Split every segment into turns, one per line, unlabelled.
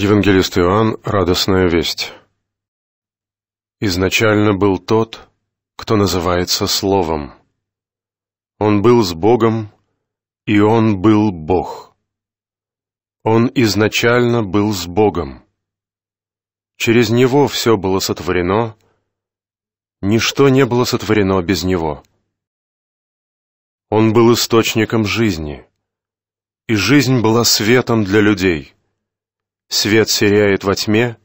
Евангелист Иоанн. Радостная весть. Изначально был тот, кто называется Словом. Он был с Богом, и он был Бог. Он изначально был с Богом. Через него все было сотворено, ничто не было сотворено без него. Он был источником жизни, и жизнь была светом для людей — Свет сияет во тьме,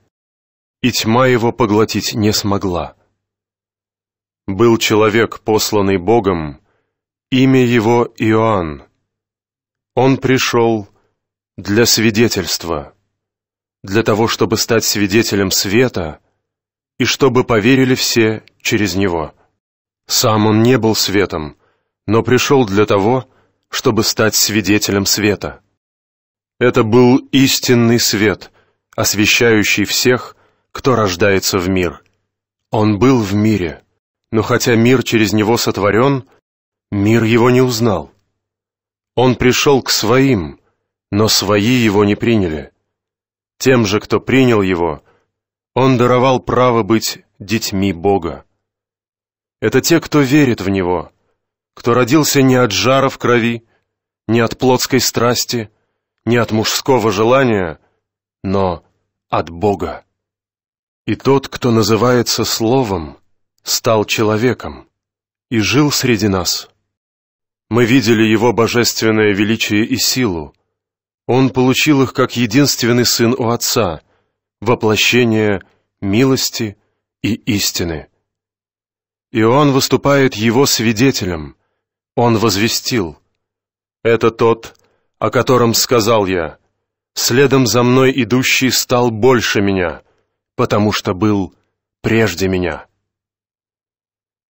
и тьма его поглотить не смогла. Был человек, посланный Богом, имя его Иоанн. Он пришел для свидетельства, для того, чтобы стать свидетелем света и чтобы поверили все через него. Сам он не был светом, но пришел для того, чтобы стать свидетелем света. Это был истинный свет, освещающий всех, кто рождается в мир. Он был в мире, но хотя мир через него сотворен, мир его не узнал. Он пришел к своим, но свои его не приняли. Тем же, кто принял его, он даровал право быть детьми Бога. Это те, кто верит в него, кто родился не от жара в крови, не от плотской страсти, не от мужского желания, но от Бога. И тот, кто называется Словом, стал человеком и жил среди нас. Мы видели его божественное величие и силу. Он получил их как единственный сын у Отца, воплощение милости и истины. И он выступает его свидетелем. Он возвестил. Это тот, о котором сказал я. Следом за мной идущий стал больше меня, потому что был прежде меня.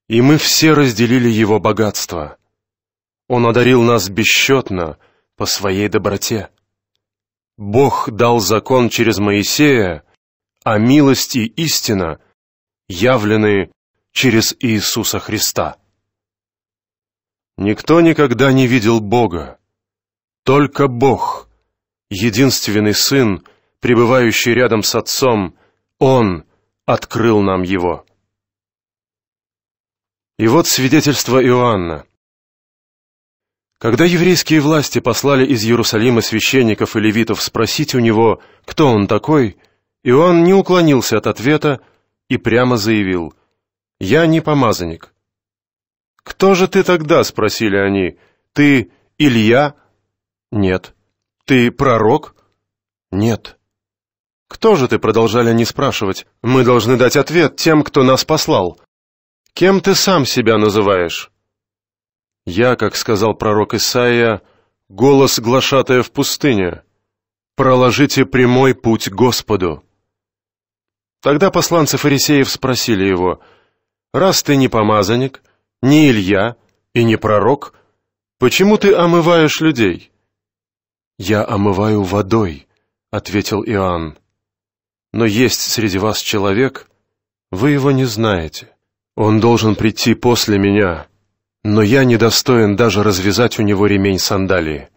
И мы все разделили его богатство. Он одарил нас бесчетно по своей доброте. Бог дал закон через Моисея, а милость и истина явлены через Иисуса Христа. Никто никогда не видел Бога, только Бог, единственный Сын, пребывающий рядом с Отцом, Он открыл нам Его. И вот свидетельство Иоанна. Когда еврейские власти послали из Иерусалима священников и левитов спросить у него, кто он такой, Иоанн не уклонился от ответа и прямо заявил «Я не помазанник». «Кто же ты тогда?» — спросили они. «Ты Илья?» Нет. Ты пророк? Нет. Кто же ты, продолжали они спрашивать? Мы должны дать ответ тем, кто нас послал. Кем ты сам себя называешь? Я, как сказал пророк Исаия, голос глашатая в пустыне. Проложите прямой путь Господу. Тогда посланцы фарисеев спросили его, «Раз ты не помазанник, не Илья и не пророк, почему ты омываешь людей?» «Я омываю водой», — ответил Иоанн. «Но есть среди вас человек, вы его не знаете. Он должен прийти после меня, но я недостоин даже развязать у него ремень сандалии».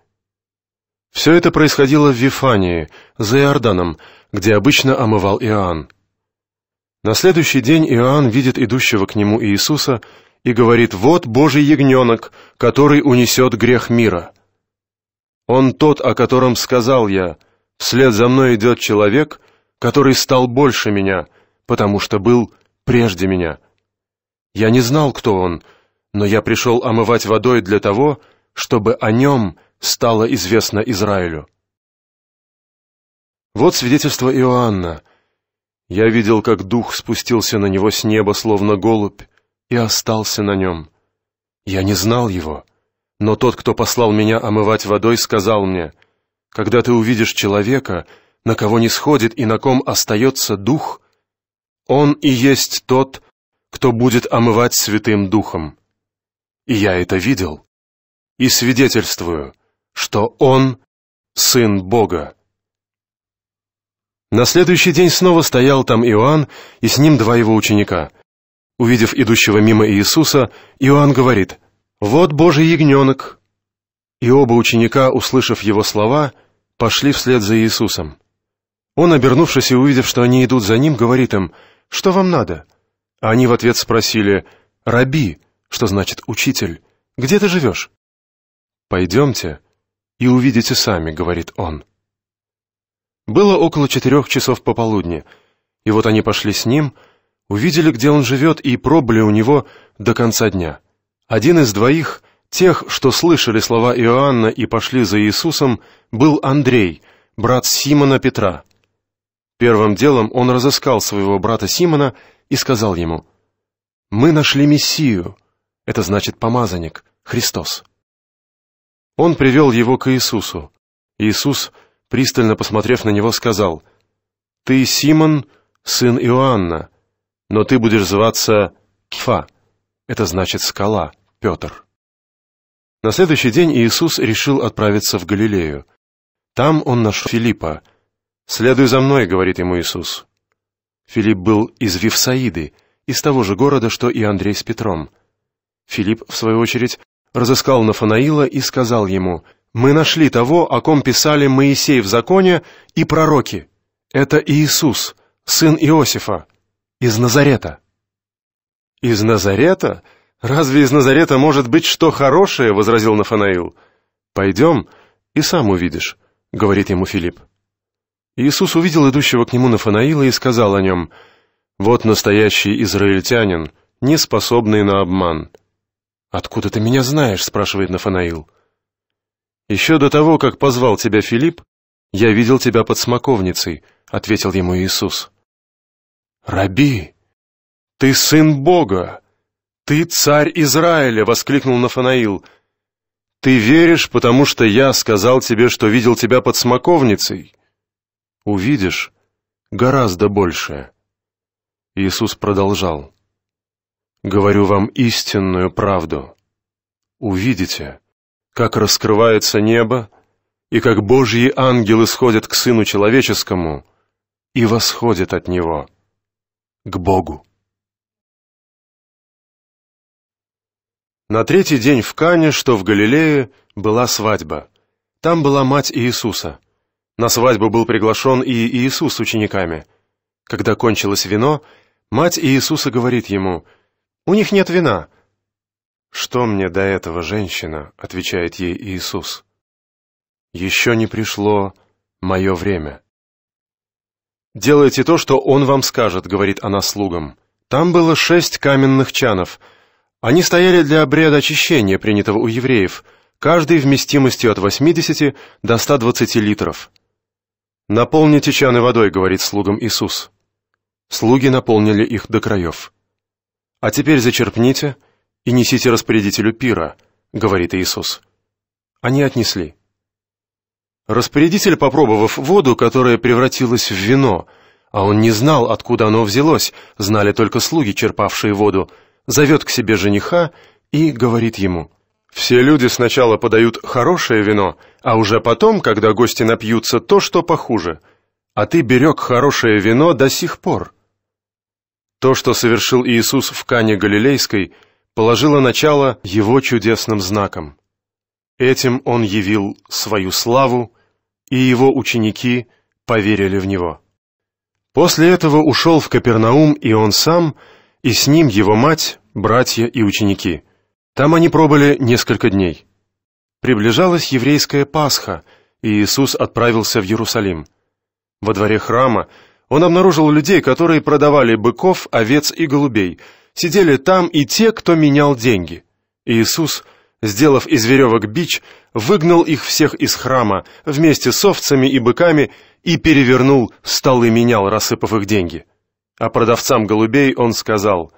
Все это происходило в Вифании, за Иорданом, где обычно омывал Иоанн. На следующий день Иоанн видит идущего к нему Иисуса и говорит «Вот Божий ягненок, который унесет грех мира». Он тот, о котором сказал я. Вслед за мной идет человек, который стал больше меня, потому что был прежде меня. Я не знал, кто он, но я пришел омывать водой для того, чтобы о нем стало известно Израилю. Вот свидетельство Иоанна. Я видел, как дух спустился на него с неба, словно голубь, и остался на нем. Я не знал его. Но тот, кто послал меня омывать водой, сказал мне, «Когда ты увидишь человека, на кого не сходит и на ком остается дух, он и есть тот, кто будет омывать святым духом». И я это видел, и свидетельствую, что он — Сын Бога. На следующий день снова стоял там Иоанн, и с ним два его ученика. Увидев идущего мимо Иисуса, Иоанн говорит — «Вот божий ягненок!» И оба ученика, услышав его слова, пошли вслед за Иисусом. Он, обернувшись и увидев, что они идут за ним, говорит им, «Что вам надо?» А они в ответ спросили, «Раби», что значит «учитель», «где ты живешь?» «Пойдемте и увидите сами», — говорит он. Было около четырех часов пополудни, и вот они пошли с ним, увидели, где он живет, и пробыли у него до конца дня. Один из двоих, тех, что слышали слова Иоанна и пошли за Иисусом, был Андрей, брат Симона Петра. Первым делом он разыскал своего брата Симона и сказал ему, «Мы нашли Мессию, это значит помазанник, Христос». Он привел его к Иисусу. Иисус, пристально посмотрев на него, сказал, «Ты Симон, сын Иоанна, но ты будешь зваться Кфа, это значит скала». Петр. На следующий день Иисус решил отправиться в Галилею. Там он нашел Филиппа. «Следуй за мной», — говорит ему Иисус. Филипп был из Вифсаиды, из того же города, что и Андрей с Петром. Филипп, в свою очередь, разыскал Нафанаила и сказал ему, «Мы нашли того, о ком писали Моисей в законе и пророки. Это Иисус, сын Иосифа, из Назарета». «Из Назарета?» «Разве из Назарета может быть что хорошее?» — возразил Нафанаил. «Пойдем, и сам увидишь», — говорит ему Филипп. Иисус увидел идущего к нему Нафанаила и сказал о нем, «Вот настоящий израильтянин, не способный на обман». «Откуда ты меня знаешь?» — спрашивает Нафанаил. «Еще до того, как позвал тебя Филипп, я видел тебя под смоковницей», — ответил ему Иисус. «Раби, ты сын Бога!» «Ты царь Израиля!» — воскликнул Нафанаил. «Ты веришь, потому что я сказал тебе, что видел тебя под смоковницей? Увидишь гораздо большее». Иисус продолжал. «Говорю вам истинную правду. Увидите, как раскрывается небо, и как Божьи ангелы сходят к Сыну Человеческому и восходят от Него, к Богу». На третий день в Кане, что в Галилее, была свадьба. Там была мать Иисуса. На свадьбу был приглашен и Иисус с учениками. Когда кончилось вино, мать Иисуса говорит ему, «У них нет вина». «Что мне до этого, женщина?» — отвечает ей Иисус. «Еще не пришло мое время». «Делайте то, что он вам скажет», — говорит она слугам. Там было шесть каменных чанов — они стояли для обряда очищения, принятого у евреев, каждый вместимостью от 80 до 120 литров. «Наполните чаны водой», — говорит слугам Иисус. Слуги наполнили их до краев. «А теперь зачерпните и несите распорядителю пира», — говорит Иисус. Они отнесли. Распорядитель, попробовав воду, которая превратилась в вино, а он не знал, откуда оно взялось, знали только слуги, черпавшие воду — зовет к себе жениха и говорит ему «Все люди сначала подают хорошее вино, а уже потом, когда гости напьются, то, что похуже, а ты берег хорошее вино до сих пор». То, что совершил Иисус в Кане Галилейской, положило начало его чудесным знакам. Этим он явил свою славу, и его ученики поверили в него. После этого ушел в Капернаум и он сам – и с ним его мать, братья и ученики. Там они пробыли несколько дней. Приближалась еврейская Пасха, и Иисус отправился в Иерусалим. Во дворе храма он обнаружил людей, которые продавали быков, овец и голубей. Сидели там и те, кто менял деньги. Иисус, сделав из веревок бич, выгнал их всех из храма вместе с овцами и быками и перевернул столы менял, рассыпав их деньги. А продавцам голубей он сказал,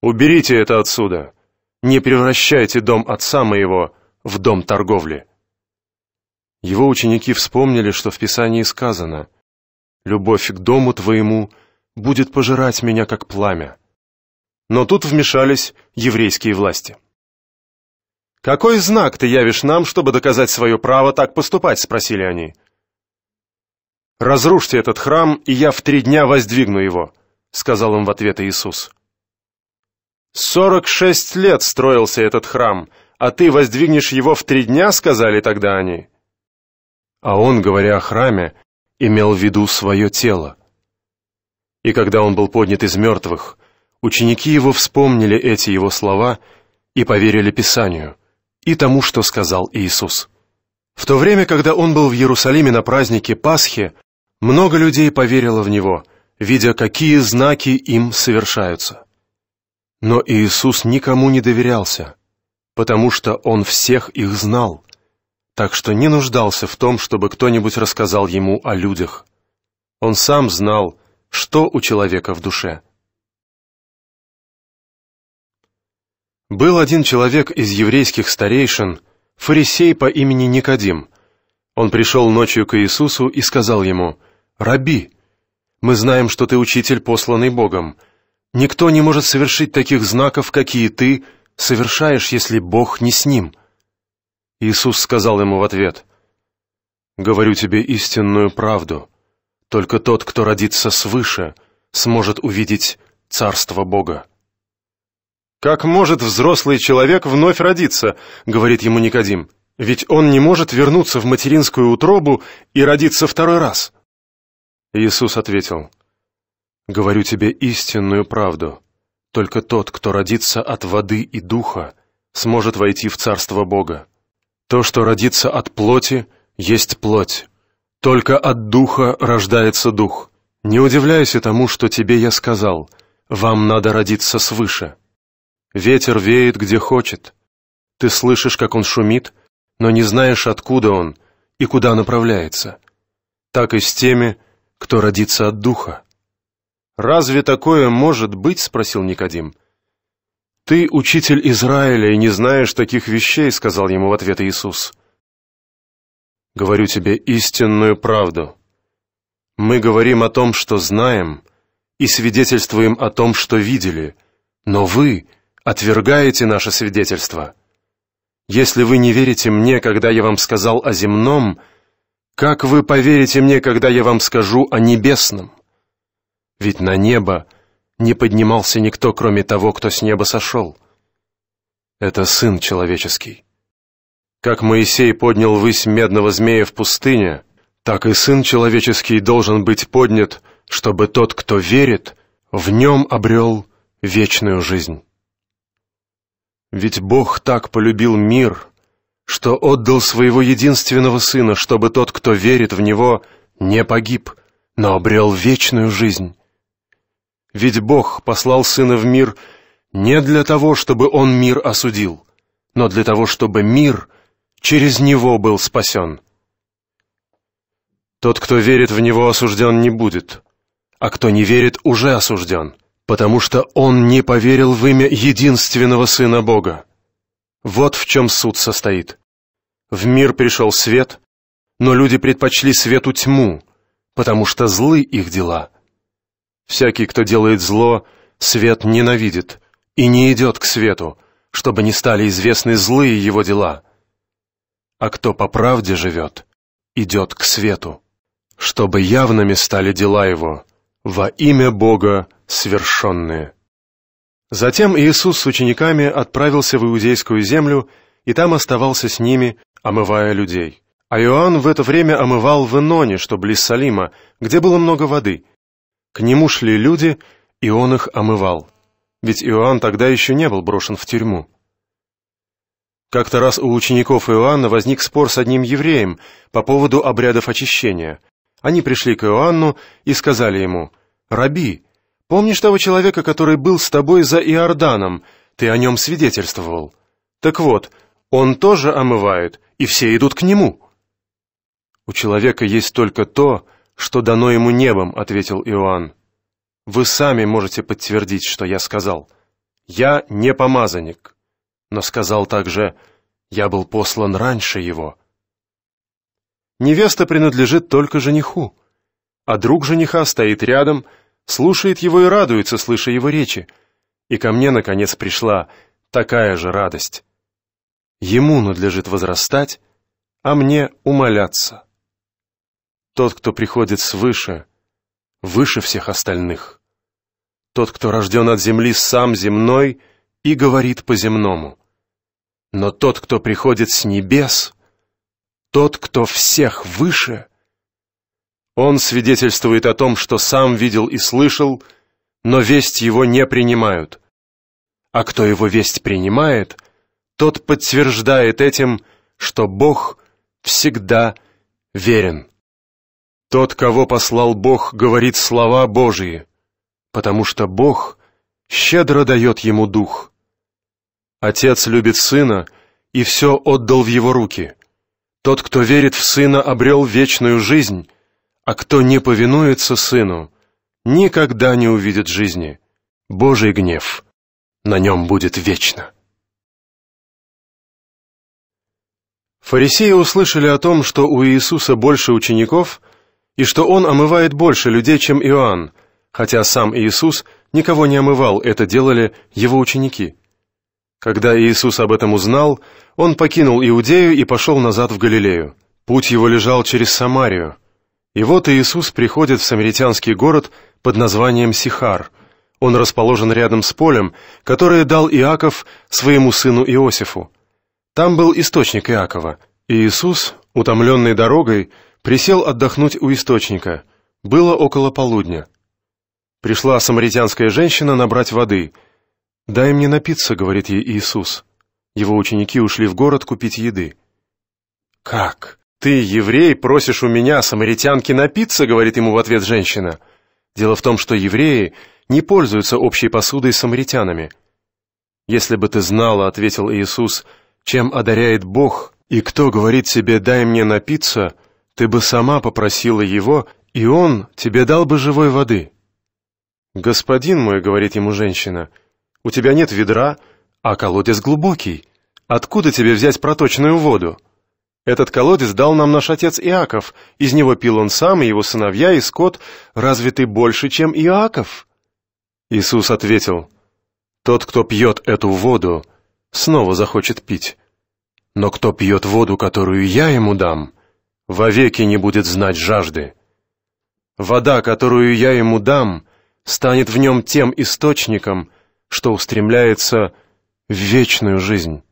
«Уберите это отсюда! Не превращайте дом отца моего в дом торговли!» Его ученики вспомнили, что в Писании сказано, «Любовь к дому твоему будет пожирать меня, как пламя». Но тут вмешались еврейские власти. «Какой знак ты явишь нам, чтобы доказать свое право так поступать?» — спросили они. «Разрушьте этот храм, и я в три дня воздвигну его», — сказал им в ответ Иисус. «Сорок шесть лет строился этот храм, а ты воздвигнешь его в три дня», — сказали тогда они. А он, говоря о храме, имел в виду свое тело. И когда он был поднят из мертвых, ученики его вспомнили эти его слова и поверили Писанию и тому, что сказал Иисус. В то время, когда он был в Иерусалиме на празднике Пасхи, много людей поверило в него, видя, какие знаки им совершаются. Но Иисус никому не доверялся, потому что он всех их знал, так что не нуждался в том, чтобы кто-нибудь рассказал ему о людях. Он сам знал, что у человека в душе. Был один человек из еврейских старейшин, фарисей по имени Никодим. Он пришел ночью к Иисусу и сказал ему, «Раби, мы знаем, что ты учитель, посланный Богом. Никто не может совершить таких знаков, какие ты совершаешь, если Бог не с ним». Иисус сказал ему в ответ, «Говорю тебе истинную правду. Только тот, кто родится свыше, сможет увидеть Царство Бога». «Как может взрослый человек вновь родиться?» — говорит ему Никодим. «Ведь он не может вернуться в материнскую утробу и родиться второй раз». Иисус ответил, «Говорю тебе истинную правду. Только тот, кто родится от воды и духа, сможет войти в Царство Бога. То, что родится от плоти, есть плоть. Только от духа рождается дух. Не удивляйся тому, что тебе я сказал. Вам надо родиться свыше. Ветер веет, где хочет. Ты слышишь, как он шумит, но не знаешь, откуда он и куда направляется. Так и с теми, кто родится от духа». «Разве такое может быть?» — спросил Никодим. «Ты учитель Израиля и не знаешь таких вещей», — сказал ему в ответ Иисус. «Говорю тебе истинную правду. Мы говорим о том, что знаем, и свидетельствуем о том, что видели, но вы отвергаете наше свидетельство. Если вы не верите мне, когда я вам сказал о земном, — как вы поверите мне, когда я вам скажу о небесном? Ведь на небо не поднимался никто, кроме того, кто с неба сошел. Это Сын Человеческий. Как Моисей поднял высь медного змея в пустыне, так и Сын Человеческий должен быть поднят, чтобы тот, кто верит, в нем обрел вечную жизнь. Ведь Бог так полюбил мир, что отдал своего единственного сына, чтобы тот, кто верит в него, не погиб, но обрел вечную жизнь. Ведь Бог послал сына в мир не для того, чтобы он мир осудил, но для того, чтобы мир через него был спасен. Тот, кто верит в него, осужден не будет, а кто не верит, уже осужден, потому что он не поверил в имя единственного сына Бога. Вот в чем суд состоит. В мир пришел свет, но люди предпочли свету тьму, потому что злы их дела. Всякий, кто делает зло, свет ненавидит и не идет к свету, чтобы не стали известны злые его дела. А кто по правде живет, идет к свету, чтобы явными стали дела его, во имя Бога свершенные. Затем Иисус с учениками отправился в Иудейскую землю и там оставался с ними, омывая людей. А Иоанн в это время омывал в Иноне, что близ Салима, где было много воды. К нему шли люди, и он их омывал. Ведь Иоанн тогда еще не был брошен в тюрьму. Как-то раз у учеников Иоанна возник спор с одним евреем по поводу обрядов очищения. Они пришли к Иоанну и сказали ему, «Раби, Помнишь того человека, который был с тобой за Иорданом? Ты о нем свидетельствовал. Так вот, он тоже омывает, и все идут к нему». «У человека есть только то, что дано ему небом», — ответил Иоанн. «Вы сами можете подтвердить, что я сказал. Я не помазанник, но сказал также, я был послан раньше его». Невеста принадлежит только жениху, а друг жениха стоит рядом слушает его и радуется, слыша его речи. И ко мне, наконец, пришла такая же радость. Ему надлежит возрастать, а мне умоляться. Тот, кто приходит свыше, выше всех остальных. Тот, кто рожден от земли, сам земной и говорит по-земному. Но тот, кто приходит с небес, тот, кто всех выше — он свидетельствует о том, что сам видел и слышал, но весть его не принимают. А кто его весть принимает, тот подтверждает этим, что Бог всегда верен. Тот, кого послал Бог, говорит слова Божии, потому что Бог щедро дает ему дух. Отец любит сына и все отдал в его руки. Тот, кто верит в сына, обрел вечную жизнь, а кто не повинуется сыну, никогда не увидит жизни. Божий гнев на нем будет вечно. Фарисеи услышали о том, что у Иисуса больше учеников, и что Он омывает больше людей, чем Иоанн, хотя сам Иисус никого не омывал, это делали Его ученики. Когда Иисус об этом узнал, Он покинул Иудею и пошел назад в Галилею. Путь Его лежал через Самарию – и вот Иисус приходит в самаритянский город под названием Сихар. Он расположен рядом с полем, которое дал Иаков своему сыну Иосифу. Там был источник Иакова, и Иисус, утомленный дорогой, присел отдохнуть у источника. Было около полудня. Пришла самаритянская женщина набрать воды. «Дай мне напиться», — говорит ей Иисус. Его ученики ушли в город купить еды. «Как? ты, еврей, просишь у меня, самаритянки, напиться?» — говорит ему в ответ женщина. Дело в том, что евреи не пользуются общей посудой с самаритянами. «Если бы ты знала», — ответил Иисус, — «чем одаряет Бог, и кто говорит тебе «дай мне напиться», ты бы сама попросила его, и он тебе дал бы живой воды». «Господин мой», — говорит ему женщина, — «у тебя нет ведра, а колодец глубокий. Откуда тебе взять проточную воду?» Этот колодец дал нам наш отец Иаков. Из него пил он сам, и его сыновья, и скот. Разве ты больше, чем Иаков?» Иисус ответил, «Тот, кто пьет эту воду, снова захочет пить. Но кто пьет воду, которую я ему дам, вовеки не будет знать жажды. Вода, которую я ему дам, станет в нем тем источником, что устремляется в вечную жизнь».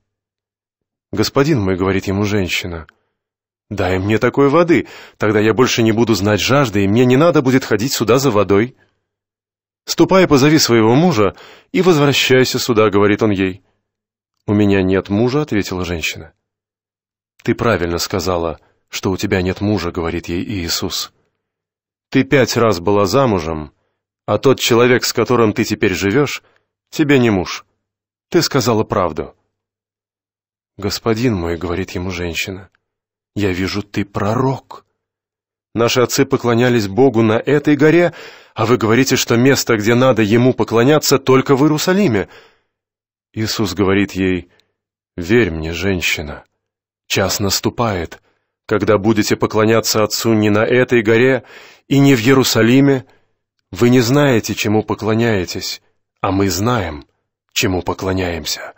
«Господин мой», — говорит ему женщина, — «дай мне такой воды, тогда я больше не буду знать жажды, и мне не надо будет ходить сюда за водой». «Ступай, позови своего мужа и возвращайся сюда», — говорит он ей. «У меня нет мужа», — ответила женщина. «Ты правильно сказала, что у тебя нет мужа», — говорит ей Иисус. «Ты пять раз была замужем, а тот человек, с которым ты теперь живешь, тебе не муж. Ты сказала правду». «Господин мой», — говорит ему женщина, — «я вижу, ты пророк. Наши отцы поклонялись Богу на этой горе, а вы говорите, что место, где надо ему поклоняться, только в Иерусалиме». Иисус говорит ей, «Верь мне, женщина, час наступает, когда будете поклоняться Отцу не на этой горе и не в Иерусалиме. Вы не знаете, чему поклоняетесь, а мы знаем, чему поклоняемся.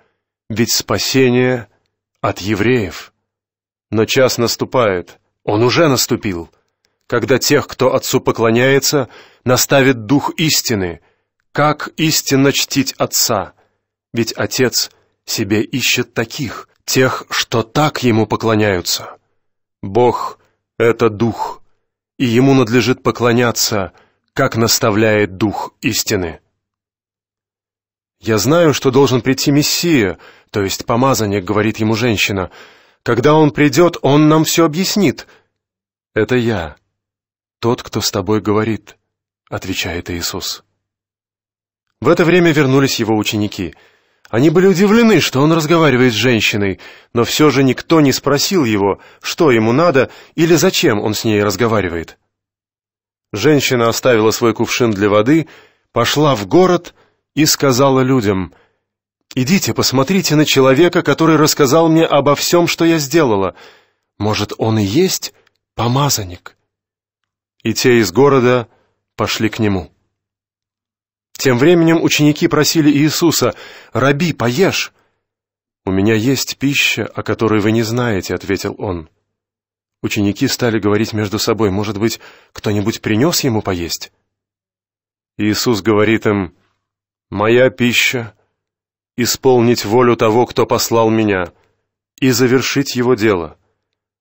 Ведь спасение — от евреев. Но час наступает, он уже наступил, когда тех, кто Отцу поклоняется, наставит дух истины, как истинно чтить Отца, ведь Отец себе ищет таких, тех, что так Ему поклоняются. Бог — это Дух, и Ему надлежит поклоняться, как наставляет Дух истины. «Я знаю, что должен прийти Мессия, то есть помазанник», — говорит ему женщина. «Когда он придет, он нам все объяснит». «Это я, тот, кто с тобой говорит», — отвечает Иисус. В это время вернулись его ученики. Они были удивлены, что он разговаривает с женщиной, но все же никто не спросил его, что ему надо или зачем он с ней разговаривает. Женщина оставила свой кувшин для воды, пошла в город — и сказала людям, «Идите, посмотрите на человека, который рассказал мне обо всем, что я сделала. Может, он и есть помазанник?» И те из города пошли к нему. Тем временем ученики просили Иисуса, «Раби, поешь!» «У меня есть пища, о которой вы не знаете», — ответил он. Ученики стали говорить между собой, «Может быть, кто-нибудь принес ему поесть?» Иисус говорит им, моя пища — исполнить волю того, кто послал меня, и завершить его дело.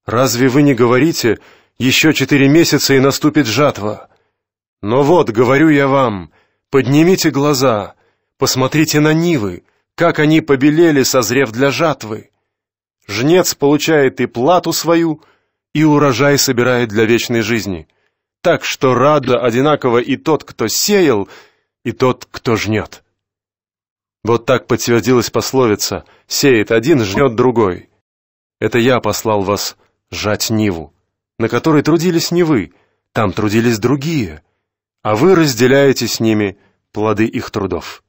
Разве вы не говорите, еще четыре месяца и наступит жатва? Но вот, говорю я вам, поднимите глаза, посмотрите на нивы, как они побелели, созрев для жатвы. Жнец получает и плату свою, и урожай собирает для вечной жизни. Так что рада одинаково и тот, кто сеял — и тот, кто жнет. Вот так подтвердилась пословица «сеет один, жнет другой». Это я послал вас жать Ниву, на которой трудились не вы, там трудились другие, а вы разделяете с ними плоды их трудов.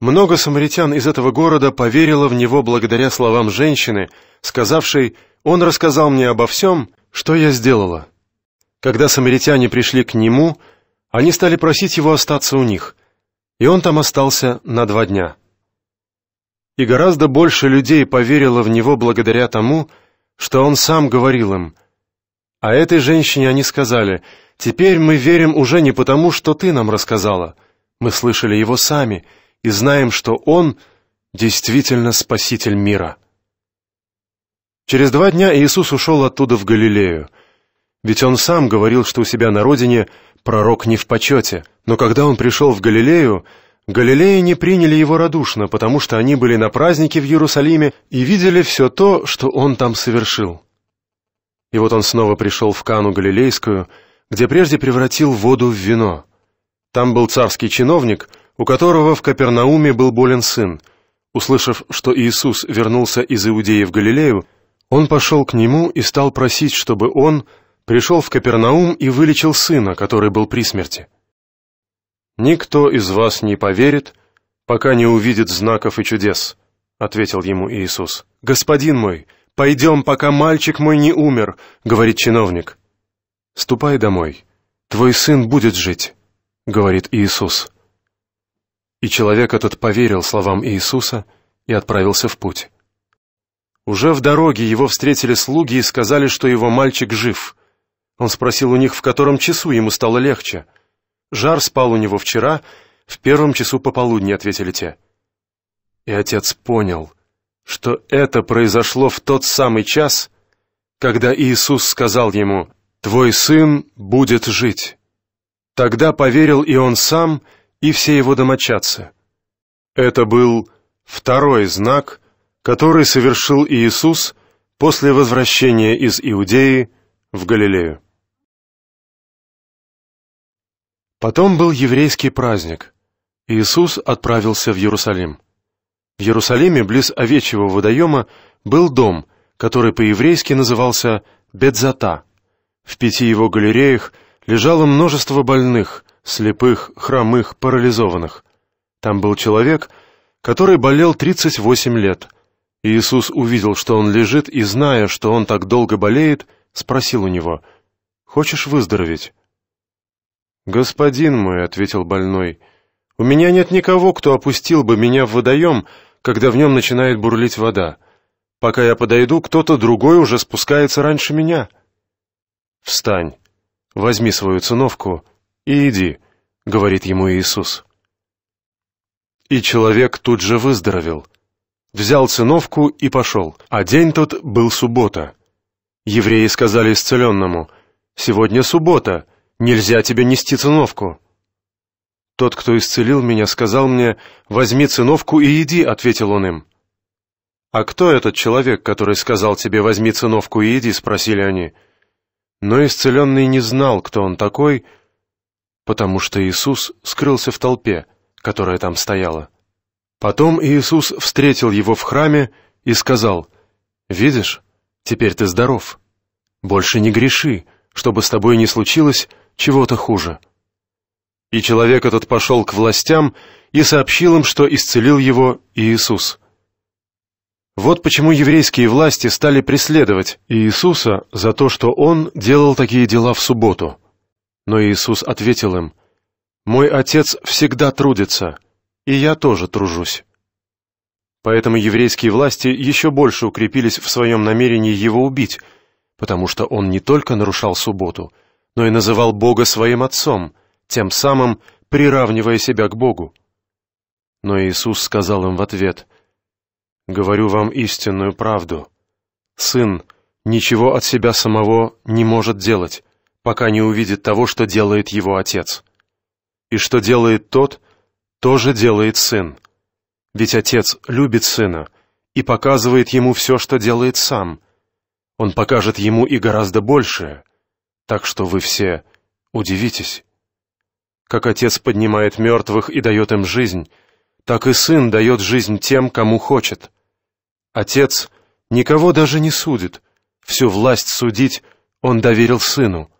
Много самаритян из этого города поверило в него благодаря словам женщины, сказавшей «Он рассказал мне обо всем, что я сделала». Когда самаритяне пришли к нему – они стали просить его остаться у них, и он там остался на два дня. И гораздо больше людей поверило в него благодаря тому, что он сам говорил им. А этой женщине они сказали, «Теперь мы верим уже не потому, что ты нам рассказала. Мы слышали его сами и знаем, что он действительно спаситель мира». Через два дня Иисус ушел оттуда в Галилею – ведь он сам говорил, что у себя на родине пророк не в почете. Но когда он пришел в Галилею, Галилеи не приняли его радушно, потому что они были на празднике в Иерусалиме и видели все то, что он там совершил. И вот он снова пришел в Кану Галилейскую, где прежде превратил воду в вино. Там был царский чиновник, у которого в Капернауме был болен сын. Услышав, что Иисус вернулся из Иудеи в Галилею, он пошел к нему и стал просить, чтобы он – пришел в Капернаум и вылечил сына, который был при смерти. «Никто из вас не поверит, пока не увидит знаков и чудес», — ответил ему Иисус. «Господин мой, пойдем, пока мальчик мой не умер», — говорит чиновник. «Ступай домой, твой сын будет жить», — говорит Иисус. И человек этот поверил словам Иисуса и отправился в путь. Уже в дороге его встретили слуги и сказали, что его мальчик жив — он спросил у них, в котором часу ему стало легче. «Жар спал у него вчера, в первом часу пополудни», — ответили те. И отец понял, что это произошло в тот самый час, когда Иисус сказал ему «Твой сын будет жить». Тогда поверил и он сам, и все его домочадцы. Это был второй знак, который совершил Иисус после возвращения из Иудеи в Галилею. Потом был еврейский праздник. Иисус отправился в Иерусалим. В Иерусалиме, близ овечьего водоема, был дом, который по-еврейски назывался Бедзата. В пяти его галереях лежало множество больных, слепых, хромых, парализованных. Там был человек, который болел 38 лет. Иисус увидел, что он лежит, и, зная, что он так долго болеет, — спросил у него, «Хочешь выздороветь?» «Господин мой», — ответил больной, — «у меня нет никого, кто опустил бы меня в водоем, когда в нем начинает бурлить вода. Пока я подойду, кто-то другой уже спускается раньше меня». «Встань, возьми свою циновку и иди», — говорит ему Иисус. И человек тут же выздоровел. Взял циновку и пошел, а день тот был суббота. Евреи сказали исцеленному, «Сегодня суббота, нельзя тебе нести циновку». «Тот, кто исцелил меня, сказал мне, возьми циновку и иди», — ответил он им. «А кто этот человек, который сказал тебе, возьми циновку и иди?» — спросили они. Но исцеленный не знал, кто он такой, потому что Иисус скрылся в толпе, которая там стояла. Потом Иисус встретил его в храме и сказал, «Видишь, Теперь ты здоров. Больше не греши, чтобы с тобой не случилось чего-то хуже». И человек этот пошел к властям и сообщил им, что исцелил его Иисус. Вот почему еврейские власти стали преследовать Иисуса за то, что он делал такие дела в субботу. Но Иисус ответил им, «Мой Отец всегда трудится, и я тоже тружусь». Поэтому еврейские власти еще больше укрепились в своем намерении его убить, потому что он не только нарушал субботу, но и называл Бога своим отцом, тем самым приравнивая себя к Богу. Но Иисус сказал им в ответ, «Говорю вам истинную правду. Сын ничего от себя самого не может делать, пока не увидит того, что делает его отец. И что делает тот, тоже делает сын. Ведь отец любит сына и показывает ему все, что делает сам. Он покажет ему и гораздо большее. Так что вы все удивитесь. Как отец поднимает мертвых и дает им жизнь, так и сын дает жизнь тем, кому хочет. Отец никого даже не судит. Всю власть судить он доверил сыну,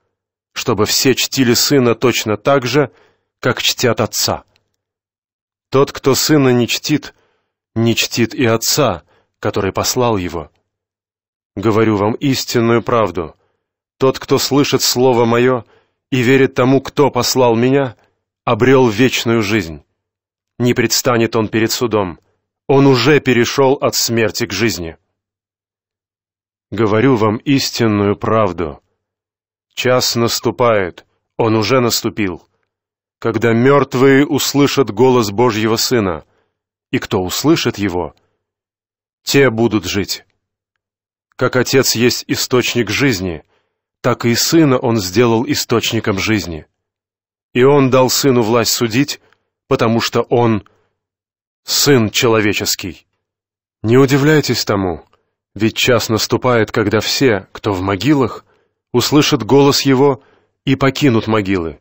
чтобы все чтили сына точно так же, как чтят отца. Тот, кто сына не чтит, не чтит и отца, который послал его. Говорю вам истинную правду. Тот, кто слышит слово мое и верит тому, кто послал меня, обрел вечную жизнь. Не предстанет он перед судом. Он уже перешел от смерти к жизни. Говорю вам истинную правду. Час наступает, он уже наступил когда мертвые услышат голос Божьего Сына, и кто услышит его, те будут жить. Как Отец есть источник жизни, так и Сына Он сделал источником жизни. И Он дал Сыну власть судить, потому что Он — Сын Человеческий. Не удивляйтесь тому, ведь час наступает, когда все, кто в могилах, услышат голос Его и покинут могилы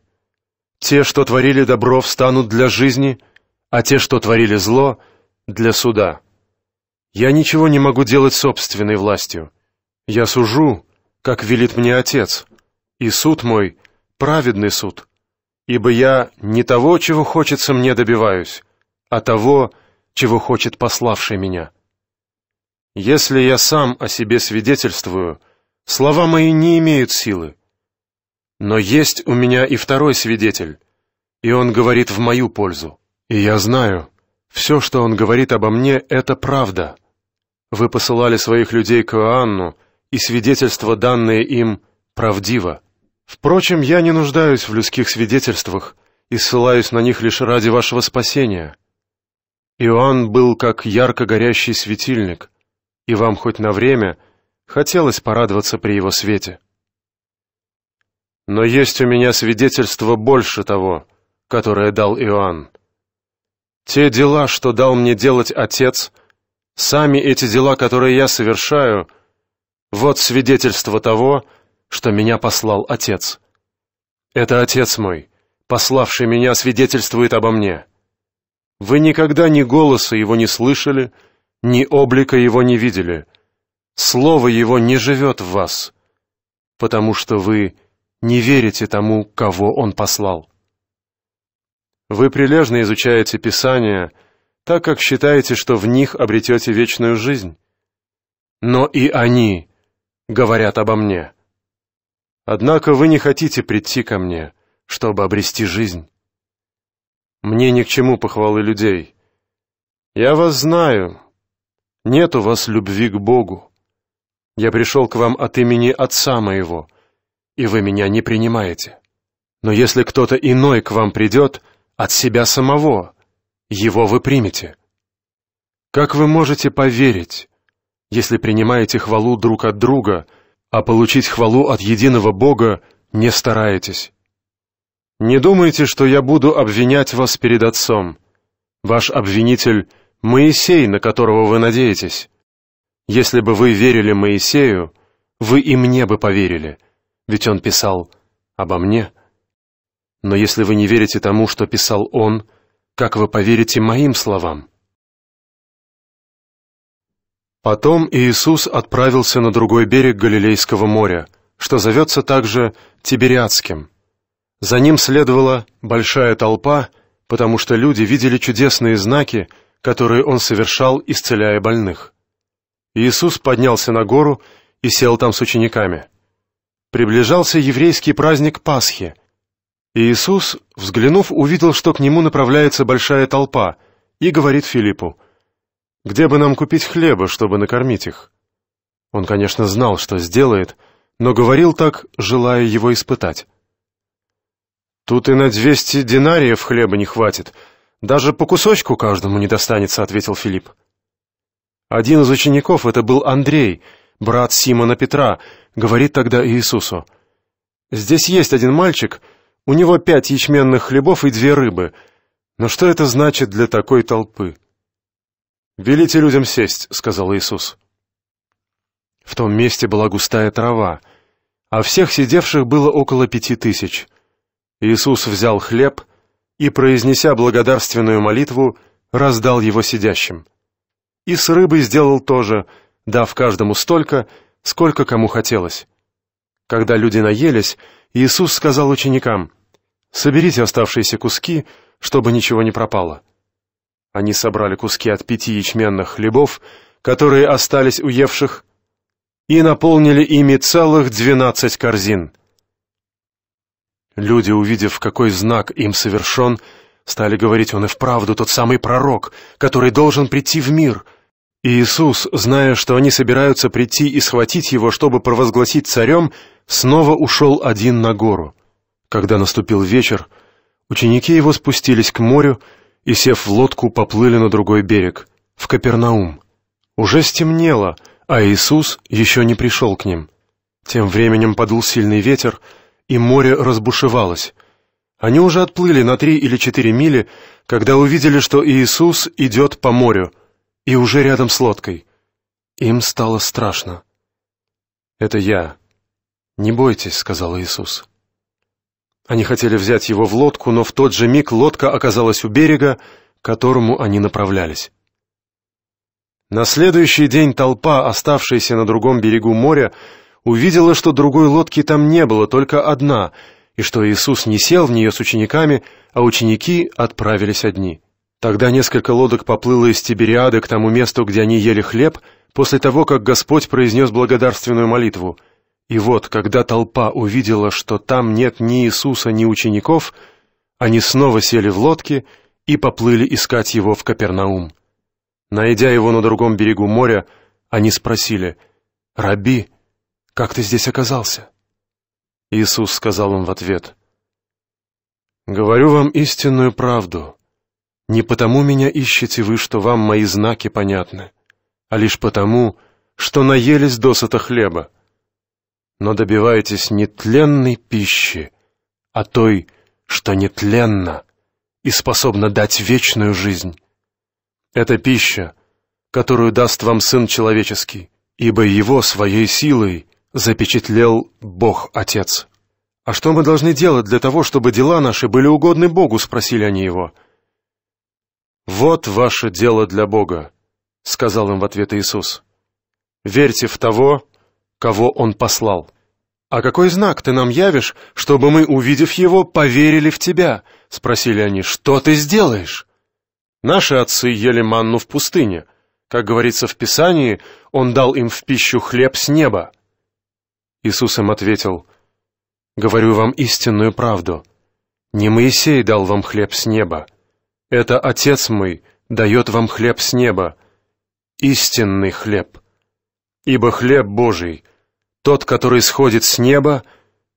те, что творили добро, встанут для жизни, а те, что творили зло, для суда. Я ничего не могу делать собственной властью. Я сужу, как велит мне Отец, и суд мой — праведный суд, ибо я не того, чего хочется мне добиваюсь, а того, чего хочет пославший меня. Если я сам о себе свидетельствую, слова мои не имеют силы, но есть у меня и второй свидетель, и он говорит в мою пользу. И я знаю, все, что он говорит обо мне, это правда. Вы посылали своих людей к Иоанну, и свидетельство, данное им, правдиво. Впрочем, я не нуждаюсь в людских свидетельствах и ссылаюсь на них лишь ради вашего спасения. Иоанн был как ярко горящий светильник, и вам хоть на время хотелось порадоваться при его свете. Но есть у меня свидетельство больше того, которое дал Иоанн. Те дела, что дал мне делать Отец, сами эти дела, которые я совершаю, вот свидетельство того, что меня послал Отец. Это Отец мой, пославший меня, свидетельствует обо мне. Вы никогда ни голоса его не слышали, ни облика его не видели. Слово его не живет в вас, потому что вы не верите тому, кого Он послал. Вы прилежно изучаете Писания, так как считаете, что в них обретете вечную жизнь. Но и они говорят обо мне. Однако вы не хотите прийти ко мне, чтобы обрести жизнь. Мне ни к чему похвалы людей. Я вас знаю. Нет у вас любви к Богу. Я пришел к вам от имени Отца моего, и вы меня не принимаете. Но если кто-то иной к вам придет, от себя самого, его вы примете. Как вы можете поверить, если принимаете хвалу друг от друга, а получить хвалу от единого Бога не стараетесь? Не думайте, что я буду обвинять вас перед Отцом. Ваш обвинитель — Моисей, на которого вы надеетесь. Если бы вы верили Моисею, вы и мне бы поверили — ведь он писал обо мне. Но если вы не верите тому, что писал он, как вы поверите моим словам? Потом Иисус отправился на другой берег Галилейского моря, что зовется также Тибериадским. За ним следовала большая толпа, потому что люди видели чудесные знаки, которые он совершал, исцеляя больных. Иисус поднялся на гору и сел там с учениками приближался еврейский праздник Пасхи. И Иисус, взглянув, увидел, что к нему направляется большая толпа, и говорит Филиппу, «Где бы нам купить хлеба, чтобы накормить их?» Он, конечно, знал, что сделает, но говорил так, желая его испытать. «Тут и на двести динариев хлеба не хватит. Даже по кусочку каждому не достанется», — ответил Филипп. Один из учеников — это был Андрей, брат Симона Петра — говорит тогда Иисусу, «Здесь есть один мальчик, у него пять ячменных хлебов и две рыбы. Но что это значит для такой толпы?» «Велите людям сесть», — сказал Иисус. В том месте была густая трава, а всех сидевших было около пяти тысяч. Иисус взял хлеб и, произнеся благодарственную молитву, раздал его сидящим. И с рыбой сделал то же, дав каждому столько — сколько кому хотелось. Когда люди наелись, Иисус сказал ученикам, «Соберите оставшиеся куски, чтобы ничего не пропало». Они собрали куски от пяти ячменных хлебов, которые остались уевших, и наполнили ими целых двенадцать корзин. Люди, увидев, какой знак им совершен, стали говорить, он и вправду тот самый пророк, который должен прийти в мир — Иисус, зная, что они собираются прийти и схватить его, чтобы провозгласить царем, снова ушел один на гору. Когда наступил вечер, ученики его спустились к морю и, сев в лодку, поплыли на другой берег, в Капернаум. Уже стемнело, а Иисус еще не пришел к ним. Тем временем подул сильный ветер, и море разбушевалось. Они уже отплыли на три или четыре мили, когда увидели, что Иисус идет по морю — и уже рядом с лодкой. Им стало страшно. «Это я. Не бойтесь», — сказал Иисус. Они хотели взять его в лодку, но в тот же миг лодка оказалась у берега, к которому они направлялись. На следующий день толпа, оставшаяся на другом берегу моря, увидела, что другой лодки там не было, только одна, и что Иисус не сел в нее с учениками, а ученики отправились одни. Тогда несколько лодок поплыло из Тибериады к тому месту, где они ели хлеб, после того, как Господь произнес благодарственную молитву. И вот, когда толпа увидела, что там нет ни Иисуса, ни учеников, они снова сели в лодки и поплыли искать его в Капернаум. Найдя его на другом берегу моря, они спросили, «Раби, как ты здесь оказался?» Иисус сказал им в ответ, «Говорю вам истинную правду. Не потому меня ищете вы, что вам мои знаки понятны, а лишь потому, что наелись досыта хлеба. Но добивайтесь не тленной пищи, а той, что нетленна и способна дать вечную жизнь. Это пища, которую даст вам Сын Человеческий, ибо Его своей силой запечатлел Бог Отец. «А что мы должны делать для того, чтобы дела наши были угодны Богу?» — спросили они Его. — «Вот ваше дело для Бога», — сказал им в ответ Иисус. «Верьте в того, кого Он послал». «А какой знак ты нам явишь, чтобы мы, увидев его, поверили в тебя?» — спросили они. «Что ты сделаешь?» Наши отцы ели манну в пустыне. Как говорится в Писании, он дал им в пищу хлеб с неба. Иисус им ответил, «Говорю вам истинную правду. Не Моисей дал вам хлеб с неба, это Отец мой дает вам хлеб с неба, истинный хлеб. Ибо хлеб Божий, тот, который сходит с неба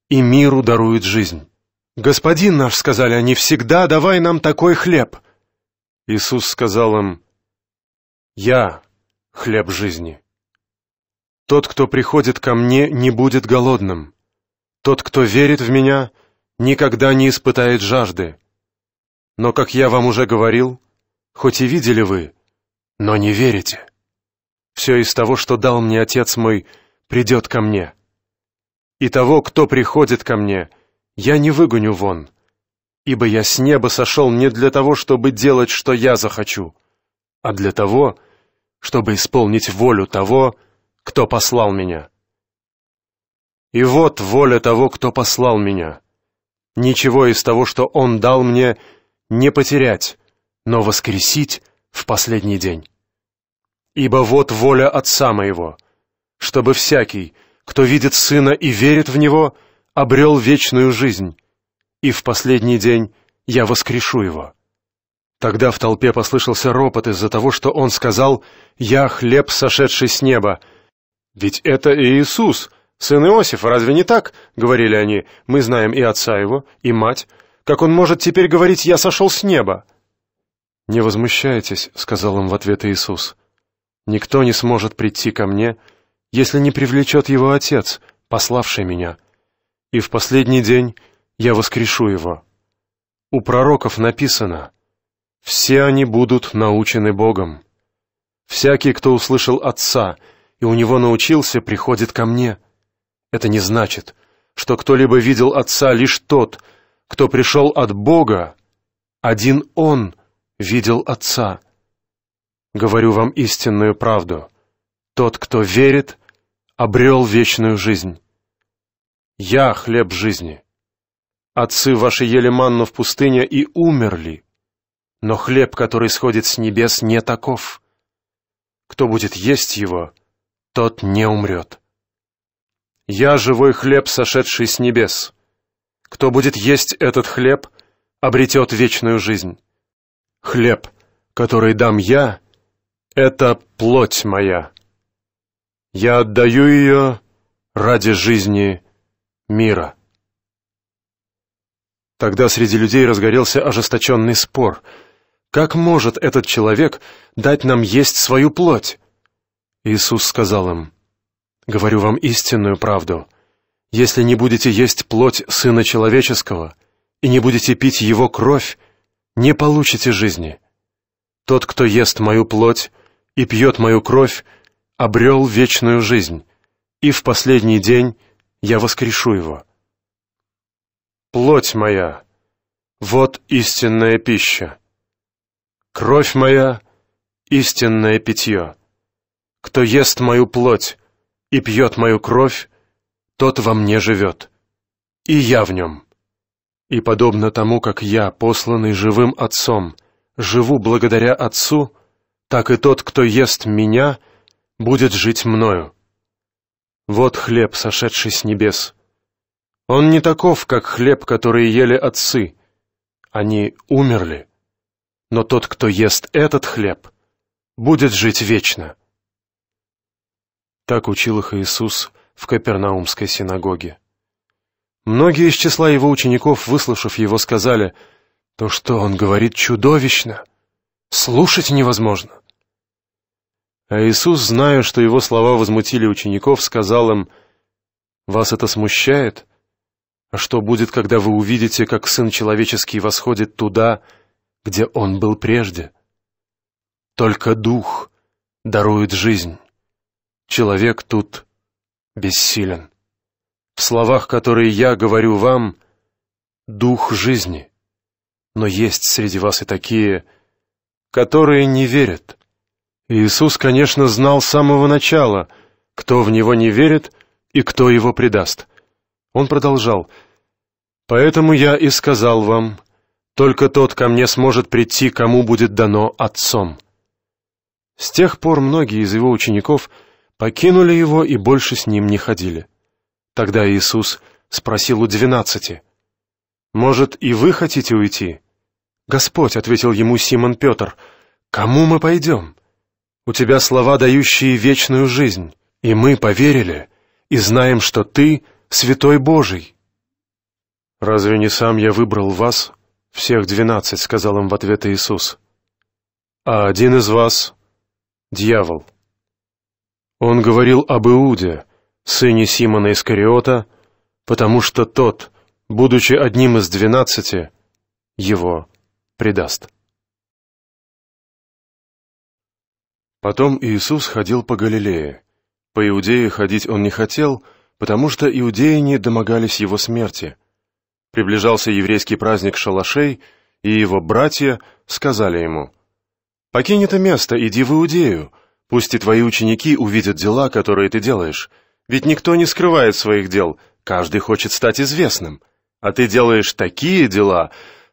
и миру дарует жизнь. Господин наш, сказали они, всегда давай нам такой хлеб. Иисус сказал им, «Я — хлеб жизни. Тот, кто приходит ко мне, не будет голодным. Тот, кто верит в меня, никогда не испытает жажды. Но, как я вам уже говорил, хоть и видели вы, но не верите. Все из того, что дал мне отец мой, придет ко мне. И того, кто приходит ко мне, я не выгоню вон, ибо я с неба сошел не для того, чтобы делать, что я захочу, а для того, чтобы исполнить волю того, кто послал меня. И вот воля того, кто послал меня. Ничего из того, что он дал мне, не потерять, но воскресить в последний день. Ибо вот воля Отца моего, чтобы всякий, кто видит Сына и верит в Него, обрел вечную жизнь, и в последний день я воскрешу его». Тогда в толпе послышался ропот из-за того, что он сказал «Я хлеб, сошедший с неба». «Ведь это Иисус, сын Иосифа, разве не так?» — говорили они. «Мы знаем и отца его, и мать, как он может теперь говорить «я сошел с неба»?» «Не возмущайтесь», — сказал им в ответ Иисус. «Никто не сможет прийти ко мне, если не привлечет его Отец, пославший меня. И в последний день я воскрешу его. У пророков написано, все они будут научены Богом. Всякий, кто услышал Отца и у него научился, приходит ко мне. Это не значит, что кто-либо видел Отца лишь тот, кто пришел от Бога, один Он видел Отца. Говорю вам истинную правду. Тот, кто верит, обрел вечную жизнь. Я хлеб жизни. Отцы ваши ели манну в пустыне и умерли. Но хлеб, который сходит с небес, не таков. Кто будет есть его, тот не умрет. Я живой хлеб, сошедший с небес. Кто будет есть этот хлеб, обретет вечную жизнь. Хлеб, который дам я, — это плоть моя. Я отдаю ее ради жизни мира. Тогда среди людей разгорелся ожесточенный спор. «Как может этот человек дать нам есть свою плоть?» Иисус сказал им, «Говорю вам истинную правду. Если не будете есть плоть Сына Человеческого и не будете пить Его кровь, не получите жизни. Тот, кто ест мою плоть и пьет мою кровь, обрел вечную жизнь, и в последний день я воскрешу его. Плоть моя — вот истинная пища. Кровь моя — истинное питье. Кто ест мою плоть и пьет мою кровь, тот во мне живет, и я в нем. И подобно тому, как я, посланный живым Отцом, живу благодаря Отцу, так и тот, кто ест меня, будет жить мною. Вот хлеб, сошедший с небес. Он не таков, как хлеб, который ели отцы. Они умерли. Но тот, кто ест этот хлеб, будет жить вечно. Так учил их Иисус, — в Капернаумской синагоге. Многие из числа его учеников, выслушав его, сказали, «То, что он говорит, чудовищно! Слушать невозможно!» А Иисус, зная, что его слова возмутили учеников, сказал им, «Вас это смущает? А что будет, когда вы увидите, как Сын Человеческий восходит туда, где Он был прежде? Только Дух дарует жизнь. Человек тут бессилен. В словах, которые я говорю вам, дух жизни. Но есть среди вас и такие, которые не верят. Иисус, конечно, знал с самого начала, кто в Него не верит и кто Его предаст. Он продолжал, «Поэтому я и сказал вам, только тот ко мне сможет прийти, кому будет дано Отцом». С тех пор многие из Его учеников – покинули его и больше с ним не ходили. Тогда Иисус спросил у двенадцати, «Может, и вы хотите уйти?» «Господь», — ответил ему Симон Петр, — «кому мы пойдем? У тебя слова, дающие вечную жизнь, и мы поверили, и знаем, что ты — святой Божий». «Разве не сам я выбрал вас, всех двенадцать?» — сказал им в ответ Иисус. «А один из вас — дьявол». Он говорил об Иуде, сыне Симона Искариота, потому что тот, будучи одним из двенадцати, его предаст. Потом Иисус ходил по Галилее. По Иудее ходить он не хотел, потому что иудеи не домогались его смерти. Приближался еврейский праздник шалашей, и его братья сказали ему, «Покинь это место, иди в Иудею, Пусть и твои ученики увидят дела, которые ты делаешь. Ведь никто не скрывает своих дел, каждый хочет стать известным. А ты делаешь такие дела,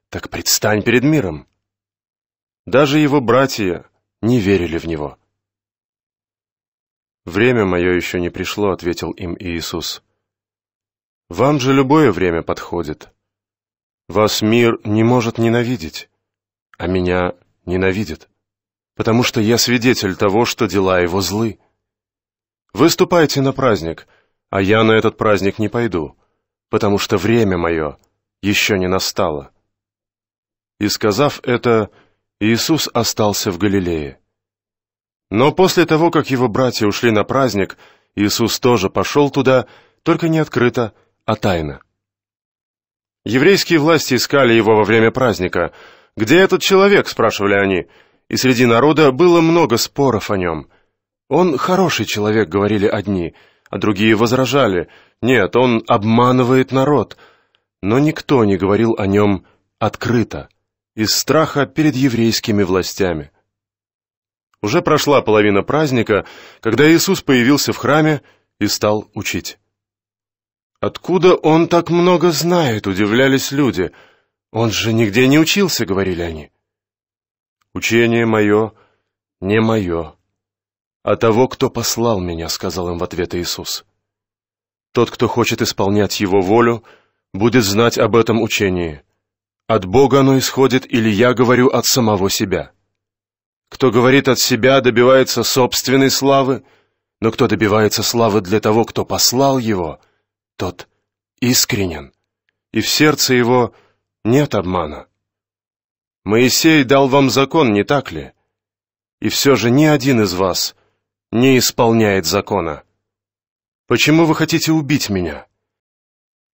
так предстань перед миром». Даже его братья не верили в него. «Время мое еще не пришло», — ответил им Иисус. «Вам же любое время подходит. Вас мир не может ненавидеть, а меня ненавидит потому что я свидетель того, что дела его злы. Выступайте на праздник, а я на этот праздник не пойду, потому что время мое еще не настало». И сказав это, Иисус остался в Галилее. Но после того, как его братья ушли на праздник, Иисус тоже пошел туда, только не открыто, а тайно. Еврейские власти искали его во время праздника. «Где этот человек?» — спрашивали они и среди народа было много споров о нем. «Он хороший человек», — говорили одни, а другие возражали. «Нет, он обманывает народ». Но никто не говорил о нем открыто, из страха перед еврейскими властями. Уже прошла половина праздника, когда Иисус появился в храме и стал учить. «Откуда он так много знает?» — удивлялись люди. «Он же нигде не учился», — говорили они. «Учение мое не мое, а того, кто послал меня», — сказал им в ответ Иисус. «Тот, кто хочет исполнять его волю, будет знать об этом учении. От Бога оно исходит, или я говорю от самого себя. Кто говорит от себя, добивается собственной славы, но кто добивается славы для того, кто послал его, тот искренен, и в сердце его нет обмана». Моисей дал вам закон, не так ли? И все же ни один из вас не исполняет закона. Почему вы хотите убить меня?»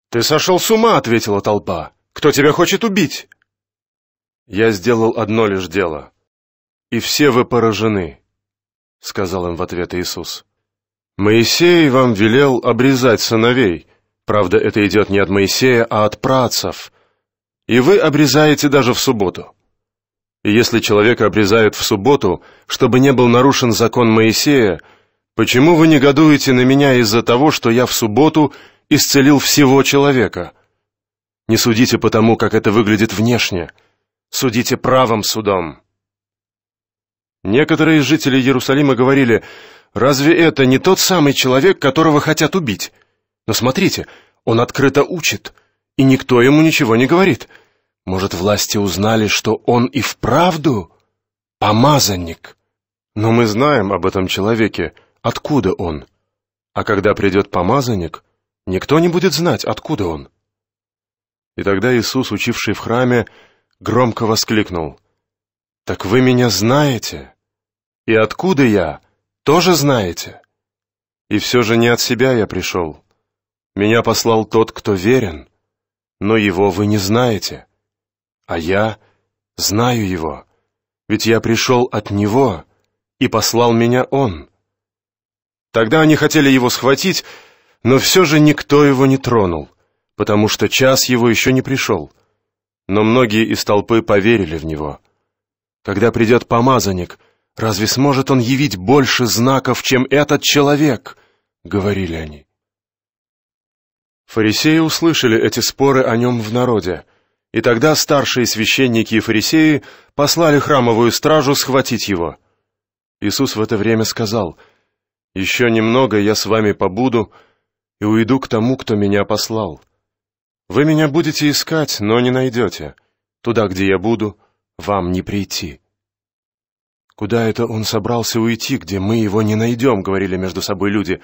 «Ты сошел с ума!» — ответила толпа. «Кто тебя хочет убить?» «Я сделал одно лишь дело, и все вы поражены», — сказал им в ответ Иисус. «Моисей вам велел обрезать сыновей. Правда, это идет не от Моисея, а от працев. И вы обрезаете даже в субботу. И Если человека обрезают в субботу, чтобы не был нарушен закон Моисея, почему вы негодуете на меня из-за того, что я в субботу исцелил всего человека? Не судите по тому, как это выглядит внешне, судите правым судом. Некоторые жители Иерусалима говорили: "Разве это не тот самый человек, которого хотят убить? Но смотрите, он открыто учит, и никто ему ничего не говорит". Может, власти узнали, что он и вправду помазанник? Но мы знаем об этом человеке, откуда он. А когда придет помазанник, никто не будет знать, откуда он. И тогда Иисус, учивший в храме, громко воскликнул. «Так вы меня знаете? И откуда я, тоже знаете? И все же не от себя я пришел. Меня послал тот, кто верен, но его вы не знаете» а я знаю его, ведь я пришел от него, и послал меня он». Тогда они хотели его схватить, но все же никто его не тронул, потому что час его еще не пришел. Но многие из толпы поверили в него. Когда придет помазанник, разве сможет он явить больше знаков, чем этот человек? Говорили они. Фарисеи услышали эти споры о нем в народе, и тогда старшие священники и фарисеи послали храмовую стражу схватить его. Иисус в это время сказал, «Еще немного я с вами побуду и уйду к тому, кто меня послал. Вы меня будете искать, но не найдете. Туда, где я буду, вам не прийти». «Куда это он собрался уйти, где мы его не найдем?» — говорили между собой люди.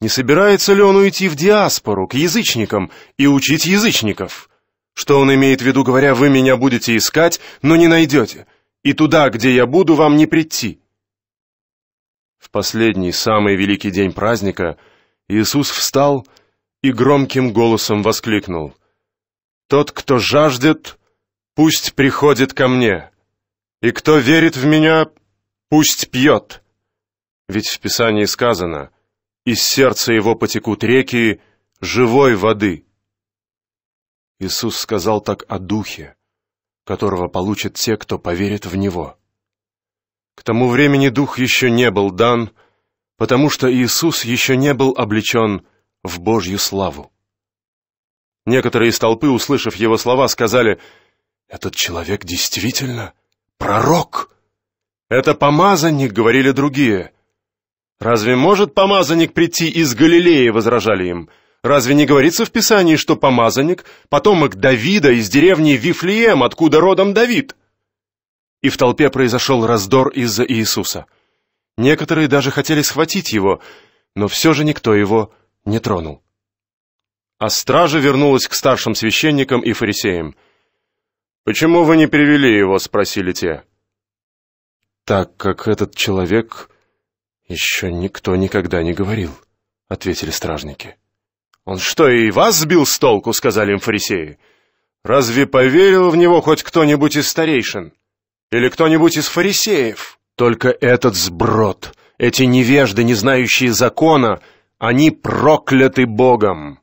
«Не собирается ли он уйти в диаспору, к язычникам и учить язычников?» Что он имеет в виду, говоря, вы меня будете искать, но не найдете, и туда, где я буду, вам не прийти? В последний, самый великий день праздника Иисус встал и громким голосом воскликнул. «Тот, кто жаждет, пусть приходит ко мне, и кто верит в меня, пусть пьет». Ведь в Писании сказано, «Из сердца его потекут реки живой воды». Иисус сказал так о Духе, которого получат те, кто поверит в Него. К тому времени Дух еще не был дан, потому что Иисус еще не был облечен в Божью славу. Некоторые из толпы, услышав его слова, сказали, «Этот человек действительно пророк!» «Это помазанник», — говорили другие. «Разве может помазанник прийти из Галилеи?» — возражали им. Разве не говорится в Писании, что помазанник – потомок Давида из деревни Вифлеем, откуда родом Давид? И в толпе произошел раздор из-за Иисуса. Некоторые даже хотели схватить его, но все же никто его не тронул. А стража вернулась к старшим священникам и фарисеям. «Почему вы не привели его?» – спросили те. «Так как этот человек еще никто никогда не говорил», – ответили стражники. «Он что, и вас сбил с толку?» — сказали им фарисеи. «Разве поверил в него хоть кто-нибудь из старейшин? Или кто-нибудь из фарисеев?» «Только этот сброд, эти невежды, не знающие закона, они прокляты Богом!»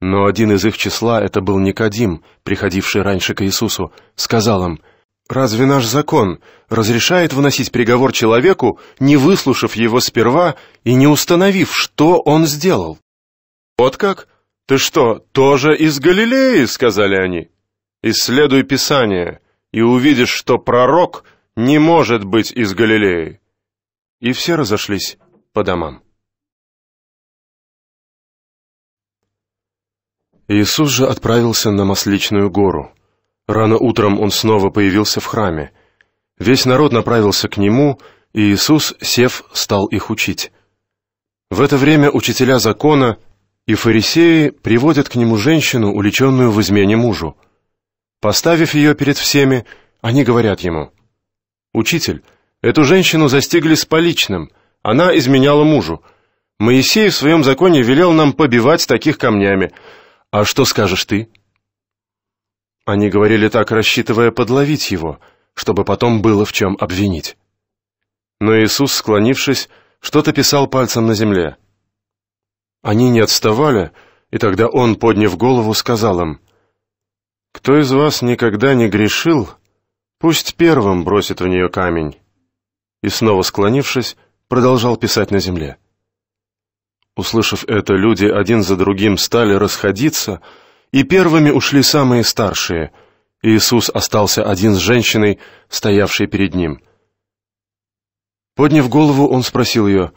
Но один из их числа, это был Никодим, приходивший раньше к Иисусу, сказал им, «Разве наш закон разрешает выносить приговор человеку, не выслушав его сперва и не установив, что он сделал?» «Вот как? Ты что, тоже из Галилеи?» — сказали они. «Исследуй Писание, и увидишь, что пророк не может быть из Галилеи». И все разошлись по домам. Иисус же отправился на Масличную гору. Рано утром он снова появился в храме. Весь народ направился к нему, и Иисус, сев, стал их учить. В это время учителя закона и фарисеи приводят к нему женщину, уличенную в измене мужу. Поставив ее перед всеми, они говорят ему, «Учитель, эту женщину застигли с поличным, она изменяла мужу. Моисей в своем законе велел нам побивать таких камнями. А что скажешь ты?» Они говорили так, рассчитывая подловить его, чтобы потом было в чем обвинить. Но Иисус, склонившись, что-то писал пальцем на земле. Они не отставали, и тогда он, подняв голову, сказал им, «Кто из вас никогда не грешил, пусть первым бросит в нее камень». И снова склонившись, продолжал писать на земле. Услышав это, люди один за другим стали расходиться, и первыми ушли самые старшие, и Иисус остался один с женщиной, стоявшей перед ним. Подняв голову, он спросил ее,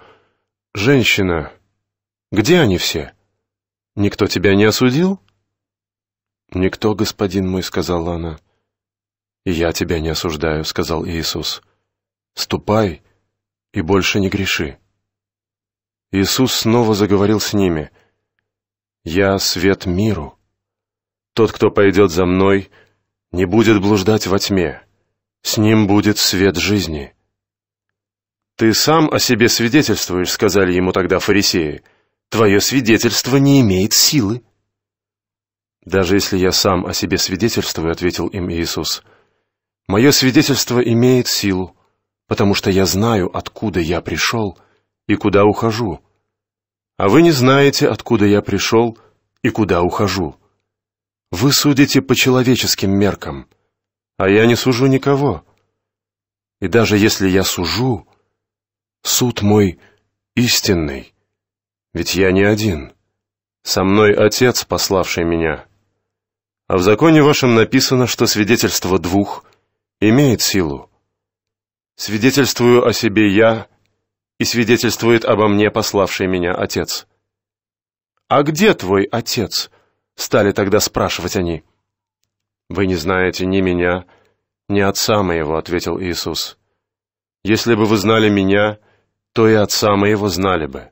«Женщина, где они все? Никто тебя не осудил? Никто, господин мой, сказала она. И я тебя не осуждаю, сказал Иисус. Ступай и больше не греши. Иисус снова заговорил с ними. Я свет миру. Тот, кто пойдет за мной, не будет блуждать во тьме. С ним будет свет жизни. Ты сам о себе свидетельствуешь, сказали ему тогда фарисеи твое свидетельство не имеет силы». «Даже если я сам о себе свидетельствую», — ответил им Иисус, — «мое свидетельство имеет силу, потому что я знаю, откуда я пришел и куда ухожу. А вы не знаете, откуда я пришел и куда ухожу. Вы судите по человеческим меркам, а я не сужу никого. И даже если я сужу, суд мой истинный, ведь я не один. Со мной Отец, пославший меня. А в законе вашем написано, что свидетельство двух имеет силу. Свидетельствую о себе я, и свидетельствует обо мне пославший меня Отец. «А где твой Отец?» — стали тогда спрашивать они. «Вы не знаете ни меня, ни Отца моего», — ответил Иисус. «Если бы вы знали меня, то и Отца моего знали бы».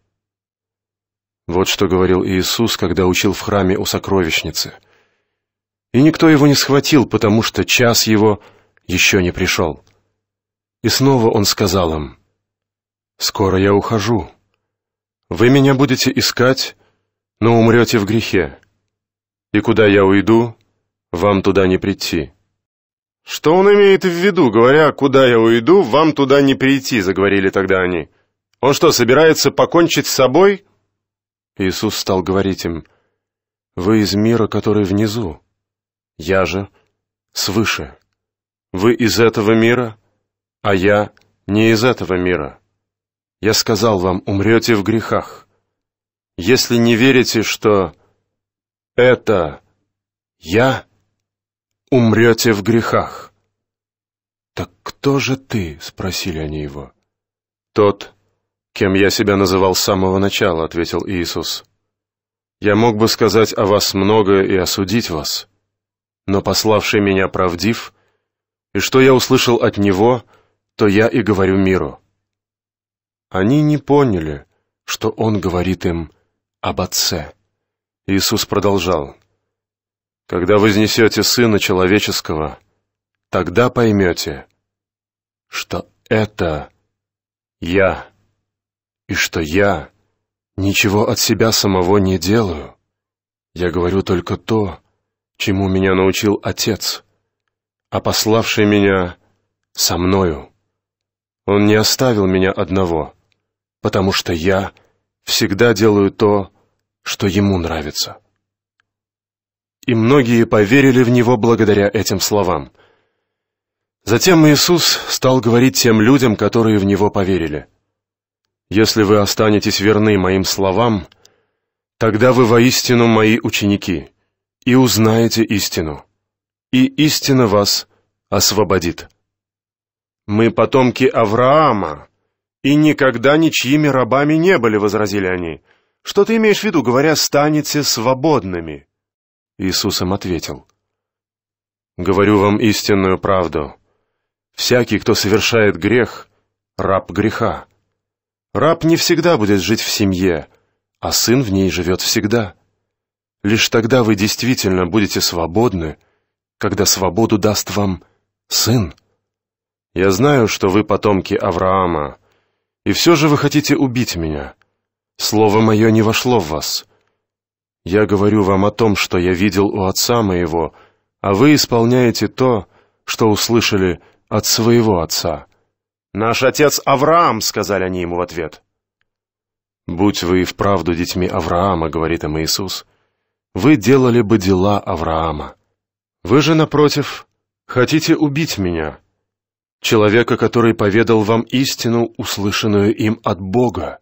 Вот что говорил Иисус, когда учил в храме у сокровищницы. И никто его не схватил, потому что час его еще не пришел. И снова он сказал им, «Скоро я ухожу. Вы меня будете искать, но умрете в грехе. И куда я уйду, вам туда не прийти». «Что он имеет в виду, говоря, куда я уйду, вам туда не прийти?» — заговорили тогда они. «Он что, собирается покончить с собой?» Иисус стал говорить им, «Вы из мира, который внизу, я же свыше. Вы из этого мира, а я не из этого мира. Я сказал вам, умрете в грехах. Если не верите, что это я, умрете в грехах». «Так кто же ты?» — спросили они его. «Тот, «Кем я себя называл с самого начала», — ответил Иисус. «Я мог бы сказать о вас многое и осудить вас, но пославший меня правдив, и что я услышал от него, то я и говорю миру». Они не поняли, что он говорит им об Отце. Иисус продолжал. «Когда вознесете Сына Человеческого, тогда поймете, что это Я» и что я ничего от себя самого не делаю. Я говорю только то, чему меня научил Отец, а пославший меня со мною. Он не оставил меня одного, потому что я всегда делаю то, что ему нравится. И многие поверили в него благодаря этим словам. Затем Иисус стал говорить тем людям, которые в него поверили – если вы останетесь верны моим словам, тогда вы воистину мои ученики и узнаете истину, и истина вас освободит. Мы потомки Авраама, и никогда ничьими рабами не были, возразили они. Что ты имеешь в виду, говоря, станете свободными? Иисусом ответил. Говорю вам истинную правду. Всякий, кто совершает грех, раб греха. Раб не всегда будет жить в семье, а сын в ней живет всегда. Лишь тогда вы действительно будете свободны, когда свободу даст вам сын. Я знаю, что вы потомки Авраама, и все же вы хотите убить меня. Слово мое не вошло в вас. Я говорю вам о том, что я видел у отца моего, а вы исполняете то, что услышали от своего отца. «Наш отец Авраам!» — сказали они ему в ответ. «Будь вы и вправду детьми Авраама», — говорит им Иисус, — «вы делали бы дела Авраама. Вы же, напротив, хотите убить меня, человека, который поведал вам истину, услышанную им от Бога.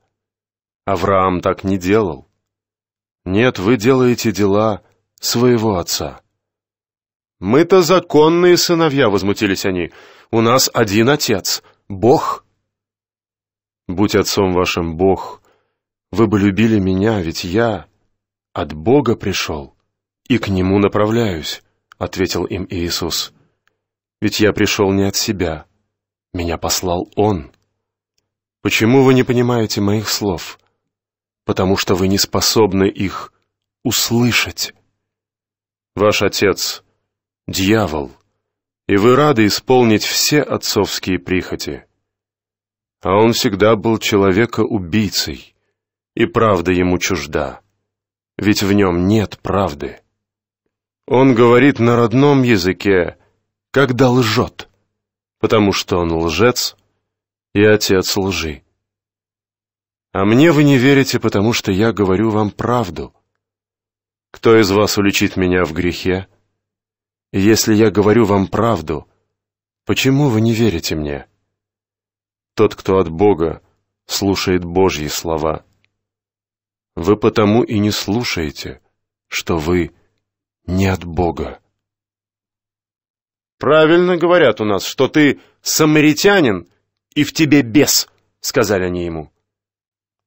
Авраам так не делал. Нет, вы делаете дела своего отца». «Мы-то законные сыновья», — возмутились они, — «у нас один отец». Бог? Будь отцом вашим Бог, вы бы любили меня, ведь я от Бога пришел и к Нему направляюсь, ответил им Иисус. Ведь я пришел не от себя, меня послал Он. Почему вы не понимаете моих слов? Потому что вы не способны их услышать. Ваш отец — дьявол — и вы рады исполнить все отцовские прихоти. А он всегда был человека-убийцей, и правда ему чужда, ведь в нем нет правды. Он говорит на родном языке, когда лжет, потому что он лжец и отец лжи. А мне вы не верите, потому что я говорю вам правду. Кто из вас уличит меня в грехе?» Если я говорю вам правду, почему вы не верите мне? Тот, кто от Бога, слушает Божьи слова. Вы потому и не слушаете, что вы не от Бога. «Правильно говорят у нас, что ты самаритянин и в тебе бес», — сказали они ему.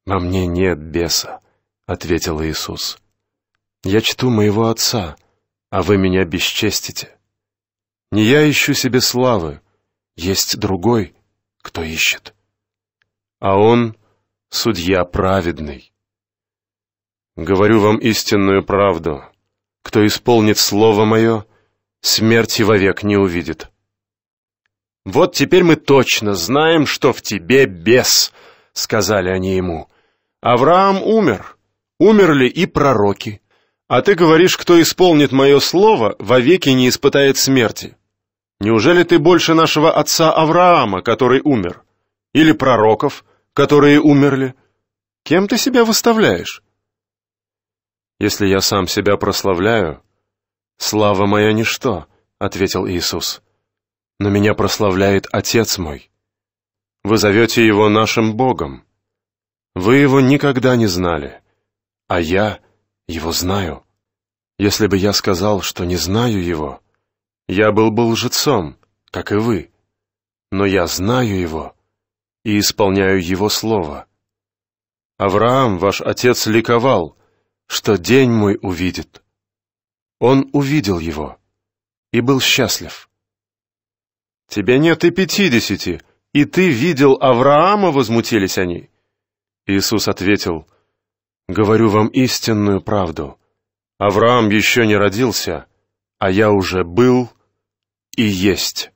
А мне нет беса», — ответил Иисус. «Я чту моего Отца» а вы меня бесчестите. Не я ищу себе славы, есть другой, кто ищет. А он — судья праведный. Говорю вам истинную правду. Кто исполнит слово мое, смерти вовек не увидит. «Вот теперь мы точно знаем, что в тебе бес», — сказали они ему. «Авраам умер, умерли и пророки». А ты говоришь, кто исполнит мое слово, вовеки не испытает смерти. Неужели ты больше нашего отца Авраама, который умер? Или пророков, которые умерли? Кем ты себя выставляешь? Если я сам себя прославляю, слава моя ничто, — ответил Иисус. Но меня прославляет Отец мой. Вы зовете его нашим Богом. Вы его никогда не знали, а я — его знаю. Если бы я сказал, что не знаю его, я был бы лжецом, как и вы. Но я знаю его и исполняю его слово. Авраам, ваш отец, ликовал, что день мой увидит. Он увидел его и был счастлив. Тебе нет и пятидесяти, и ты видел Авраама, возмутились они. Иисус ответил — Говорю вам истинную правду. Авраам еще не родился, а я уже был и есть.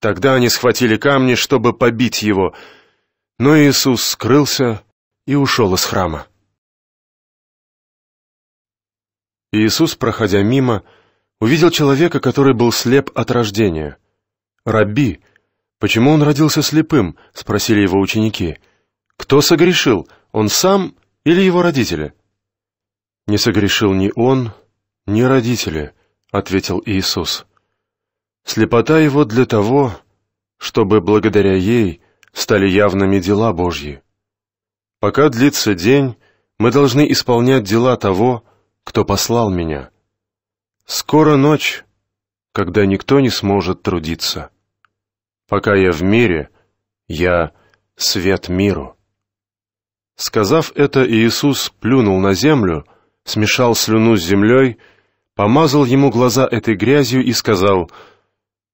Тогда они схватили камни, чтобы побить его, но Иисус скрылся и ушел из храма. Иисус, проходя мимо, увидел человека, который был слеп от рождения. «Rabbi, почему он родился слепым?» — спросили его ученики. «Кто согрешил, он сам или его родители?» «Не согрешил ни он, ни родители», — ответил Иисус. «Слепота его для того, чтобы благодаря ей стали явными дела Божьи. Пока длится день, мы должны исполнять дела того, кто послал меня. Скоро ночь, когда никто не сможет трудиться. Пока я в мире, я свет миру». Сказав это, Иисус плюнул на землю, смешал слюну с землей, помазал ему глаза этой грязью и сказал,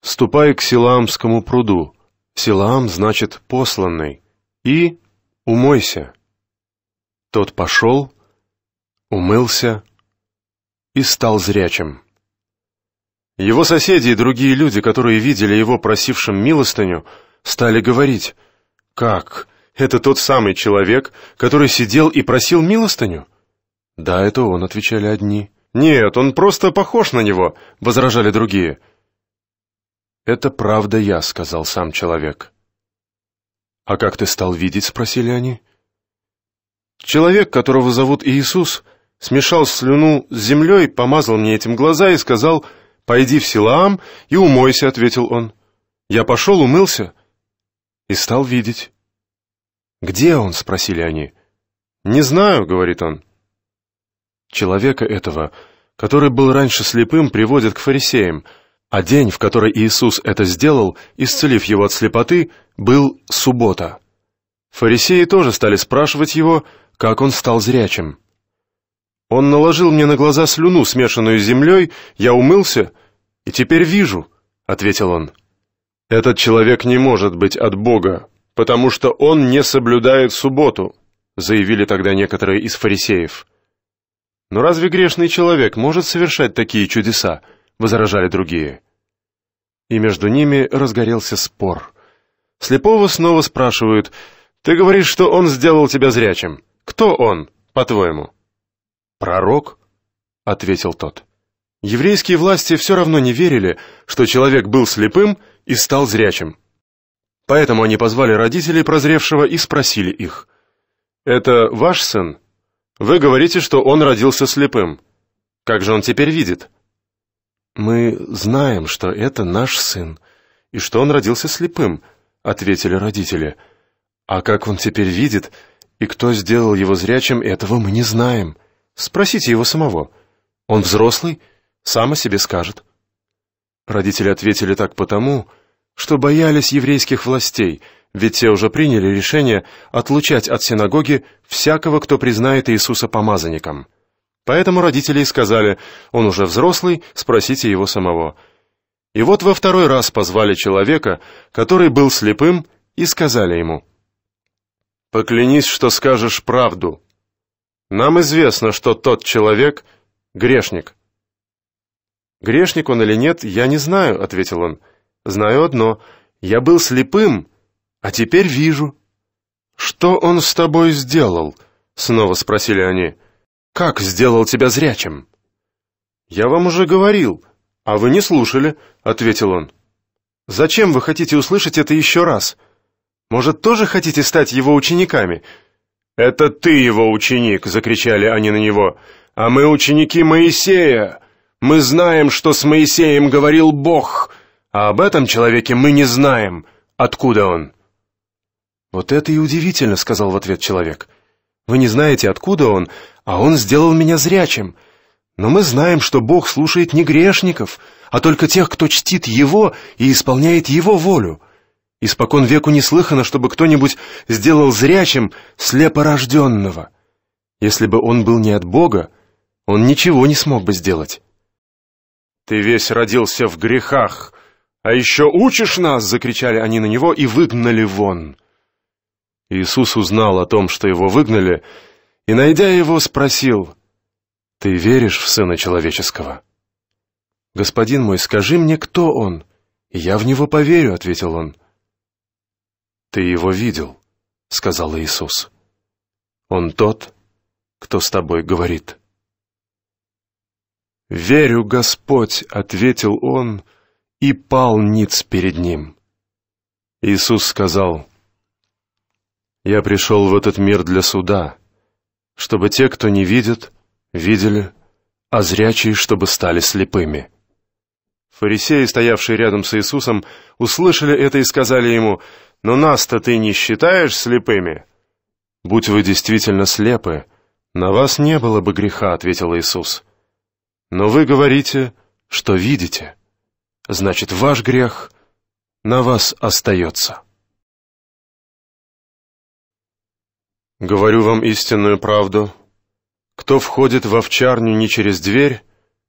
«Ступай к Силаамскому пруду». Силаам значит «посланный». «И умойся». Тот пошел, умылся и стал зрячим. Его соседи и другие люди, которые видели его просившим милостыню, стали говорить, «Как? Это тот самый человек, который сидел и просил милостыню? Да, это он, отвечали одни. Нет, он просто похож на него, возражали другие. Это правда я, сказал сам человек. А как ты стал видеть, спросили они. Человек, которого зовут Иисус, смешал слюну с землей, помазал мне этим глаза и сказал, «Пойди в Силаам и умойся», — ответил он. Я пошел, умылся и стал видеть. «Где он?» — спросили они. «Не знаю», — говорит он. Человека этого, который был раньше слепым, приводят к фарисеям, а день, в который Иисус это сделал, исцелив его от слепоты, был суббота. Фарисеи тоже стали спрашивать его, как он стал зрячим. «Он наложил мне на глаза слюну, смешанную с землей, я умылся, и теперь вижу», — ответил он. «Этот человек не может быть от Бога, потому что он не соблюдает субботу», заявили тогда некоторые из фарисеев. «Но разве грешный человек может совершать такие чудеса?» возражали другие. И между ними разгорелся спор. Слепого снова спрашивают, «Ты говоришь, что он сделал тебя зрячим. Кто он, по-твоему?» «Пророк», — ответил тот. Еврейские власти все равно не верили, что человек был слепым и стал зрячим. Поэтому они позвали родителей прозревшего и спросили их. «Это ваш сын? Вы говорите, что он родился слепым. Как же он теперь видит?» «Мы знаем, что это наш сын, и что он родился слепым», — ответили родители. «А как он теперь видит, и кто сделал его зрячим, этого мы не знаем. Спросите его самого. Он взрослый, сам о себе скажет». Родители ответили так потому, что что боялись еврейских властей, ведь те уже приняли решение отлучать от синагоги всякого, кто признает Иисуса помазанником. Поэтому родители и сказали, он уже взрослый, спросите его самого. И вот во второй раз позвали человека, который был слепым, и сказали ему, «Поклянись, что скажешь правду. Нам известно, что тот человек — грешник». «Грешник он или нет, я не знаю», — ответил он, — Знаю одно. Я был слепым, а теперь вижу». «Что он с тобой сделал?» — снова спросили они. «Как сделал тебя зрячим?» «Я вам уже говорил, а вы не слушали», — ответил он. «Зачем вы хотите услышать это еще раз? Может, тоже хотите стать его учениками?» «Это ты его ученик!» — закричали они на него. «А мы ученики Моисея! Мы знаем, что с Моисеем говорил Бог!» А об этом человеке мы не знаем, откуда он». «Вот это и удивительно», — сказал в ответ человек. «Вы не знаете, откуда он, а он сделал меня зрячим. Но мы знаем, что Бог слушает не грешников, а только тех, кто чтит Его и исполняет Его волю. Испокон веку не слыхано, чтобы кто-нибудь сделал зрячим слепорожденного. Если бы он был не от Бога, он ничего не смог бы сделать». «Ты весь родился в грехах», «А еще учишь нас!» — закричали они на него и выгнали вон. Иисус узнал о том, что его выгнали, и, найдя его, спросил, «Ты веришь в Сына Человеческого?» «Господин мой, скажи мне, кто он, я в него поверю», — ответил он. «Ты его видел», — сказал Иисус. «Он тот, кто с тобой говорит». «Верю, Господь», — ответил он, и пал ниц перед ним. Иисус сказал, «Я пришел в этот мир для суда, чтобы те, кто не видит, видели, а зрячие, чтобы стали слепыми». Фарисеи, стоявшие рядом с Иисусом, услышали это и сказали ему, «Но нас-то ты не считаешь слепыми?» «Будь вы действительно слепы, на вас не было бы греха», — ответил Иисус. «Но вы говорите, что видите» значит, ваш грех на вас остается. Говорю вам истинную правду. Кто входит в овчарню не через дверь,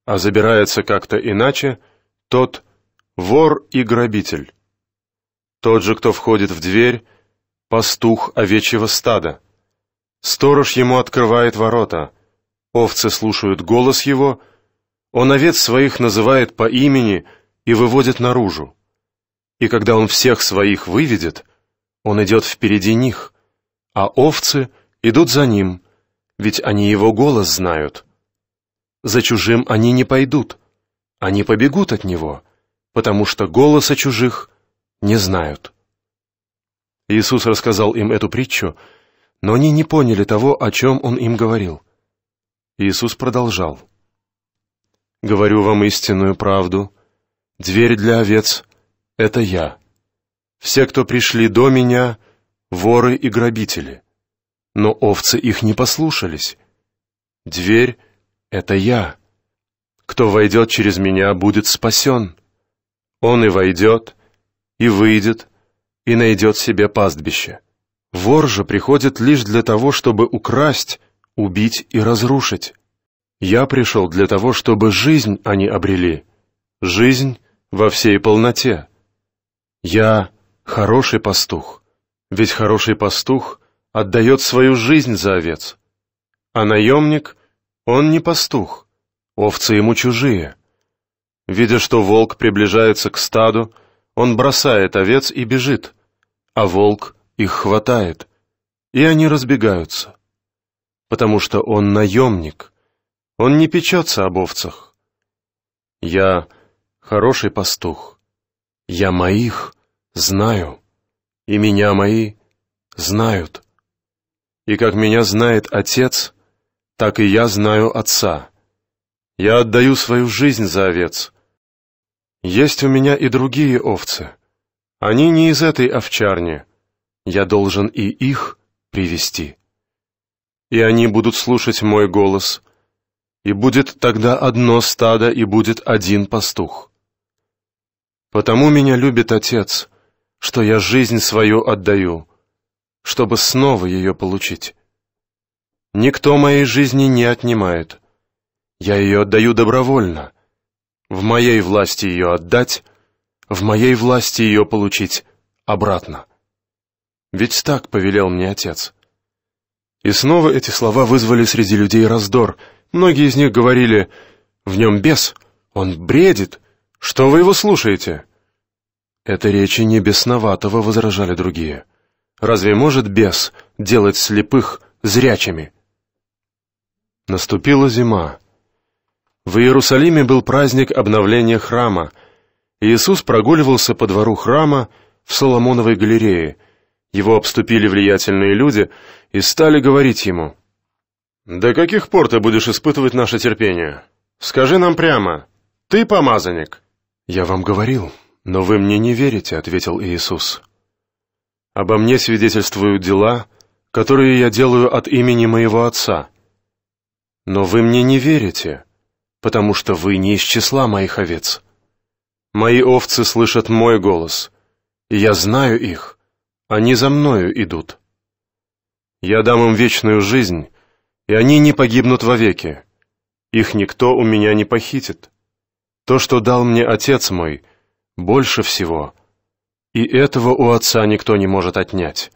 а забирается как-то иначе, тот вор и грабитель. Тот же, кто входит в дверь, пастух овечьего стада. Сторож ему открывает ворота, овцы слушают голос его, он овец своих называет по имени — и выводит наружу. И когда он всех своих выведет, он идет впереди них, а овцы идут за ним, ведь они его голос знают. За чужим они не пойдут, они побегут от него, потому что голоса чужих не знают. Иисус рассказал им эту притчу, но они не поняли того, о чем он им говорил. Иисус продолжал. «Говорю вам истинную правду, дверь для овец — это я. Все, кто пришли до меня — воры и грабители. Но овцы их не послушались. Дверь — это я. Кто войдет через меня, будет спасен. Он и войдет, и выйдет, и найдет себе пастбище. Вор же приходит лишь для того, чтобы украсть, убить и разрушить. Я пришел для того, чтобы жизнь они обрели. Жизнь во всей полноте. Я хороший пастух, ведь хороший пастух отдает свою жизнь за овец. А наемник, он не пастух, овцы ему чужие. Видя, что волк приближается к стаду, он бросает овец и бежит, а волк их хватает, и они разбегаются. Потому что он наемник, он не печется об овцах. Я хороший пастух. Я моих знаю, и меня мои знают. И как меня знает отец, так и я знаю отца. Я отдаю свою жизнь за овец. Есть у меня и другие овцы. Они не из этой овчарни. Я должен и их привести. И они будут слушать мой голос, и будет тогда одно стадо, и будет один пастух. Потому меня любит Отец, что я жизнь свою отдаю, чтобы снова ее получить. Никто моей жизни не отнимает. Я ее отдаю добровольно. В моей власти ее отдать, в моей власти ее получить обратно. Ведь так повелел мне Отец. И снова эти слова вызвали среди людей раздор. Многие из них говорили «В нем бес, он бредит, что вы его слушаете? Это речи не бесноватого, возражали другие. Разве может бес делать слепых зрячими? Наступила зима. В Иерусалиме был праздник обновления храма. Иисус прогуливался по двору храма в Соломоновой галерее. Его обступили влиятельные люди и стали говорить ему. «До каких пор ты будешь испытывать наше терпение? Скажи нам прямо, ты помазанник?» «Я вам говорил, но вы мне не верите», — ответил Иисус. «Обо мне свидетельствуют дела, которые я делаю от имени моего Отца. Но вы мне не верите, потому что вы не из числа моих овец. Мои овцы слышат мой голос, и я знаю их, они за мною идут. Я дам им вечную жизнь, и они не погибнут вовеки. Их никто у меня не похитит» то, что дал мне отец мой, больше всего, и этого у отца никто не может отнять.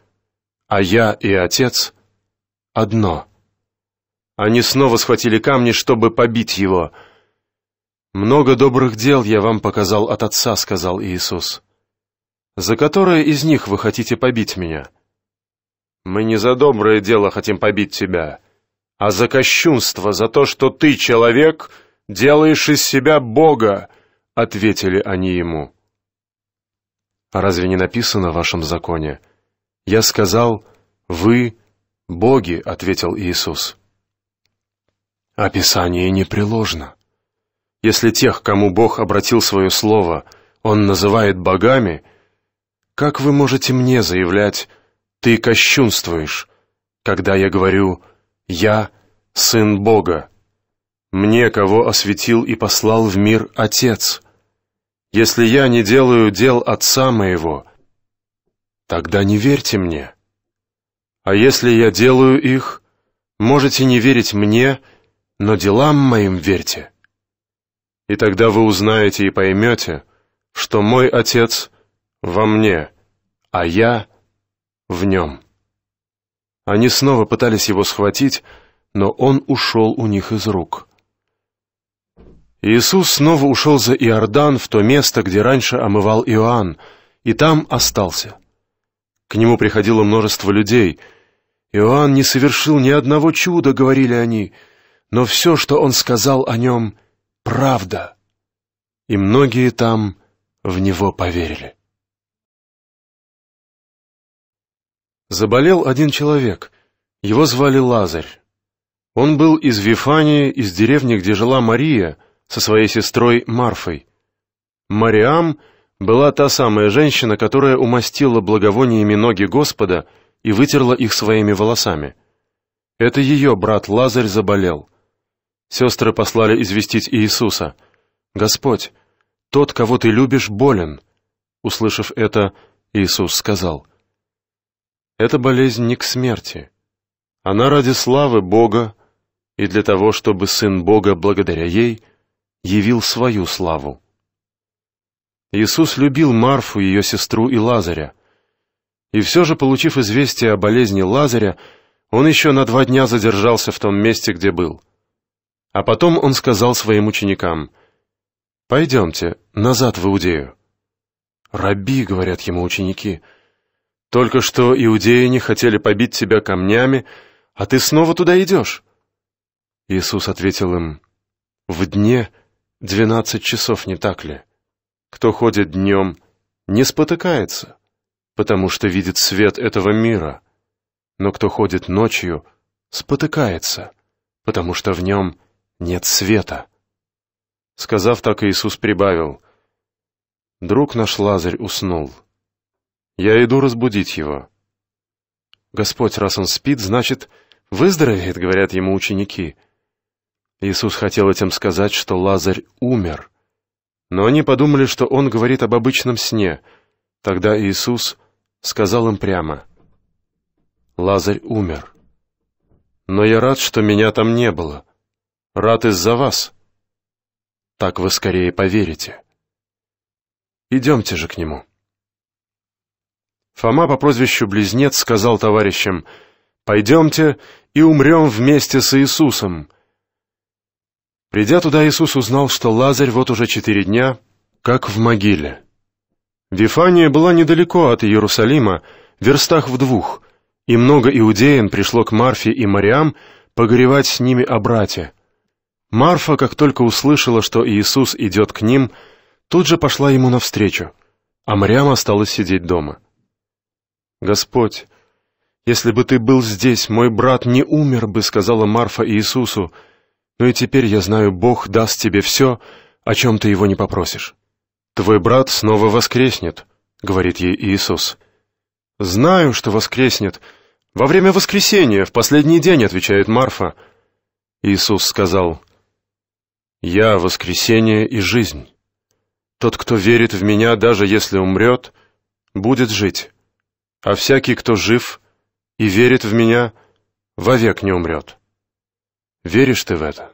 А я и отец — одно. Они снова схватили камни, чтобы побить его. «Много добрых дел я вам показал от отца», — сказал Иисус. «За которое из них вы хотите побить меня?» «Мы не за доброе дело хотим побить тебя, а за кощунство, за то, что ты человек...» делаешь из себя Бога», — ответили они ему. «А разве не написано в вашем законе? Я сказал, вы — боги», — ответил Иисус. Описание непреложно. Если тех, кому Бог обратил свое слово, Он называет богами, как вы можете мне заявлять «ты кощунствуешь», когда я говорю «я сын Бога»? мне, кого осветил и послал в мир Отец. Если я не делаю дел Отца моего, тогда не верьте мне. А если я делаю их, можете не верить мне, но делам моим верьте. И тогда вы узнаете и поймете, что мой Отец во мне, а я в нем. Они снова пытались его схватить, но он ушел у них из рук. Иисус снова ушел за Иордан в то место, где раньше омывал Иоанн, и там остался. К нему приходило множество людей. «Иоанн не совершил ни одного чуда», — говорили они, «но все, что он сказал о нем, — правда». И многие там в него поверили. Заболел один человек. Его звали Лазарь. Он был из Вифании, из деревни, где жила Мария — со своей сестрой Марфой. Мариам была та самая женщина, которая умастила благовониями ноги Господа и вытерла их своими волосами. Это ее брат Лазарь заболел. Сестры послали известить Иисуса. «Господь, тот, кого ты любишь, болен». Услышав это, Иисус сказал. «Эта болезнь не к смерти. Она ради славы Бога и для того, чтобы Сын Бога благодаря ей – явил свою славу. Иисус любил Марфу, ее сестру и Лазаря. И все же, получив известие о болезни Лазаря, он еще на два дня задержался в том месте, где был. А потом он сказал своим ученикам, «Пойдемте назад в Иудею». «Раби», — говорят ему ученики, — «только что иудеи не хотели побить тебя камнями, а ты снова туда идешь». Иисус ответил им, «В дне, Двенадцать часов, не так ли? Кто ходит днем, не спотыкается, потому что видит свет этого мира. Но кто ходит ночью, спотыкается, потому что в нем нет света. Сказав так, Иисус прибавил, «Друг наш Лазарь уснул. Я иду разбудить его». «Господь, раз он спит, значит, выздоровеет», — говорят ему ученики. Иисус хотел этим сказать, что Лазарь умер. Но они подумали, что он говорит об обычном сне. Тогда Иисус сказал им прямо, «Лазарь умер. Но я рад, что меня там не было. Рад из-за вас. Так вы скорее поверите. Идемте же к нему». Фома по прозвищу Близнец сказал товарищам, «Пойдемте и умрем вместе с Иисусом». Придя туда, Иисус узнал, что Лазарь вот уже четыре дня, как в могиле. Вифания была недалеко от Иерусалима, в верстах в двух, и много иудеян пришло к Марфе и Мариам погоревать с ними о брате. Марфа, как только услышала, что Иисус идет к ним, тут же пошла ему навстречу, а Мариам осталась сидеть дома. «Господь, если бы ты был здесь, мой брат не умер бы», — сказала Марфа Иисусу, — ну и теперь я знаю, Бог даст тебе все, о чем ты его не попросишь. Твой брат снова воскреснет, говорит ей Иисус. Знаю, что воскреснет. Во время воскресения, в последний день, отвечает Марфа. Иисус сказал: Я воскресение и жизнь. Тот, кто верит в меня, даже если умрет, будет жить. А всякий, кто жив и верит в меня, вовек не умрет. Веришь ты в это?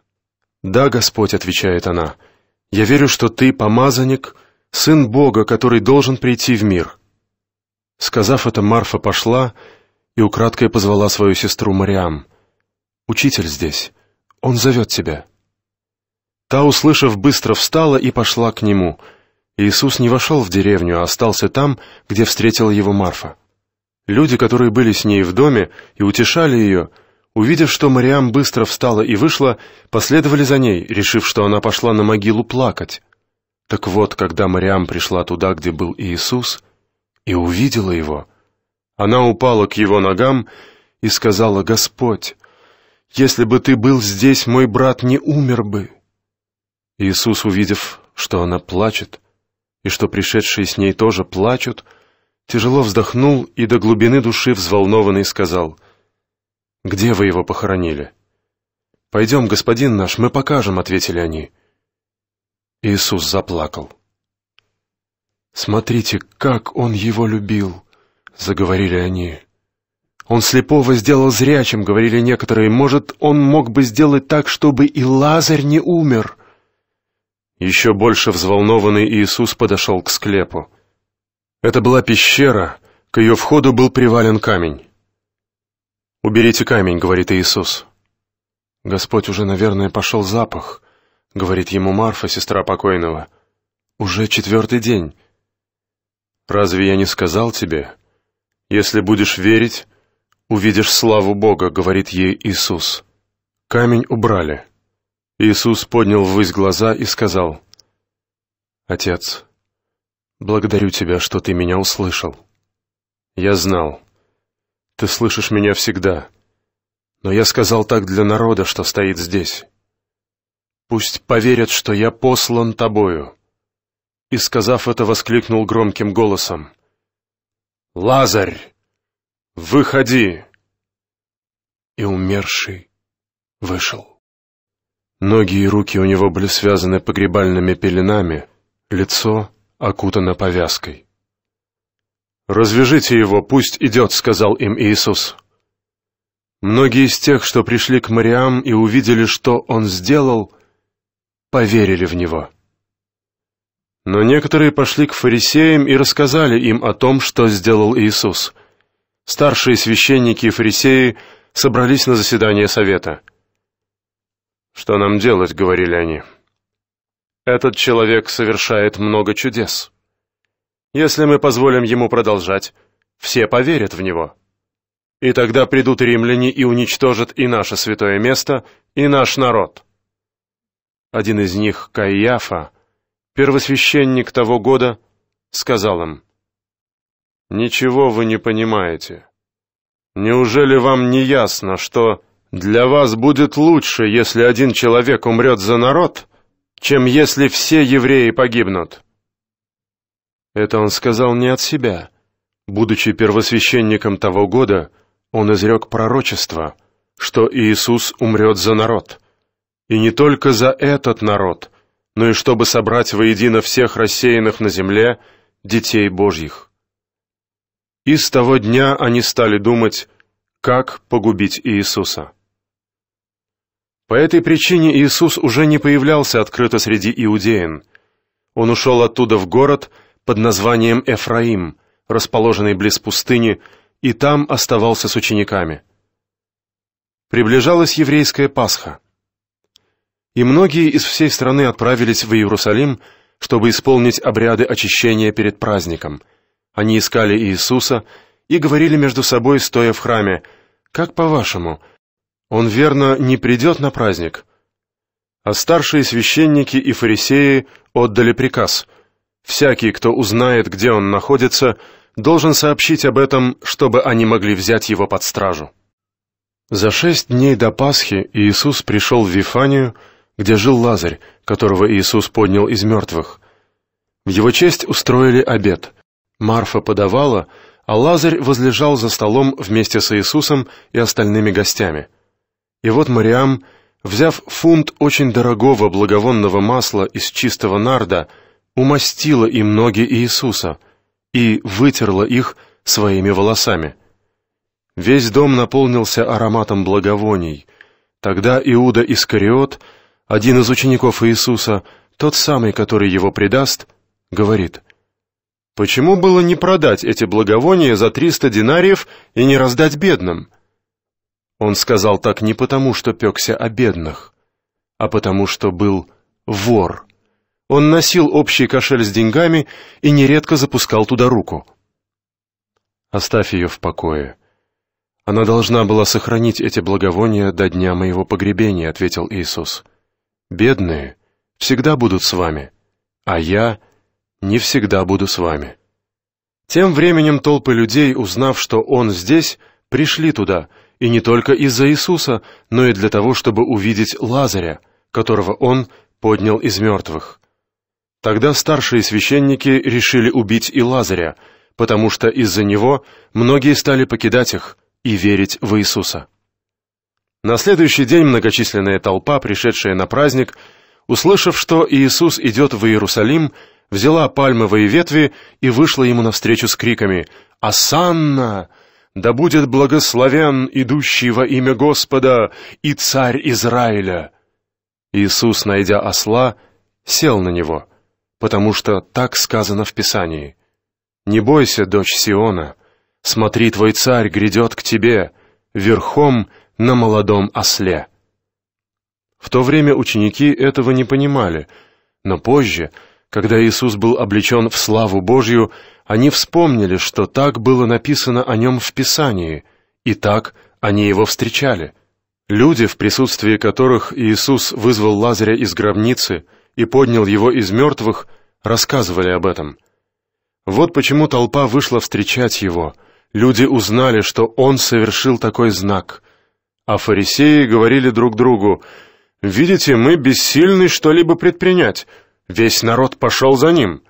Да, Господь, отвечает она. Я верю, что ты помазанник, сын Бога, который должен прийти в мир. Сказав это, Марфа пошла и украдкой позвала свою сестру Мариам. Учитель здесь. Он зовет тебя. Та, услышав, быстро встала и пошла к нему. Иисус не вошел в деревню, а остался там, где встретила его Марфа. Люди, которые были с ней в доме и утешали ее, — Увидев, что Мариам быстро встала и вышла, последовали за ней, решив, что она пошла на могилу плакать. Так вот, когда Мариам пришла туда, где был Иисус, и увидела его, она упала к его ногам и сказала, «Господь, если бы ты был здесь, мой брат не умер бы». Иисус, увидев, что она плачет, и что пришедшие с ней тоже плачут, тяжело вздохнул и до глубины души взволнованный сказал — «Где вы его похоронили?» «Пойдем, господин наш, мы покажем», — ответили они. Иисус заплакал. «Смотрите, как он его любил», — заговорили они. «Он слепого сделал зрячим», — говорили некоторые. «Может, он мог бы сделать так, чтобы и Лазарь не умер?» Еще больше взволнованный Иисус подошел к склепу. Это была пещера, к ее входу был привален камень. «Уберите камень», — говорит Иисус. «Господь уже, наверное, пошел запах», — говорит ему Марфа, сестра покойного. «Уже четвертый день». «Разве я не сказал тебе? Если будешь верить, увидишь славу Бога», — говорит ей Иисус. Камень убрали. Иисус поднял ввысь глаза и сказал, «Отец, благодарю тебя, что ты меня услышал. Я знал, ты слышишь меня всегда. Но я сказал так для народа, что стоит здесь. Пусть поверят, что я послан тобою. И, сказав это, воскликнул громким голосом. «Лазарь, выходи!» И умерший вышел. Ноги и руки у него были связаны погребальными пеленами, лицо окутано повязкой. «Развяжите его, пусть идет», — сказал им Иисус. Многие из тех, что пришли к Мариам и увидели, что он сделал, поверили в него. Но некоторые пошли к фарисеям и рассказали им о том, что сделал Иисус. Старшие священники и фарисеи собрались на заседание совета. «Что нам делать?» — говорили они. «Этот человек совершает много чудес». Если мы позволим ему продолжать, все поверят в него. И тогда придут римляне и уничтожат и наше святое место, и наш народ. Один из них, Каиафа, первосвященник того года, сказал им, «Ничего вы не понимаете. Неужели вам не ясно, что для вас будет лучше, если один человек умрет за народ, чем если все евреи погибнут?» Это он сказал не от себя. Будучи первосвященником того года, он изрек пророчество, что Иисус умрет за народ. И не только за этот народ, но и чтобы собрать воедино всех рассеянных на земле детей Божьих. И с того дня они стали думать, как погубить Иисуса. По этой причине Иисус уже не появлялся открыто среди иудеин. Он ушел оттуда в город – под названием Эфраим, расположенный близ пустыни, и там оставался с учениками. Приближалась еврейская Пасха, и многие из всей страны отправились в Иерусалим, чтобы исполнить обряды очищения перед праздником. Они искали Иисуса и говорили между собой, стоя в храме, «Как по-вашему, он, верно, не придет на праздник?» А старшие священники и фарисеи отдали приказ – Всякий, кто узнает, где он находится, должен сообщить об этом, чтобы они могли взять его под стражу. За шесть дней до Пасхи Иисус пришел в Вифанию, где жил Лазарь, которого Иисус поднял из мертвых. В его честь устроили обед. Марфа подавала, а Лазарь возлежал за столом вместе с Иисусом и остальными гостями. И вот Мариам, взяв фунт очень дорогого благовонного масла из чистого нарда, — умастила им ноги Иисуса и вытерла их своими волосами. Весь дом наполнился ароматом благовоний. Тогда Иуда Искариот, один из учеников Иисуса, тот самый, который его предаст, говорит, «Почему было не продать эти благовония за триста динариев и не раздать бедным?» Он сказал так не потому, что пекся о бедных, а потому, что был вор. Он носил общий кошель с деньгами и нередко запускал туда руку. Оставь ее в покое. Она должна была сохранить эти благовония до дня моего погребения, ответил Иисус. Бедные всегда будут с вами, а я не всегда буду с вами. Тем временем толпы людей, узнав, что он здесь, пришли туда, и не только из-за Иисуса, но и для того, чтобы увидеть Лазаря, которого он поднял из мертвых. Тогда старшие священники решили убить и Лазаря, потому что из-за него многие стали покидать их и верить в Иисуса. На следующий день многочисленная толпа, пришедшая на праздник, услышав, что Иисус идет в Иерусалим, взяла пальмовые ветви и вышла ему навстречу с криками «Асанна! Да будет благословен идущий во имя Господа и царь Израиля!» Иисус, найдя осла, сел на него – потому что так сказано в Писании. «Не бойся, дочь Сиона, смотри, твой царь грядет к тебе верхом на молодом осле». В то время ученики этого не понимали, но позже, когда Иисус был облечен в славу Божью, они вспомнили, что так было написано о нем в Писании, и так они его встречали. Люди, в присутствии которых Иисус вызвал Лазаря из гробницы – и поднял его из мертвых, рассказывали об этом. Вот почему толпа вышла встречать его. Люди узнали, что он совершил такой знак. А фарисеи говорили друг другу, «Видите, мы бессильны что-либо предпринять. Весь народ пошел за ним».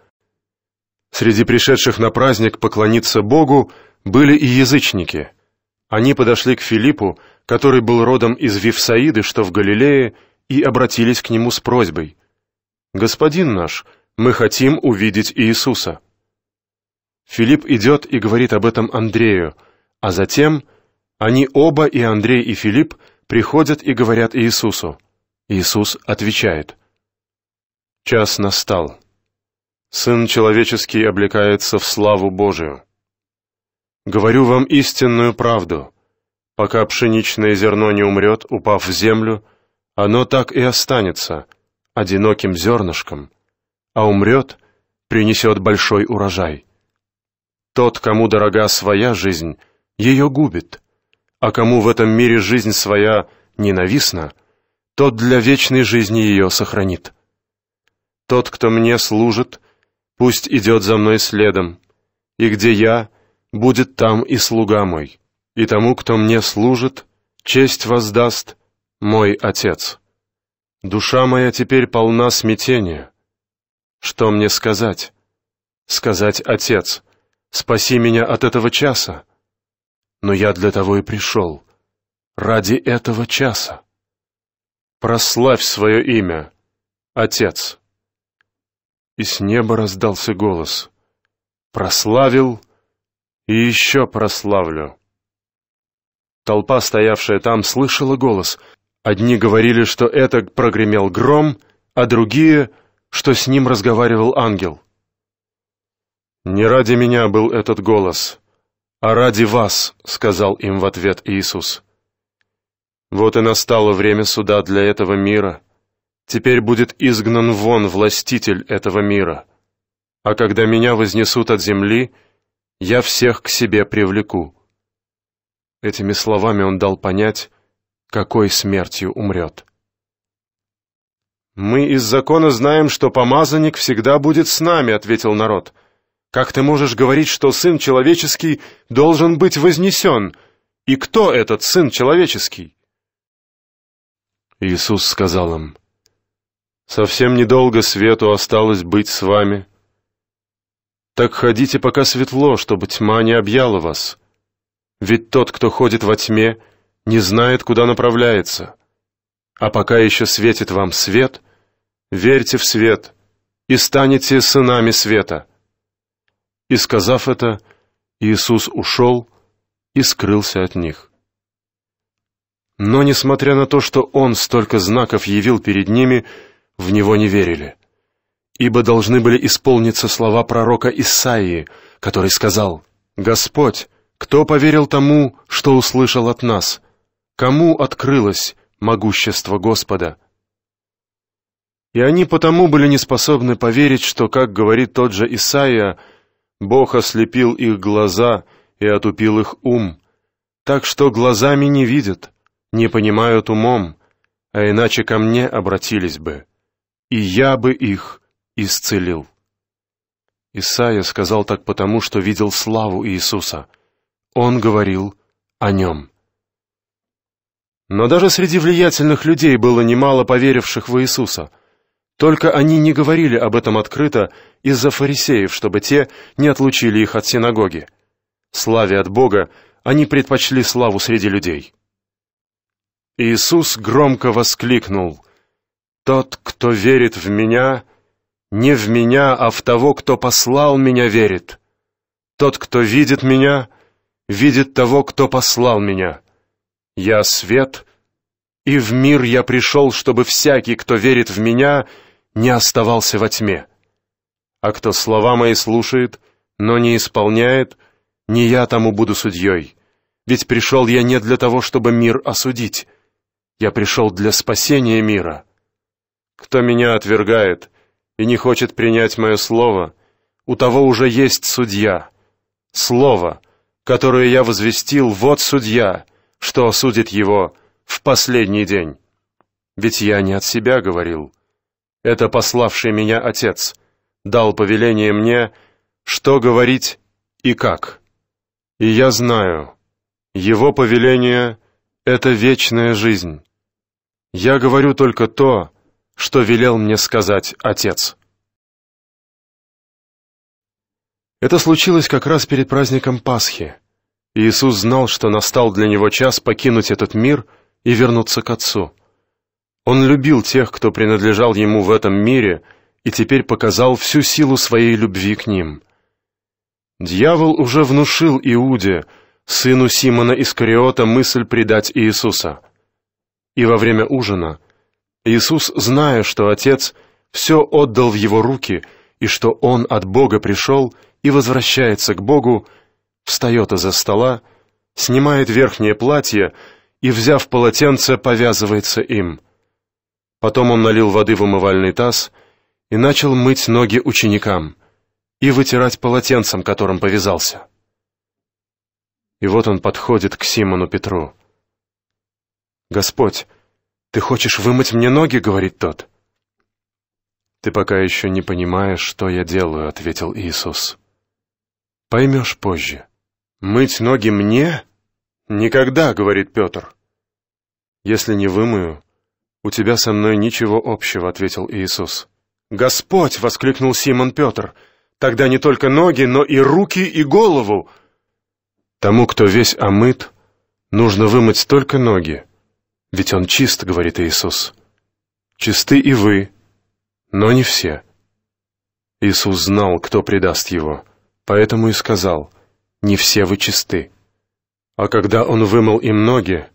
Среди пришедших на праздник поклониться Богу были и язычники. Они подошли к Филиппу, который был родом из Вифсаиды, что в Галилее, и обратились к нему с просьбой – «Господин наш, мы хотим увидеть Иисуса». Филипп идет и говорит об этом Андрею, а затем они оба, и Андрей, и Филипп, приходят и говорят Иисусу. Иисус отвечает. «Час настал. Сын человеческий облекается в славу Божию. Говорю вам истинную правду. Пока пшеничное зерно не умрет, упав в землю, оно так и останется, одиноким зернышком, а умрет, принесет большой урожай. Тот, кому дорога своя жизнь, ее губит, а кому в этом мире жизнь своя ненавистна, тот для вечной жизни ее сохранит. Тот, кто мне служит, пусть идет за мной следом, и где я, будет там и слуга мой, и тому, кто мне служит, честь воздаст мой Отец». Душа моя теперь полна смятения. Что мне сказать? Сказать, Отец, спаси меня от этого часа. Но я для того и пришел, ради этого часа. Прославь свое имя, Отец. И с неба раздался голос. Прославил и еще прославлю. Толпа, стоявшая там, слышала голос — Одни говорили, что это прогремел гром, а другие, что с ним разговаривал ангел. «Не ради меня был этот голос, а ради вас», — сказал им в ответ Иисус. «Вот и настало время суда для этого мира. Теперь будет изгнан вон властитель этого мира. А когда меня вознесут от земли, я всех к себе привлеку». Этими словами он дал понять, какой смертью умрет. «Мы из закона знаем, что помазанник всегда будет с нами», — ответил народ. «Как ты можешь говорить, что сын человеческий должен быть вознесен? И кто этот сын человеческий?» Иисус сказал им, «Совсем недолго свету осталось быть с вами. Так ходите, пока светло, чтобы тьма не объяла вас. Ведь тот, кто ходит во тьме, — не знает, куда направляется. А пока еще светит вам свет, верьте в свет и станете сынами света». И, сказав это, Иисус ушел и скрылся от них. Но, несмотря на то, что Он столько знаков явил перед ними, в Него не верили, ибо должны были исполниться слова пророка Исаии, который сказал «Господь, кто поверил тому, что услышал от нас?» Кому открылось могущество Господа? И они потому были не способны поверить, что, как говорит тот же Исаия, Бог ослепил их глаза и отупил их ум, так что глазами не видят, не понимают умом, а иначе ко мне обратились бы, и я бы их исцелил. Исаия сказал так потому, что видел славу Иисуса. Он говорил о нем. Но даже среди влиятельных людей было немало поверивших в Иисуса. Только они не говорили об этом открыто из-за фарисеев, чтобы те не отлучили их от синагоги. Славе от Бога они предпочли славу среди людей. Иисус громко воскликнул «Тот, кто верит в Меня, не в Меня, а в Того, кто послал Меня, верит. Тот, кто видит Меня, видит Того, кто послал Меня». Я свет, и в мир я пришел, чтобы всякий, кто верит в меня, не оставался во тьме. А кто слова мои слушает, но не исполняет, не я тому буду судьей. Ведь пришел я не для того, чтобы мир осудить. Я пришел для спасения мира. Кто меня отвергает и не хочет принять мое слово, у того уже есть судья. Слово, которое я возвестил, вот судья — что осудит его в последний день. Ведь я не от себя говорил. Это пославший меня Отец дал повеление мне, что говорить и как. И я знаю, его повеление — это вечная жизнь. Я говорю только то, что велел мне сказать Отец. Это случилось как раз перед праздником Пасхи. Иисус знал, что настал для него час покинуть этот мир и вернуться к Отцу. Он любил тех, кто принадлежал ему в этом мире, и теперь показал всю силу своей любви к ним. Дьявол уже внушил Иуде, сыну Симона Искариота, мысль предать Иисуса. И во время ужина Иисус, зная, что Отец все отдал в его руки и что Он от Бога пришел и возвращается к Богу, встает из-за стола, снимает верхнее платье и, взяв полотенце, повязывается им. Потом он налил воды в умывальный таз и начал мыть ноги ученикам и вытирать полотенцем, которым повязался. И вот он подходит к Симону Петру. «Господь, ты хочешь вымыть мне ноги?» — говорит тот. «Ты пока еще не понимаешь, что я делаю», — ответил Иисус. «Поймешь позже». «Мыть ноги мне? Никогда!» — говорит Петр. «Если не вымою, у тебя со мной ничего общего», — ответил Иисус. «Господь!» — воскликнул Симон Петр. «Тогда не только ноги, но и руки, и голову!» «Тому, кто весь омыт, нужно вымыть только ноги, ведь он чист», — говорит Иисус. «Чисты и вы, но не все». Иисус знал, кто предаст его, поэтому и сказал, не все вы чисты. А когда он вымыл им ноги,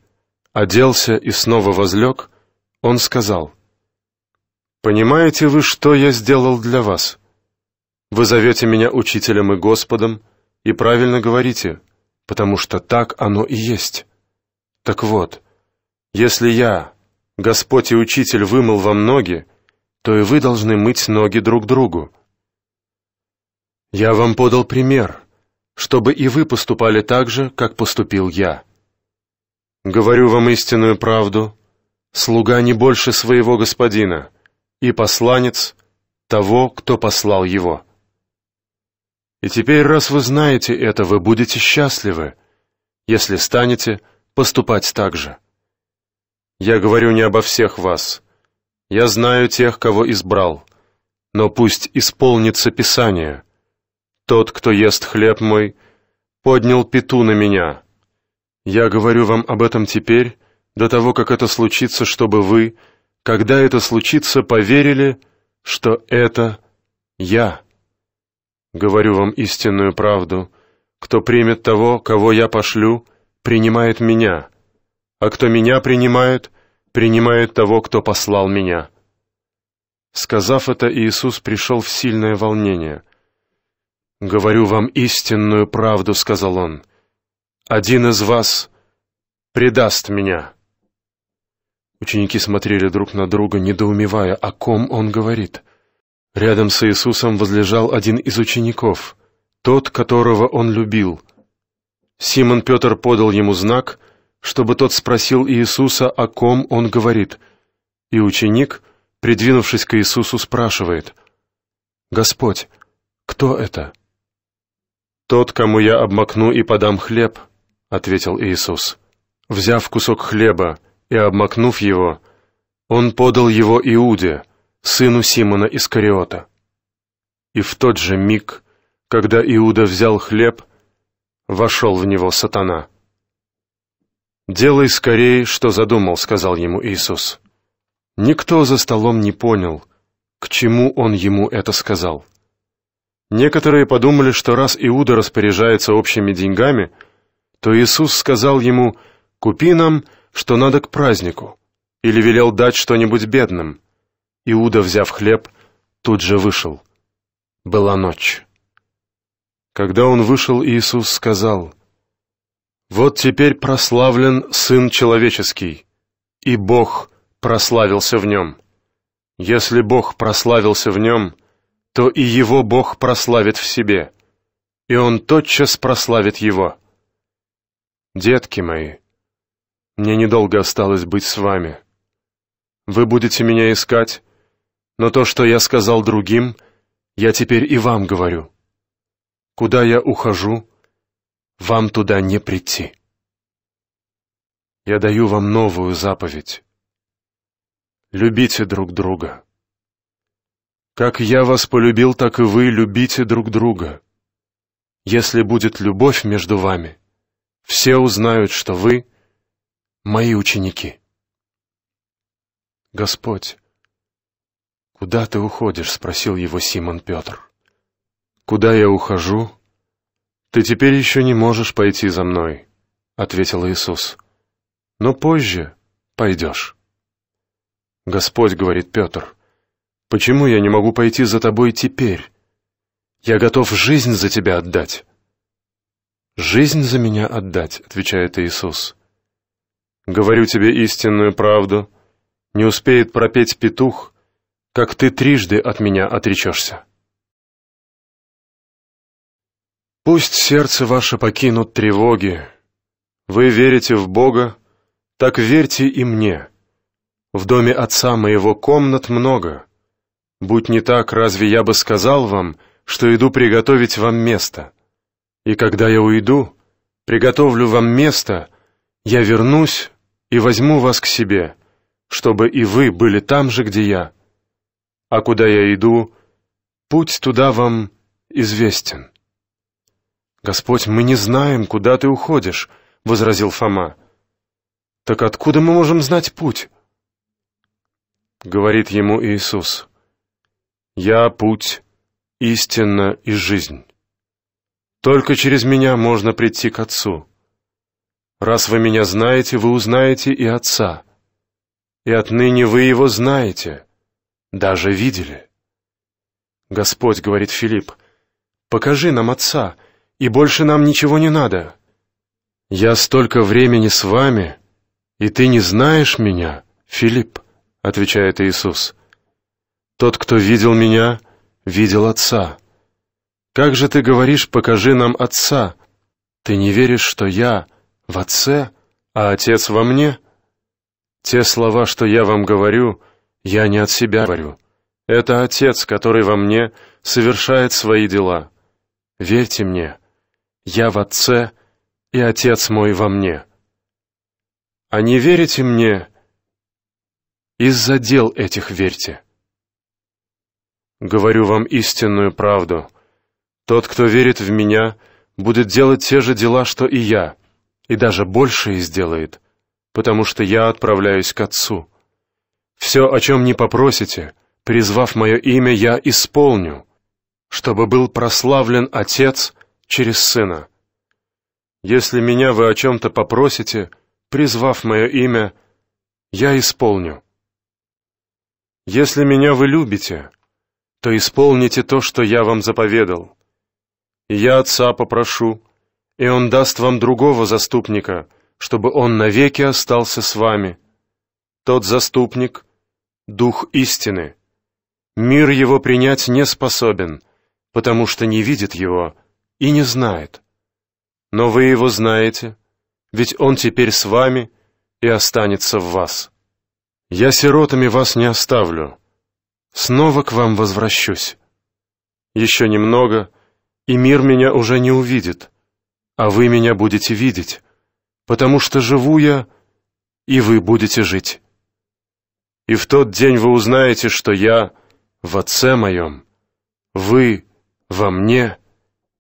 оделся и снова возлег, он сказал, «Понимаете вы, что я сделал для вас? Вы зовете меня учителем и Господом, и правильно говорите, потому что так оно и есть. Так вот, если я, Господь и Учитель, вымыл вам ноги, то и вы должны мыть ноги друг другу. Я вам подал пример, чтобы и вы поступали так же, как поступил я. Говорю вам истинную правду, слуга не больше своего господина, и посланец того, кто послал его. И теперь, раз вы знаете это, вы будете счастливы, если станете поступать так же. Я говорю не обо всех вас. Я знаю тех, кого избрал. Но пусть исполнится Писание, тот, кто ест хлеб мой, поднял пету на меня. Я говорю вам об этом теперь, до того, как это случится, чтобы вы, когда это случится, поверили, что это я. Говорю вам истинную правду. Кто примет того, кого я пошлю, принимает меня, а кто меня принимает, принимает того, кто послал меня». Сказав это, Иисус пришел в сильное волнение. «Говорю вам истинную правду», — сказал он. «Один из вас предаст меня». Ученики смотрели друг на друга, недоумевая, о ком он говорит. Рядом с Иисусом возлежал один из учеников, тот, которого он любил. Симон Петр подал ему знак, чтобы тот спросил Иисуса, о ком он говорит. И ученик, придвинувшись к Иисусу, спрашивает, «Господь, кто это?» «Тот, кому я обмакну и подам хлеб», — ответил Иисус. Взяв кусок хлеба и обмакнув его, он подал его Иуде, сыну Симона Искариота. И в тот же миг, когда Иуда взял хлеб, вошел в него сатана. «Делай скорее, что задумал», — сказал ему Иисус. Никто за столом не понял, к чему он ему это сказал. Некоторые подумали, что раз Иуда распоряжается общими деньгами, то Иисус сказал ему «Купи нам, что надо к празднику», или велел дать что-нибудь бедным. Иуда, взяв хлеб, тут же вышел. Была ночь. Когда он вышел, Иисус сказал «Вот теперь прославлен Сын Человеческий, и Бог прославился в нем. Если Бог прославился в нем, — то и его Бог прославит в себе, и он тотчас прославит его. Детки мои, мне недолго осталось быть с вами. Вы будете меня искать, но то, что я сказал другим, я теперь и вам говорю. Куда я ухожу, вам туда не прийти. Я даю вам новую заповедь. Любите друг друга. Как я вас полюбил, так и вы любите друг друга. Если будет любовь между вами, все узнают, что вы мои ученики. Господь, куда ты уходишь? спросил его Симон Петр. Куда я ухожу? Ты теперь еще не можешь пойти за мной, ответил Иисус. Но позже пойдешь. Господь говорит Петр, Почему я не могу пойти за тобой теперь? Я готов жизнь за тебя отдать». «Жизнь за меня отдать», — отвечает Иисус. «Говорю тебе истинную правду. Не успеет пропеть петух, как ты трижды от меня отречешься». Пусть сердце ваше покинут тревоги. Вы верите в Бога, так верьте и мне. В доме Отца моего комнат много. Будь не так, разве я бы сказал вам, что иду приготовить вам место? И когда я уйду, приготовлю вам место, я вернусь и возьму вас к себе, чтобы и вы были там же, где я. А куда я иду, путь туда вам известен». «Господь, мы не знаем, куда ты уходишь», — возразил Фома. «Так откуда мы можем знать путь?» Говорит ему Иисус. Я путь, истина и жизнь. Только через меня можно прийти к Отцу. Раз вы меня знаете, вы узнаете и Отца. И отныне вы его знаете, даже видели. Господь, говорит Филипп, покажи нам Отца, и больше нам ничего не надо. Я столько времени с вами, и ты не знаешь меня, Филипп, отвечает Иисус. Тот, кто видел меня, видел Отца. Как же ты говоришь, покажи нам Отца? Ты не веришь, что я в Отце, а Отец во мне? Те слова, что я вам говорю, я не от себя говорю. Это Отец, который во мне совершает свои дела. Верьте мне, я в Отце, и Отец мой во мне. А не верите мне, из-за дел этих верьте. Говорю вам истинную правду. Тот, кто верит в меня, будет делать те же дела, что и я, и даже больше сделает, потому что я отправляюсь к Отцу. Все, о чем не попросите, призвав мое имя, я исполню, чтобы был прославлен Отец через Сына. Если меня вы о чем-то попросите, призвав мое имя, я исполню. Если меня вы любите, то исполните то, что я вам заповедал. И я отца попрошу, и он даст вам другого заступника, чтобы он навеки остался с вами. Тот заступник — дух истины. Мир его принять не способен, потому что не видит его и не знает. Но вы его знаете, ведь он теперь с вами и останется в вас. Я сиротами вас не оставлю, Снова к вам возвращусь. Еще немного, и мир меня уже не увидит, а вы меня будете видеть, потому что живу я, и вы будете жить. И в тот день вы узнаете, что я в Отце моем, вы во мне,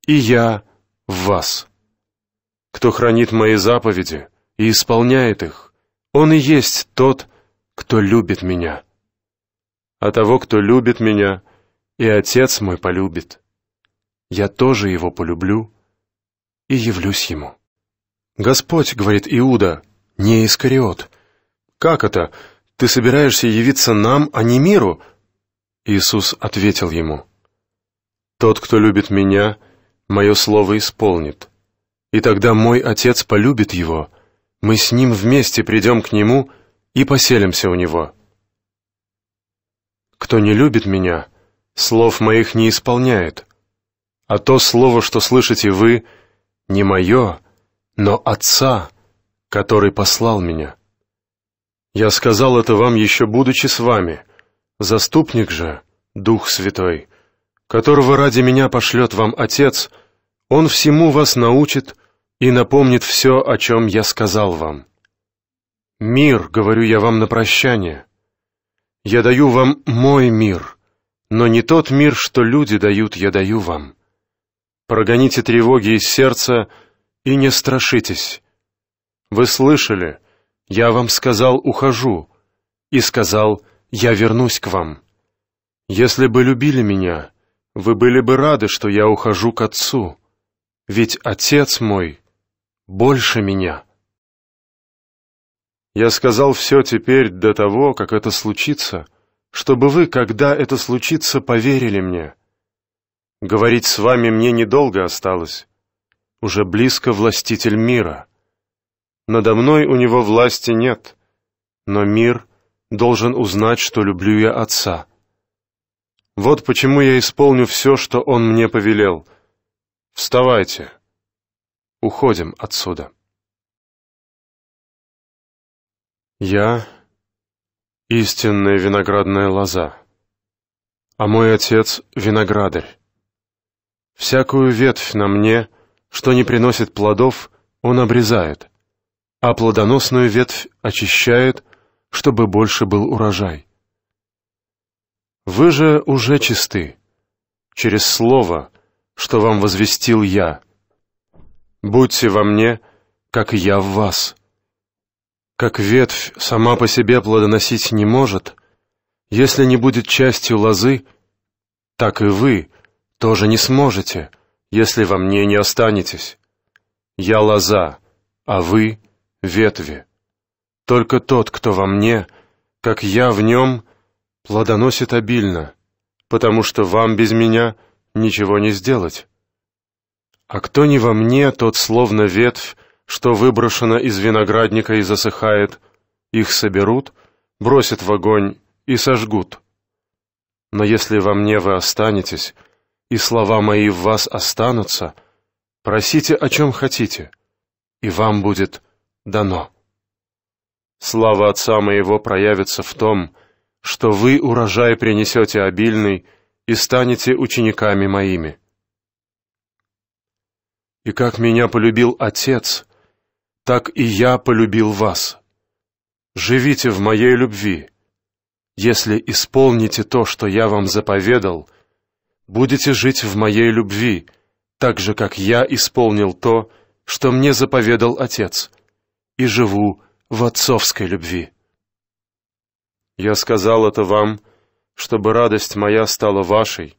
и я в вас. Кто хранит мои заповеди и исполняет их, он и есть тот, кто любит меня» а того, кто любит меня, и Отец мой полюбит. Я тоже его полюблю и явлюсь ему». «Господь», — говорит Иуда, — «не Искариот». «Как это? Ты собираешься явиться нам, а не миру?» Иисус ответил ему, «Тот, кто любит меня, мое слово исполнит, и тогда мой Отец полюбит его, мы с ним вместе придем к нему и поселимся у него». Кто не любит меня, слов моих не исполняет. А то слово, что слышите вы, не мое, но Отца, который послал меня. Я сказал это вам еще будучи с вами. Заступник же, Дух Святой, которого ради меня пошлет вам Отец, он всему вас научит и напомнит все, о чем я сказал вам. «Мир», — говорю я вам на прощание, я даю вам мой мир, но не тот мир, что люди дают, я даю вам. Прогоните тревоги из сердца и не страшитесь. Вы слышали, я вам сказал «ухожу» и сказал «я вернусь к вам». Если бы любили меня, вы были бы рады, что я ухожу к Отцу, ведь Отец мой больше меня». Я сказал все теперь до того, как это случится, чтобы вы, когда это случится, поверили мне. Говорить с вами мне недолго осталось. Уже близко властитель мира. Надо мной у него власти нет, но мир должен узнать, что люблю я отца. Вот почему я исполню все, что он мне повелел. Вставайте. Уходим отсюда. Я — истинная виноградная лоза, а мой отец — виноградарь. Всякую ветвь на мне, что не приносит плодов, он обрезает, а плодоносную ветвь очищает, чтобы больше был урожай. Вы же уже чисты, через слово, что вам возвестил я. Будьте во мне, как я в вас» Как ветвь сама по себе плодоносить не может, если не будет частью лозы, так и вы тоже не сможете, если во мне не останетесь. Я лоза, а вы — ветви. Только тот, кто во мне, как я в нем, плодоносит обильно, потому что вам без меня ничего не сделать. А кто не во мне, тот словно ветвь, что выброшено из виноградника и засыхает, их соберут, бросят в огонь и сожгут. Но если во мне вы останетесь, и слова мои в вас останутся, просите о чем хотите, и вам будет дано. Слава Отца моего проявится в том, что вы урожай принесете обильный и станете учениками моими. И как меня полюбил Отец, так и я полюбил вас. Живите в моей любви. Если исполните то, что я вам заповедал, будете жить в моей любви, так же, как я исполнил то, что мне заповедал Отец, и живу в отцовской любви. Я сказал это вам, чтобы радость моя стала вашей,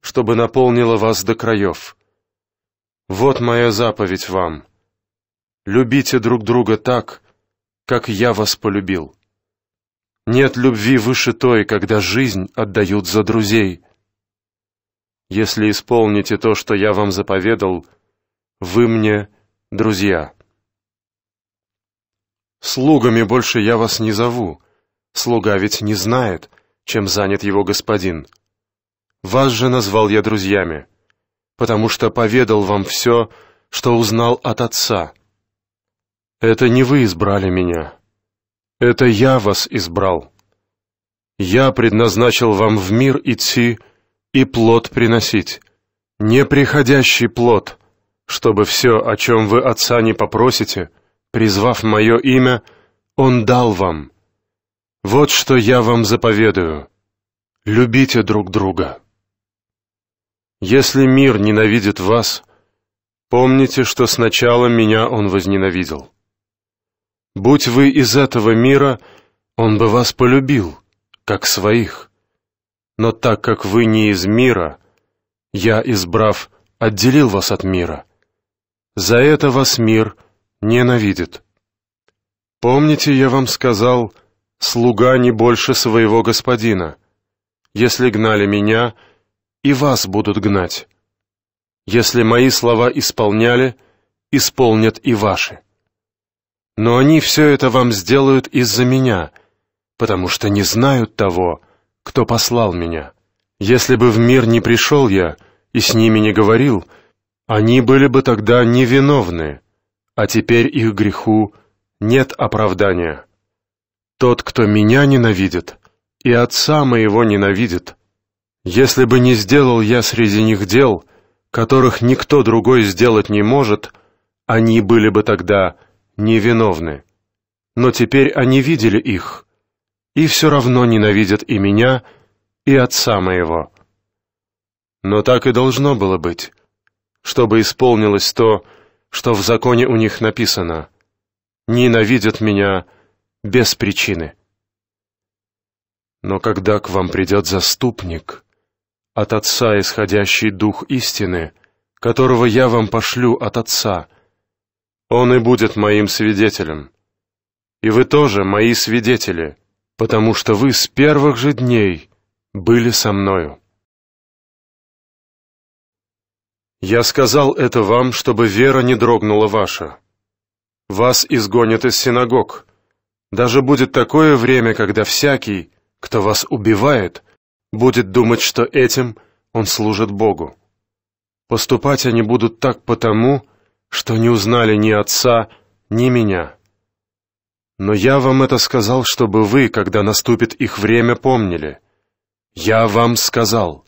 чтобы наполнила вас до краев. Вот моя заповедь вам — Любите друг друга так, как я вас полюбил. Нет любви выше той, когда жизнь отдают за друзей. Если исполните то, что я вам заповедал, вы мне друзья. Слугами больше я вас не зову. Слуга ведь не знает, чем занят его господин. Вас же назвал я друзьями, потому что поведал вам все, что узнал от отца. Это не вы избрали меня. Это я вас избрал. Я предназначил вам в мир идти и плод приносить. Неприходящий плод, чтобы все, о чем вы отца не попросите, призвав мое имя, он дал вам. Вот что я вам заповедую. Любите друг друга. Если мир ненавидит вас, помните, что сначала меня он возненавидел. Будь вы из этого мира, он бы вас полюбил, как своих. Но так как вы не из мира, я, избрав, отделил вас от мира. За это вас мир ненавидит. Помните, я вам сказал, слуга не больше своего господина. Если гнали меня, и вас будут гнать. Если мои слова исполняли, исполнят и ваши. Но они все это вам сделают из-за меня, потому что не знают того, кто послал меня. Если бы в мир не пришел я и с ними не говорил, они были бы тогда невиновны, а теперь их греху нет оправдания. Тот, кто меня ненавидит, и отца моего ненавидит. Если бы не сделал я среди них дел, которых никто другой сделать не может, они были бы тогда невиновны невиновны. Но теперь они видели их, и все равно ненавидят и меня, и отца моего. Но так и должно было быть, чтобы исполнилось то, что в законе у них написано «Ненавидят меня без причины». Но когда к вам придет заступник, от Отца исходящий Дух истины, которого я вам пошлю от Отца — он и будет моим свидетелем. И вы тоже мои свидетели, потому что вы с первых же дней были со мною. Я сказал это вам, чтобы вера не дрогнула ваша. Вас изгонят из синагог. Даже будет такое время, когда всякий, кто вас убивает, будет думать, что этим он служит Богу. Поступать они будут так потому, что не узнали ни отца, ни меня. Но я вам это сказал, чтобы вы, когда наступит их время, помнили. Я вам сказал.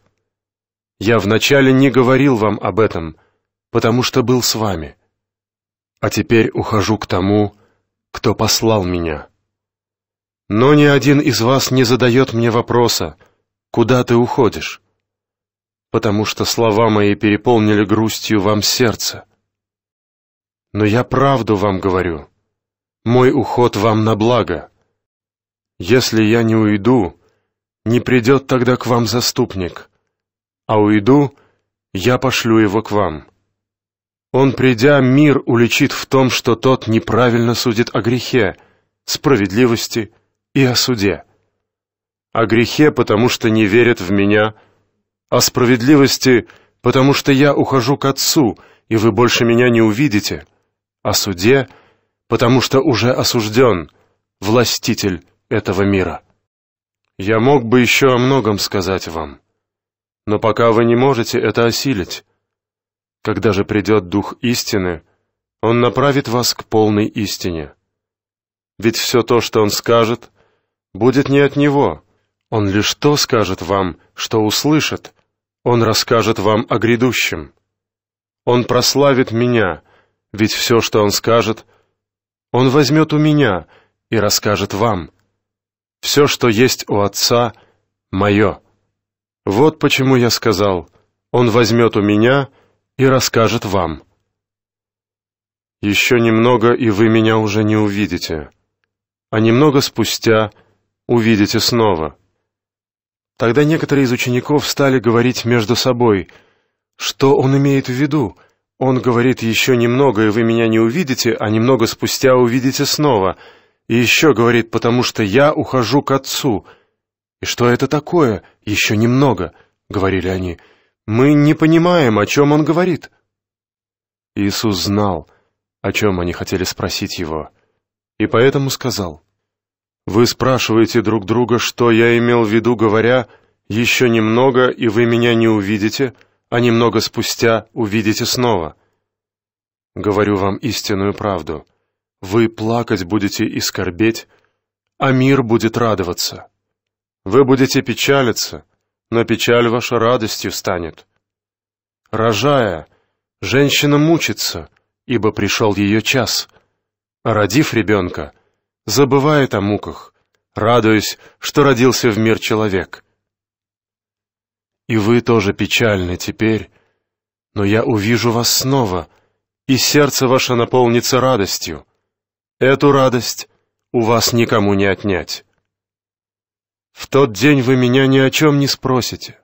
Я вначале не говорил вам об этом, потому что был с вами. А теперь ухожу к тому, кто послал меня. Но ни один из вас не задает мне вопроса, куда ты уходишь, потому что слова мои переполнили грустью вам сердце но я правду вам говорю. Мой уход вам на благо. Если я не уйду, не придет тогда к вам заступник, а уйду, я пошлю его к вам. Он, придя, мир уличит в том, что тот неправильно судит о грехе, справедливости и о суде. О грехе, потому что не верят в меня, о справедливости, потому что я ухожу к Отцу, и вы больше меня не увидите» о суде, потому что уже осужден, властитель этого мира. Я мог бы еще о многом сказать вам, но пока вы не можете это осилить. Когда же придет Дух истины, Он направит вас к полной истине. Ведь все то, что Он скажет, будет не от Него. Он лишь то скажет вам, что услышит, Он расскажет вам о грядущем. Он прославит Меня — ведь все, что он скажет, он возьмет у меня и расскажет вам. Все, что есть у отца, мое. Вот почему я сказал, он возьмет у меня и расскажет вам. Еще немного, и вы меня уже не увидите. А немного спустя увидите снова. Тогда некоторые из учеников стали говорить между собой, что он имеет в виду — он говорит еще немного, и вы меня не увидите, а немного спустя увидите снова. И еще говорит, потому что я ухожу к отцу. И что это такое? Еще немного, говорили они. Мы не понимаем, о чем он говорит. Иисус знал, о чем они хотели спросить его, и поэтому сказал, «Вы спрашиваете друг друга, что я имел в виду, говоря, «Еще немного, и вы меня не увидите», — а немного спустя увидите снова. Говорю вам истинную правду. Вы плакать будете и скорбеть, а мир будет радоваться. Вы будете печалиться, но печаль ваша радостью станет. Рожая, женщина мучится, ибо пришел ее час. родив ребенка, забывает о муках, радуясь, что родился в мир человек — и вы тоже печальны теперь, но я увижу вас снова, и сердце ваше наполнится радостью. Эту радость у вас никому не отнять. В тот день вы меня ни о чем не спросите.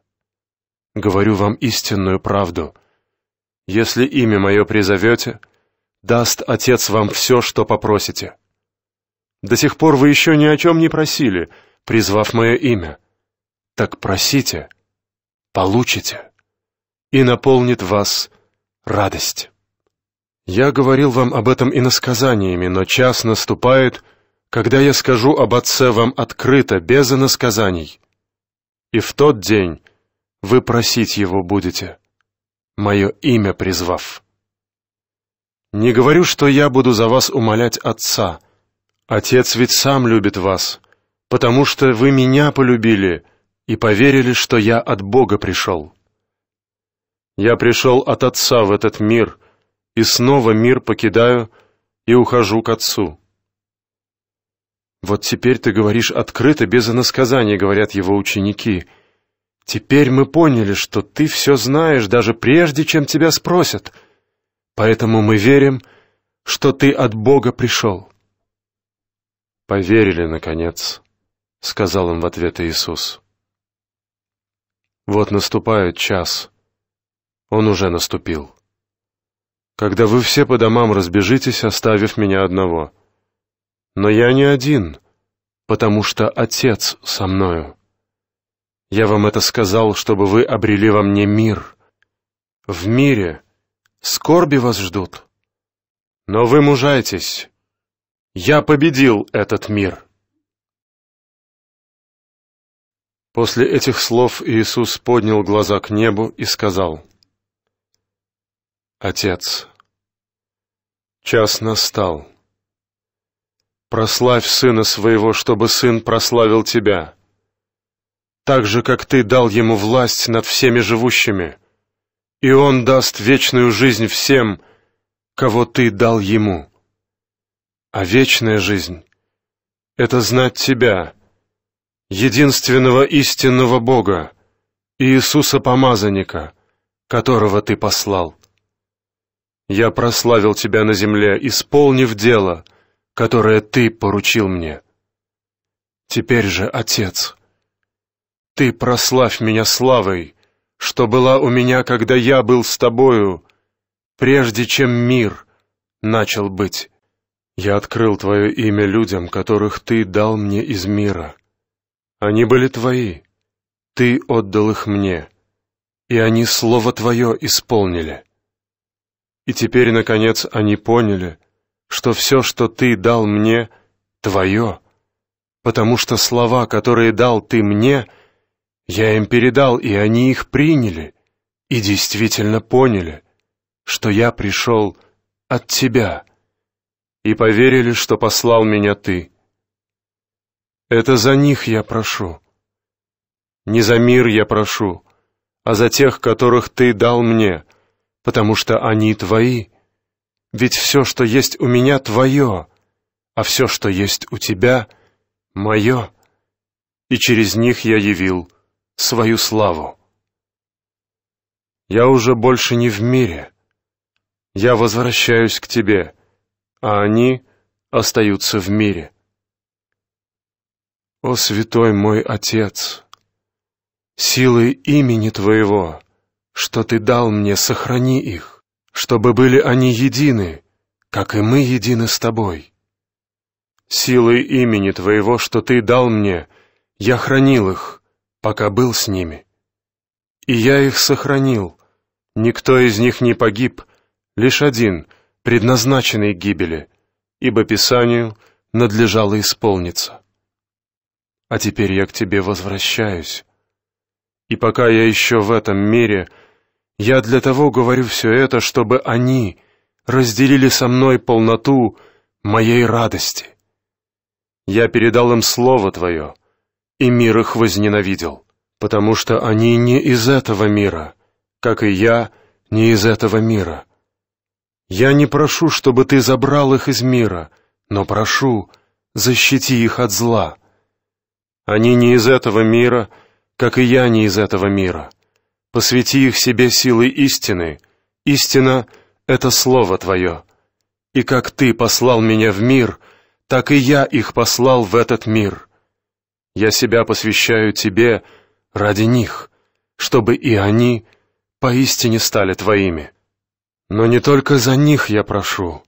Говорю вам истинную правду. Если имя мое призовете, даст Отец вам все, что попросите. До сих пор вы еще ни о чем не просили, призвав мое имя. Так просите, получите и наполнит вас радость. Я говорил вам об этом и насказаниями, но час наступает, когда я скажу об Отце вам открыто, без иносказаний. И в тот день вы просить Его будете, мое имя призвав. Не говорю, что я буду за вас умолять Отца. Отец ведь сам любит вас, потому что вы меня полюбили — и поверили, что я от Бога пришел. Я пришел от Отца в этот мир, и снова мир покидаю и ухожу к Отцу. Вот теперь ты говоришь открыто, без иносказаний, говорят его ученики. Теперь мы поняли, что ты все знаешь, даже прежде, чем тебя спросят. Поэтому мы верим, что ты от Бога пришел. Поверили, наконец, — сказал им в ответ Иисус. Вот наступает час. Он уже наступил. Когда вы все по домам разбежитесь, оставив меня одного. Но я не один, потому что Отец со мною. Я вам это сказал, чтобы вы обрели во мне мир. В мире скорби вас ждут. Но вы мужайтесь. Я победил этот мир». После этих слов Иисус поднял глаза к небу и сказал, «Отец, час настал. Прославь Сына Своего, чтобы Сын прославил Тебя, так же, как Ты дал Ему власть над всеми живущими, и Он даст вечную жизнь всем, кого Ты дал Ему. А вечная жизнь — это знать Тебя» единственного истинного Бога, Иисуса Помазанника, которого Ты послал. Я прославил Тебя на земле, исполнив дело, которое Ты поручил мне. Теперь же, Отец, Ты прославь меня славой, что была у меня, когда я был с Тобою, прежде чем мир начал быть. Я открыл Твое имя людям, которых Ты дал мне из мира — они были твои. Ты отдал их мне, и они слово твое исполнили. И теперь, наконец, они поняли, что все, что ты дал мне, твое, потому что слова, которые дал ты мне, я им передал, и они их приняли, и действительно поняли, что я пришел от тебя, и поверили, что послал меня ты. Это за них я прошу. Не за мир я прошу, а за тех, которых ты дал мне, потому что они твои. Ведь все, что есть у меня, твое, а все, что есть у тебя, мое. И через них я явил свою славу. Я уже больше не в мире. Я возвращаюсь к тебе, а они остаются в мире. О, святой мой Отец, силы имени Твоего, что Ты дал мне, сохрани их, чтобы были они едины, как и мы едины с Тобой. Силы имени Твоего, что Ты дал мне, я хранил их, пока был с ними. И я их сохранил, никто из них не погиб, лишь один, предназначенный гибели, ибо Писанию надлежало исполниться а теперь я к тебе возвращаюсь. И пока я еще в этом мире, я для того говорю все это, чтобы они разделили со мной полноту моей радости. Я передал им слово твое, и мир их возненавидел, потому что они не из этого мира, как и я не из этого мира. Я не прошу, чтобы ты забрал их из мира, но прошу, защити их от зла». Они не из этого мира, как и я не из этого мира. Посвяти их себе силой истины. Истина — это Слово Твое. И как Ты послал меня в мир, так и я их послал в этот мир. Я себя посвящаю Тебе ради них, чтобы и они поистине стали Твоими. Но не только за них я прошу.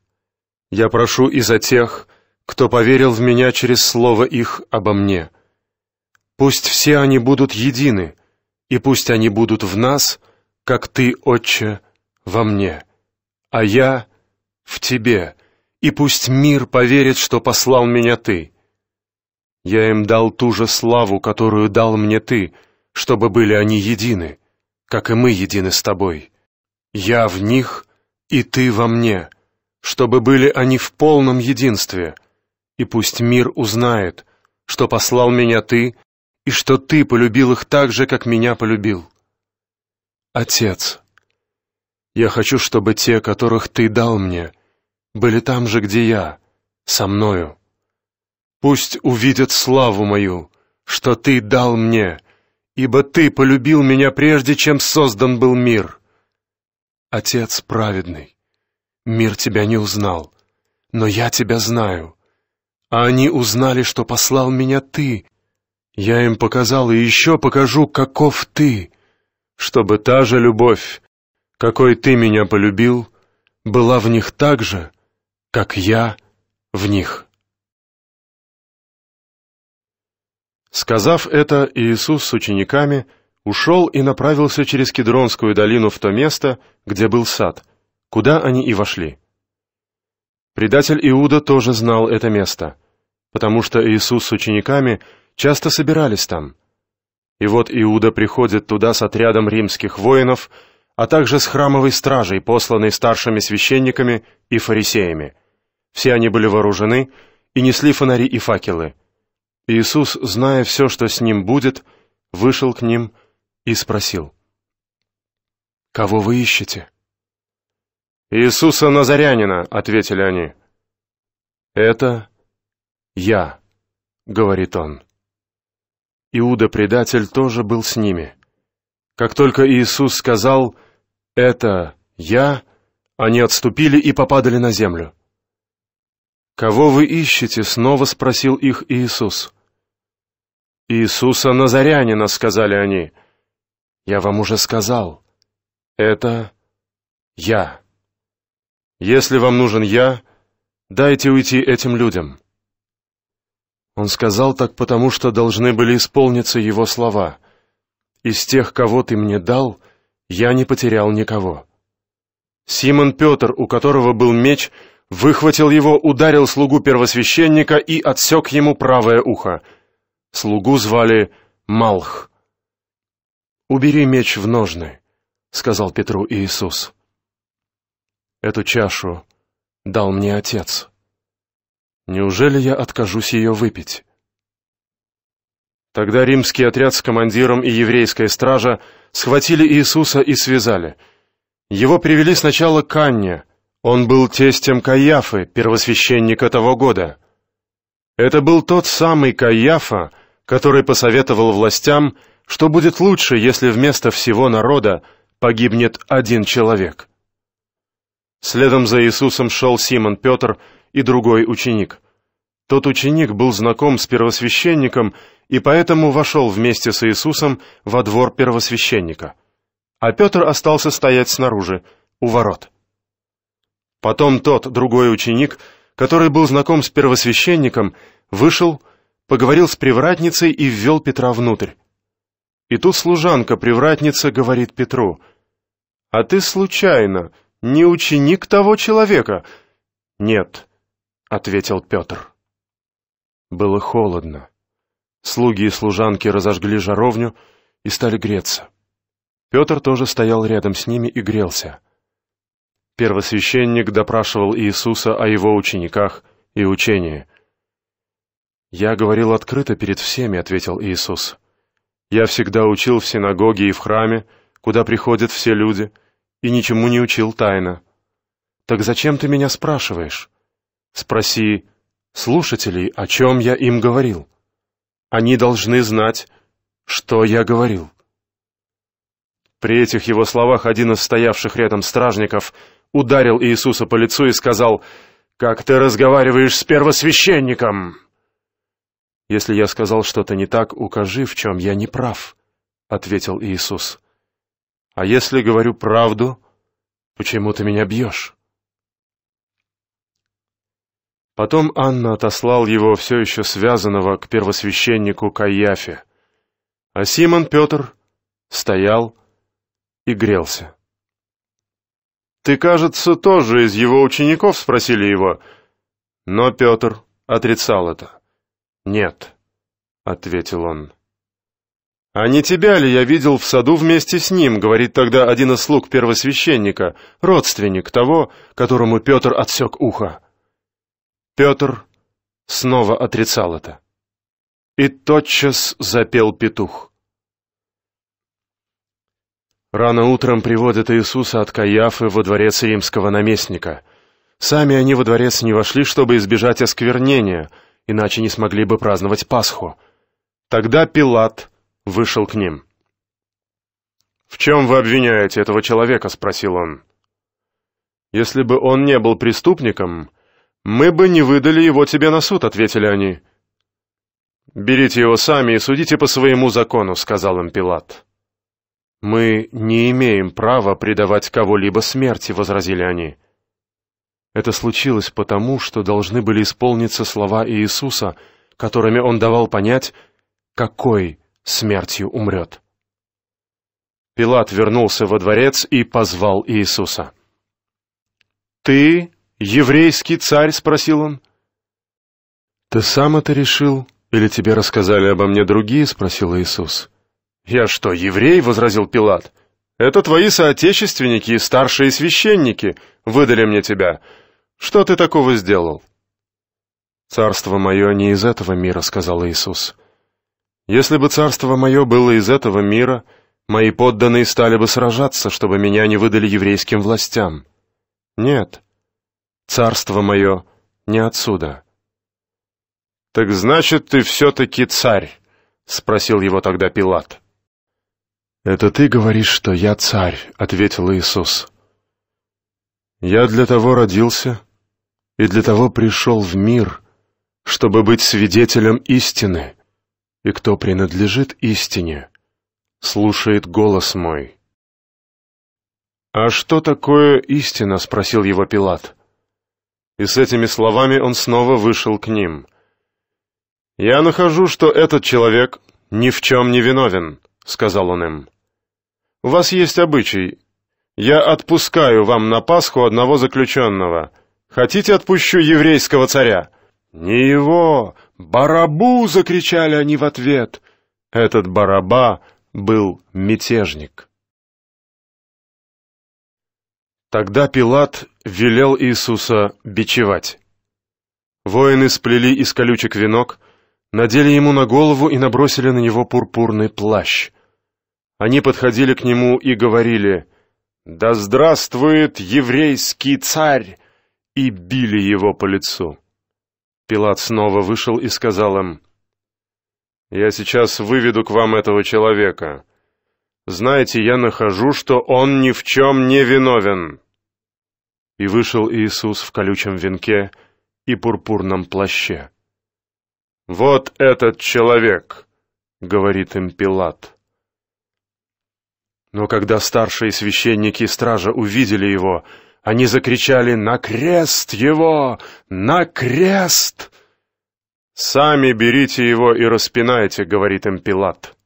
Я прошу и за тех, кто поверил в меня через слово их обо мне — Пусть все они будут едины, и пусть они будут в нас, как Ты, Отче, во мне, а я в Тебе, и пусть мир поверит, что послал меня Ты. Я им дал ту же славу, которую дал мне Ты, чтобы были они едины, как и мы едины с Тобой. Я в них, и Ты во мне, чтобы были они в полном единстве, и пусть мир узнает, что послал меня Ты, и что ты полюбил их так же, как меня полюбил. Отец, я хочу, чтобы те, которых ты дал мне, были там же, где я, со мною. Пусть увидят славу мою, что ты дал мне, ибо ты полюбил меня прежде, чем создан был мир. Отец праведный, мир тебя не узнал, но я тебя знаю, а они узнали, что послал меня ты, я им показал и еще покажу, каков ты, чтобы та же любовь, какой ты меня полюбил, была в них так же, как я в них». Сказав это, Иисус с учениками ушел и направился через Кедронскую долину в то место, где был сад, куда они и вошли. Предатель Иуда тоже знал это место, потому что Иисус с учениками – часто собирались там. И вот Иуда приходит туда с отрядом римских воинов, а также с храмовой стражей, посланной старшими священниками и фарисеями. Все они были вооружены и несли фонари и факелы. Иисус, зная все, что с ним будет, вышел к ним и спросил. «Кого вы ищете?» «Иисуса Назарянина», — ответили они. «Это я», — говорит он. Иуда-предатель тоже был с ними. Как только Иисус сказал «Это я», они отступили и попадали на землю. «Кого вы ищете?» — снова спросил их Иисус. «Иисуса Назарянина», — сказали они. «Я вам уже сказал. Это я. Если вам нужен я, дайте уйти этим людям». Он сказал так потому, что должны были исполниться его слова. «Из тех, кого ты мне дал, я не потерял никого». Симон Петр, у которого был меч, выхватил его, ударил слугу первосвященника и отсек ему правое ухо. Слугу звали Малх. «Убери меч в ножны», — сказал Петру Иисус. «Эту чашу дал мне Отец». Неужели я откажусь ее выпить? Тогда римский отряд с командиром и еврейская стража схватили Иисуса и связали. Его привели сначала к Анне. Он был тестем Каиафы, первосвященника того года. Это был тот самый Каиафа, который посоветовал властям, что будет лучше, если вместо всего народа погибнет один человек. Следом за Иисусом шел Симон Петр, и другой ученик. Тот ученик был знаком с первосвященником и поэтому вошел вместе с Иисусом во двор первосвященника. А Петр остался стоять снаружи, у ворот. Потом тот, другой ученик, который был знаком с первосвященником, вышел, поговорил с привратницей и ввел Петра внутрь. И тут служанка-привратница говорит Петру, «А ты случайно не ученик того человека?» «Нет», ответил Петр. Было холодно. Слуги и служанки разожгли жаровню и стали греться. Петр тоже стоял рядом с ними и грелся. Первосвященник допрашивал Иисуса о его учениках и учении. «Я говорил открыто перед всеми», — ответил Иисус. «Я всегда учил в синагоге и в храме, куда приходят все люди, и ничему не учил тайно. Так зачем ты меня спрашиваешь? Спроси слушателей, о чем я им говорил. Они должны знать, что я говорил. При этих его словах один из стоявших рядом стражников ударил Иисуса по лицу и сказал, «Как ты разговариваешь с первосвященником?» «Если я сказал что-то не так, укажи, в чем я не прав», — ответил Иисус. «А если говорю правду, почему ты меня бьешь?» Потом Анна отослал его все еще связанного к первосвященнику Каяфе. А Симон Петр стоял и грелся. «Ты, кажется, тоже из его учеников?» — спросили его. Но Петр отрицал это. «Нет», — ответил он. «А не тебя ли я видел в саду вместе с ним?» — говорит тогда один из слуг первосвященника, родственник того, которому Петр отсек ухо. Петр снова отрицал это. И тотчас запел петух. Рано утром приводят Иисуса от Каиафы во дворец римского наместника. Сами они во дворец не вошли, чтобы избежать осквернения, иначе не смогли бы праздновать Пасху. Тогда Пилат вышел к ним. «В чем вы обвиняете этого человека?» — спросил он. «Если бы он не был преступником, «Мы бы не выдали его тебе на суд», — ответили они. «Берите его сами и судите по своему закону», — сказал им Пилат. «Мы не имеем права предавать кого-либо смерти», — возразили они. Это случилось потому, что должны были исполниться слова Иисуса, которыми он давал понять, какой смертью умрет. Пилат вернулся во дворец и позвал Иисуса. «Ты «Еврейский царь?» — спросил он. «Ты сам это решил? Или тебе рассказали обо мне другие?» — спросил Иисус. «Я что, еврей?» — возразил Пилат. «Это твои соотечественники и старшие священники выдали мне тебя. Что ты такого сделал?» «Царство мое не из этого мира», — сказал Иисус. «Если бы царство мое было из этого мира, мои подданные стали бы сражаться, чтобы меня не выдали еврейским властям. Нет» царство мое не отсюда». «Так значит, ты все-таки царь?» — спросил его тогда Пилат. «Это ты говоришь, что я царь», — ответил Иисус. «Я для того родился и для того пришел в мир, чтобы быть свидетелем истины, и кто принадлежит истине, слушает голос мой». «А что такое истина?» — спросил его Пилат. И с этими словами он снова вышел к ним. «Я нахожу, что этот человек ни в чем не виновен», — сказал он им. «У вас есть обычай. Я отпускаю вам на Пасху одного заключенного. Хотите, отпущу еврейского царя?» «Не его! Барабу!» — закричали они в ответ. Этот Бараба был мятежник. Тогда Пилат велел Иисуса бичевать. Воины сплели из колючек венок, надели ему на голову и набросили на него пурпурный плащ. Они подходили к нему и говорили «Да здравствует еврейский царь!» и били его по лицу. Пилат снова вышел и сказал им «Я сейчас выведу к вам этого человека. Знаете, я нахожу, что он ни в чем не виновен» и вышел Иисус в колючем венке и пурпурном плаще. «Вот этот человек!» — говорит им Пилат. Но когда старшие священники и стража увидели его, они закричали «На крест его! На крест!» «Сами берите его и распинайте», — говорит им Пилат.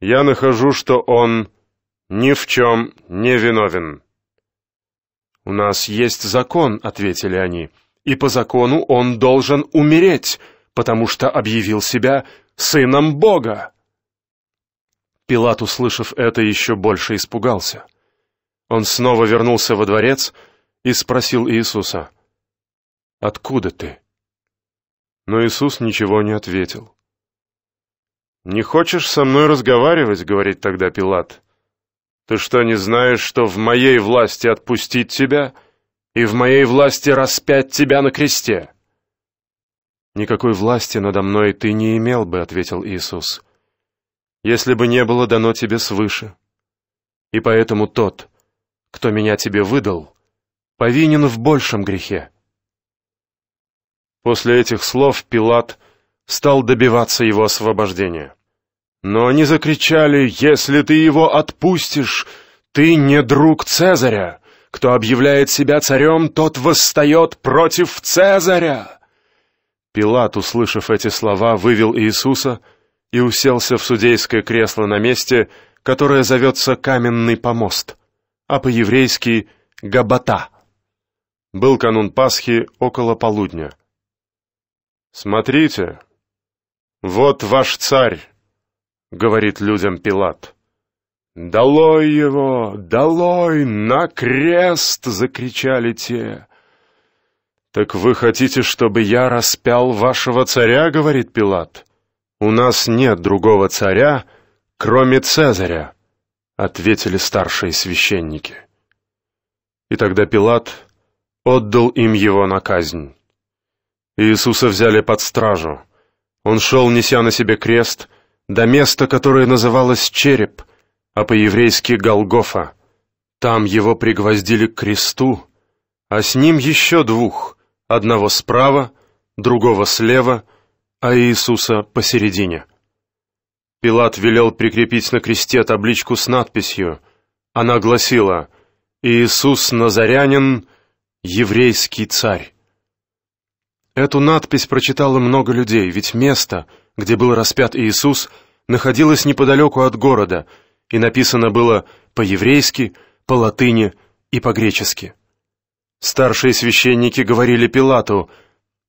«Я нахожу, что он ни в чем не виновен». «У нас есть закон», — ответили они, — «и по закону он должен умереть, потому что объявил себя сыном Бога». Пилат, услышав это, еще больше испугался. Он снова вернулся во дворец и спросил Иисуса, «Откуда ты?» Но Иисус ничего не ответил. «Не хочешь со мной разговаривать?» — говорит тогда Пилат. Ты что, не знаешь, что в моей власти отпустить тебя и в моей власти распять тебя на кресте?» «Никакой власти надо мной ты не имел бы», — ответил Иисус, «если бы не было дано тебе свыше. И поэтому тот, кто меня тебе выдал, повинен в большем грехе». После этих слов Пилат стал добиваться его освобождения. Но они закричали, «Если ты его отпустишь, ты не друг Цезаря! Кто объявляет себя царем, тот восстает против Цезаря!» Пилат, услышав эти слова, вывел Иисуса и уселся в судейское кресло на месте, которое зовется Каменный помост, а по-еврейски — Габата. Был канун Пасхи около полудня. «Смотрите, вот ваш царь!» — говорит людям Пилат. «Долой его! Долой! На крест!» — закричали те. «Так вы хотите, чтобы я распял вашего царя?» — говорит Пилат. «У нас нет другого царя, кроме Цезаря», — ответили старшие священники. И тогда Пилат отдал им его на казнь. Иисуса взяли под стражу. Он шел, неся на себе крест — до места, которое называлось Череп, а по-еврейски Голгофа. Там его пригвоздили к кресту, а с ним еще двух, одного справа, другого слева, а Иисуса посередине. Пилат велел прикрепить на кресте табличку с надписью. Она гласила «Иисус Назарянин, еврейский царь». Эту надпись прочитало много людей, ведь место — где был распят Иисус, находилось неподалеку от города, и написано было по-еврейски, по-латыни и по-гречески. Старшие священники говорили Пилату,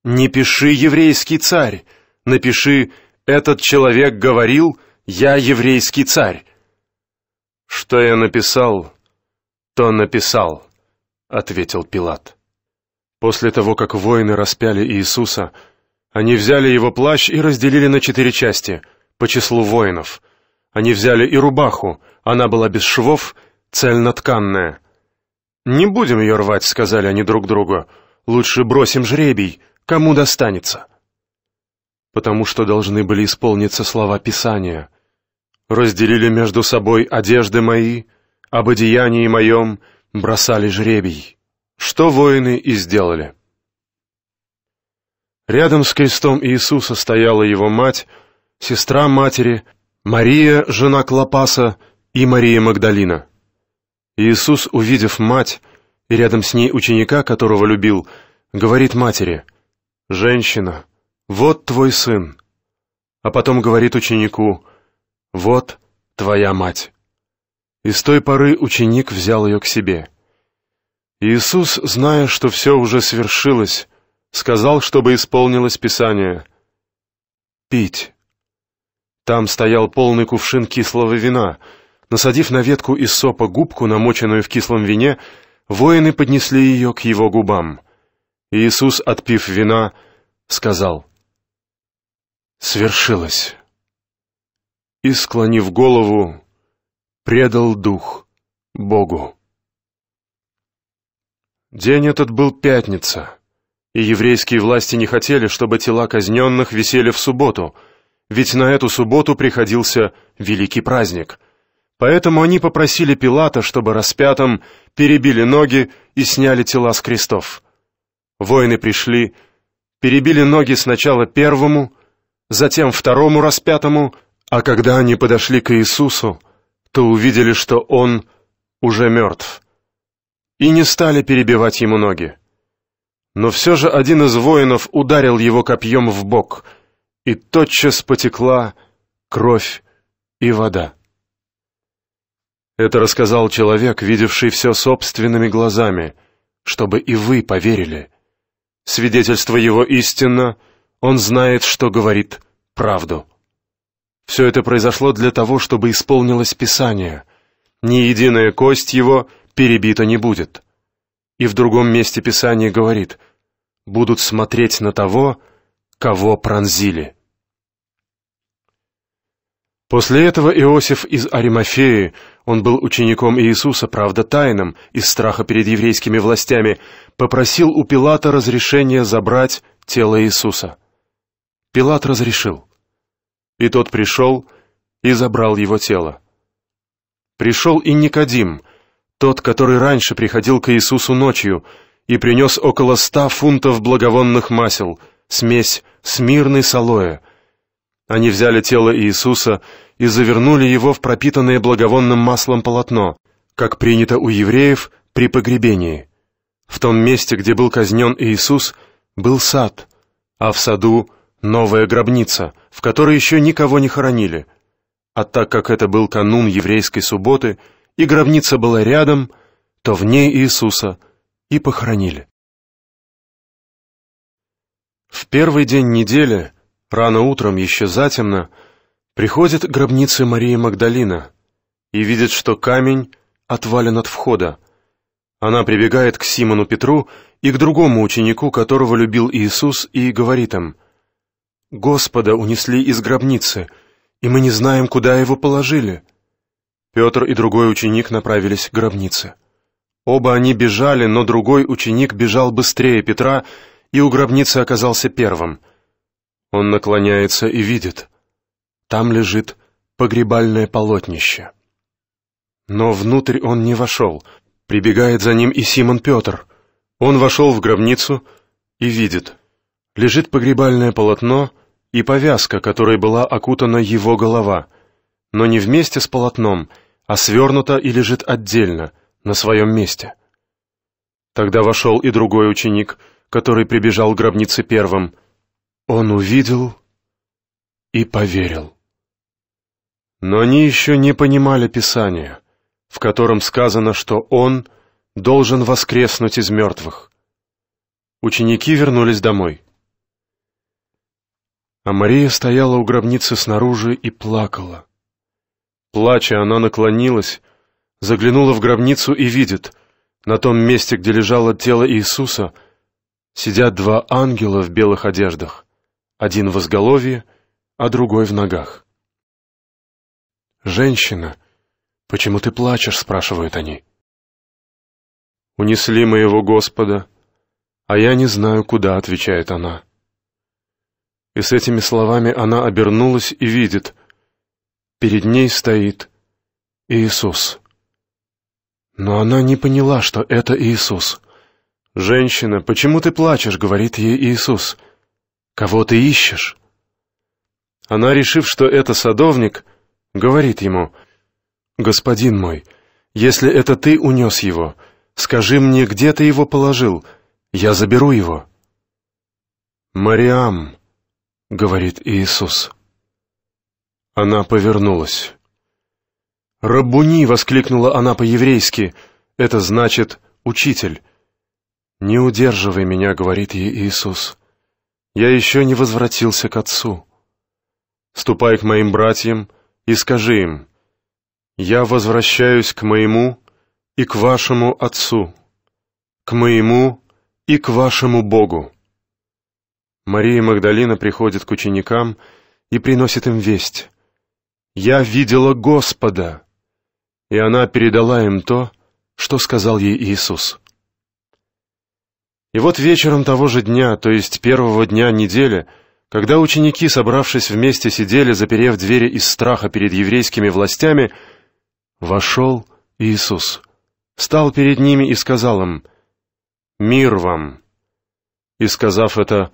«Не пиши «еврейский царь», напиши «этот человек говорил, я еврейский царь». «Что я написал, то написал», — ответил Пилат. После того, как воины распяли Иисуса, — они взяли его плащ и разделили на четыре части, по числу воинов. Они взяли и рубаху, она была без швов, цельнотканная. «Не будем ее рвать», — сказали они друг другу. «Лучше бросим жребий, кому достанется». Потому что должны были исполниться слова Писания. «Разделили между собой одежды мои, об одеянии моем бросали жребий». Что воины и сделали. Рядом с крестом Иисуса стояла его мать, сестра матери, Мария, жена Клопаса, и Мария Магдалина. Иисус, увидев мать и рядом с ней ученика, которого любил, говорит матери, «Женщина, вот твой сын». А потом говорит ученику, «Вот твоя мать». И с той поры ученик взял ее к себе. Иисус, зная, что все уже свершилось, сказал, чтобы исполнилось Писание. «Пить». Там стоял полный кувшин кислого вина. Насадив на ветку из сопа губку, намоченную в кислом вине, воины поднесли ее к его губам. Иисус, отпив вина, сказал, «Свершилось!» И, склонив голову, предал дух Богу. День этот был пятница и еврейские власти не хотели, чтобы тела казненных висели в субботу, ведь на эту субботу приходился великий праздник. Поэтому они попросили Пилата, чтобы распятым перебили ноги и сняли тела с крестов. Воины пришли, перебили ноги сначала первому, затем второму распятому, а когда они подошли к Иисусу, то увидели, что он уже мертв, и не стали перебивать ему ноги но все же один из воинов ударил его копьем в бок, и тотчас потекла кровь и вода. Это рассказал человек, видевший все собственными глазами, чтобы и вы поверили. Свидетельство его истинно, он знает, что говорит правду. Все это произошло для того, чтобы исполнилось Писание. Ни единая кость его перебита не будет. И в другом месте Писание говорит — будут смотреть на того, кого пронзили. После этого Иосиф из Аримафеи, он был учеником Иисуса, правда тайным, из страха перед еврейскими властями, попросил у Пилата разрешения забрать тело Иисуса. Пилат разрешил. И тот пришел и забрал его тело. Пришел и Никодим, тот, который раньше приходил к Иисусу ночью, — и принес около ста фунтов благовонных масел, смесь смирной с алоэ. Они взяли тело Иисуса и завернули его в пропитанное благовонным маслом полотно, как принято у евреев при погребении. В том месте, где был казнен Иисус, был сад, а в саду — новая гробница, в которой еще никого не хоронили. А так как это был канун еврейской субботы, и гробница была рядом, то в ней Иисуса — и похоронили. В первый день недели, рано утром, еще затемно, приходит гробница Марии Магдалина и видит, что камень отвален от входа. Она прибегает к Симону Петру и к другому ученику, которого любил Иисус, и говорит им, «Господа унесли из гробницы, и мы не знаем, куда его положили». Петр и другой ученик направились к гробнице. Оба они бежали, но другой ученик бежал быстрее Петра и у гробницы оказался первым. Он наклоняется и видит. Там лежит погребальное полотнище. Но внутрь он не вошел. Прибегает за ним и Симон Петр. Он вошел в гробницу и видит. Лежит погребальное полотно и повязка, которой была окутана его голова, но не вместе с полотном, а свернута и лежит отдельно, на своем месте. Тогда вошел и другой ученик, который прибежал к гробнице первым. Он увидел и поверил. Но они еще не понимали Писания, в котором сказано, что он должен воскреснуть из мертвых. Ученики вернулись домой. А Мария стояла у гробницы снаружи и плакала. Плача, она наклонилась заглянула в гробницу и видит, на том месте, где лежало тело Иисуса, сидят два ангела в белых одеждах, один в изголовье, а другой в ногах. «Женщина, почему ты плачешь?» — спрашивают они. «Унесли моего Господа, а я не знаю, куда», — отвечает она. И с этими словами она обернулась и видит. Перед ней стоит Иисус. Но она не поняла, что это Иисус. «Женщина, почему ты плачешь?» — говорит ей Иисус. «Кого ты ищешь?» Она, решив, что это садовник, говорит ему, «Господин мой, если это ты унес его, скажи мне, где ты его положил, я заберу его». «Мариам», — говорит Иисус. Она повернулась. «Рабуни!» — воскликнула она по-еврейски. «Это значит «учитель». «Не удерживай меня», — говорит ей Иисус. «Я еще не возвратился к Отцу. Ступай к моим братьям и скажи им, «Я возвращаюсь к моему и к вашему Отцу, к моему и к вашему Богу». Мария Магдалина приходит к ученикам и приносит им весть. «Я видела Господа!» и она передала им то, что сказал ей Иисус. И вот вечером того же дня, то есть первого дня недели, когда ученики, собравшись вместе, сидели, заперев двери из страха перед еврейскими властями, вошел Иисус, встал перед ними и сказал им «Мир вам!» И, сказав это,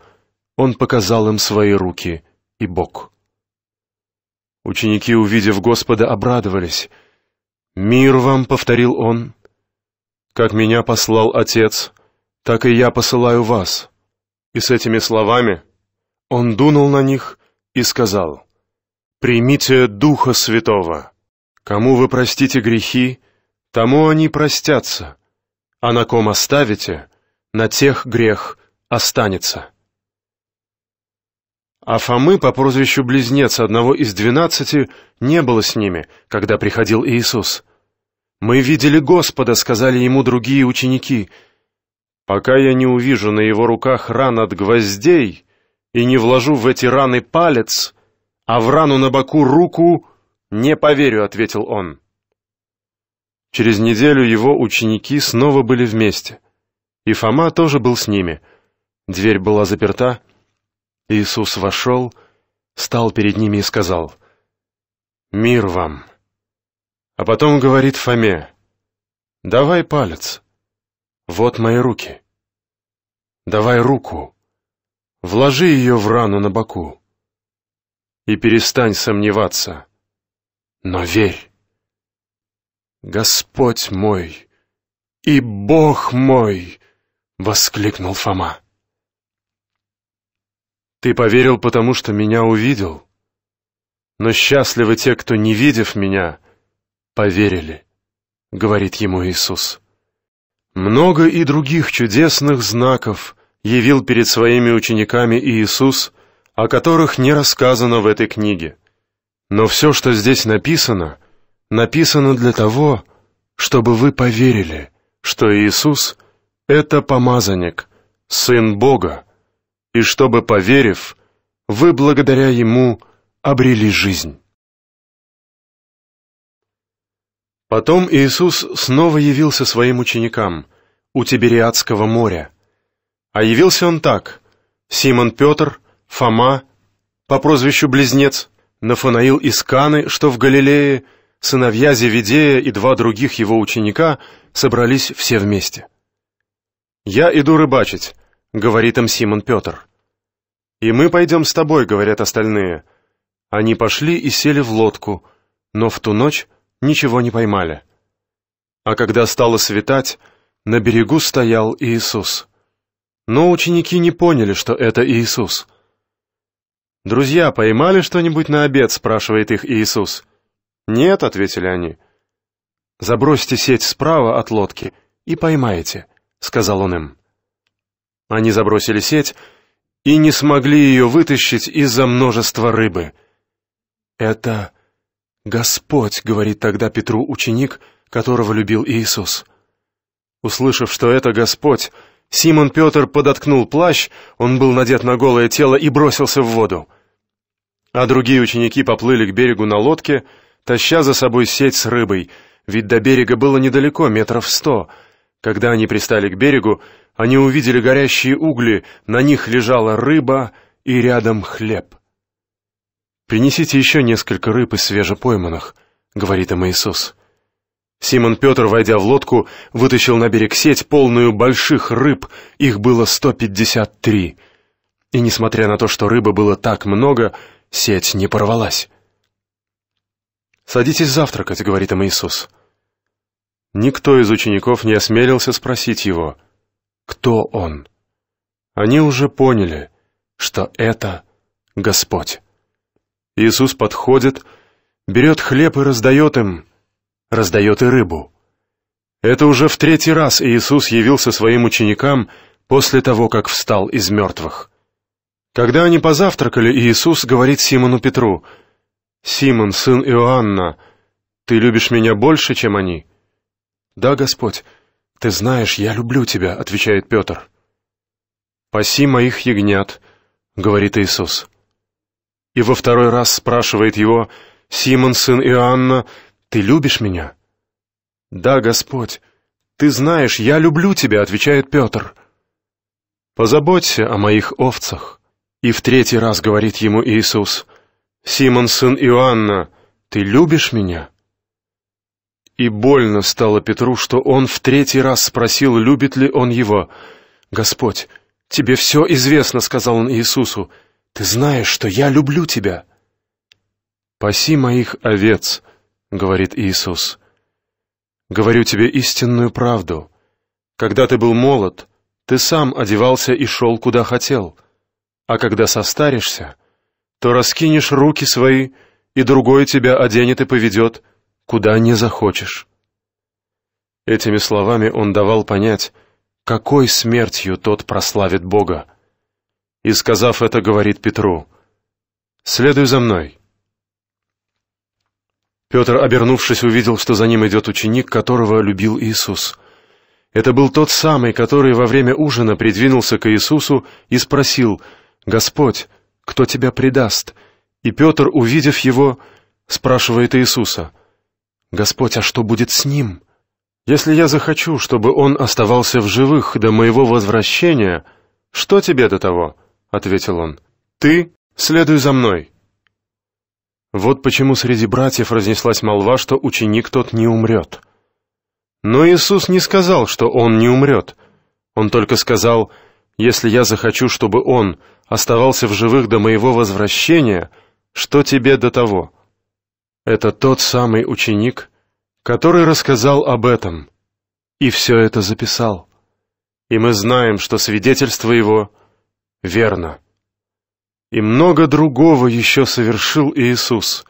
он показал им свои руки и бок. Ученики, увидев Господа, обрадовались — «Мир вам», — повторил он, — «как меня послал Отец, так и я посылаю вас». И с этими словами он дунул на них и сказал, «Примите Духа Святого. Кому вы простите грехи, тому они простятся, а на ком оставите, на тех грех останется». А Фомы по прозвищу Близнец одного из двенадцати не было с ними, когда приходил Иисус. «Мы видели Господа», — сказали ему другие ученики. «Пока я не увижу на его руках ран от гвоздей и не вложу в эти раны палец, а в рану на боку руку, не поверю», — ответил он. Через неделю его ученики снова были вместе. И Фома тоже был с ними. Дверь была заперта, Иисус вошел, стал перед ними и сказал, «Мир вам!» А потом говорит Фоме, «Давай палец, вот мои руки, давай руку, вложи ее в рану на боку и перестань сомневаться, но верь». «Господь мой и Бог мой!» — воскликнул Фома. Ты поверил, потому что меня увидел. Но счастливы те, кто, не видев меня, поверили, — говорит ему Иисус. Много и других чудесных знаков явил перед своими учениками Иисус, о которых не рассказано в этой книге. Но все, что здесь написано, написано для того, чтобы вы поверили, что Иисус — это помазанник, Сын Бога, и чтобы, поверив, вы благодаря ему обрели жизнь. Потом Иисус снова явился своим ученикам у Тибериадского моря. А явился он так — Симон Петр, Фома, по прозвищу Близнец, Нафанаил из Каны, что в Галилее, сыновья Зеведея и два других его ученика собрались все вместе. «Я иду рыбачить», говорит им Симон Петр. «И мы пойдем с тобой», — говорят остальные. Они пошли и сели в лодку, но в ту ночь ничего не поймали. А когда стало светать, на берегу стоял Иисус. Но ученики не поняли, что это Иисус. «Друзья, поймали что-нибудь на обед?» — спрашивает их Иисус. «Нет», — ответили они. «Забросьте сеть справа от лодки и поймаете», — сказал он им. Они забросили сеть и не смогли ее вытащить из-за множества рыбы. «Это Господь», — говорит тогда Петру ученик, которого любил Иисус. Услышав, что это Господь, Симон Петр подоткнул плащ, он был надет на голое тело и бросился в воду. А другие ученики поплыли к берегу на лодке, таща за собой сеть с рыбой, ведь до берега было недалеко, метров сто — когда они пристали к берегу, они увидели горящие угли, на них лежала рыба и рядом хлеб. «Принесите еще несколько рыб из свежепойманных», — говорит им Иисус. Симон Петр, войдя в лодку, вытащил на берег сеть, полную больших рыб, их было сто пятьдесят три, И несмотря на то, что рыбы было так много, сеть не порвалась. «Садитесь завтракать», — говорит им Иисус. Никто из учеников не осмелился спросить его, кто он. Они уже поняли, что это Господь. Иисус подходит, берет хлеб и раздает им, раздает и рыбу. Это уже в третий раз Иисус явился своим ученикам после того, как встал из мертвых. Когда они позавтракали, Иисус говорит Симону Петру, «Симон, сын Иоанна, ты любишь меня больше, чем они?» «Да, Господь, ты знаешь, я люблю тебя», — отвечает Петр. «Паси моих ягнят», — говорит Иисус. И во второй раз спрашивает его, «Симон, сын Иоанна, ты любишь меня?» «Да, Господь, ты знаешь, я люблю тебя», — отвечает Петр. «Позаботься о моих овцах». И в третий раз говорит ему Иисус, «Симон, сын Иоанна, ты любишь меня?» И больно стало Петру, что он в третий раз спросил, любит ли он его. «Господь, тебе все известно», — сказал он Иисусу. «Ты знаешь, что я люблю тебя». «Паси моих овец», — говорит Иисус. «Говорю тебе истинную правду. Когда ты был молод, ты сам одевался и шел, куда хотел. А когда состаришься, то раскинешь руки свои, и другой тебя оденет и поведет» куда не захочешь». Этими словами он давал понять, какой смертью тот прославит Бога. И, сказав это, говорит Петру, «Следуй за мной». Петр, обернувшись, увидел, что за ним идет ученик, которого любил Иисус. Это был тот самый, который во время ужина придвинулся к Иисусу и спросил, «Господь, кто тебя предаст?» И Петр, увидев его, спрашивает Иисуса, — Господь, а что будет с ним? Если я захочу, чтобы он оставался в живых до моего возвращения, что тебе до того? ответил он. Ты следуй за мной. Вот почему среди братьев разнеслась молва, что ученик тот не умрет. Но Иисус не сказал, что он не умрет. Он только сказал: "Если я захочу, чтобы он оставался в живых до моего возвращения, что тебе до того?" Это тот самый ученик, который рассказал об этом и все это записал. И мы знаем, что свидетельство его верно. И много другого еще совершил Иисус.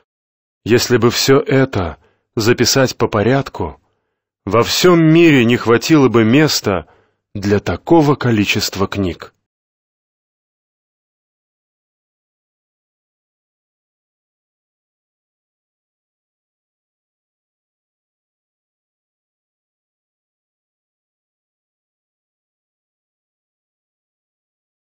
Если бы все это записать по порядку, во всем мире не хватило бы места для такого количества книг.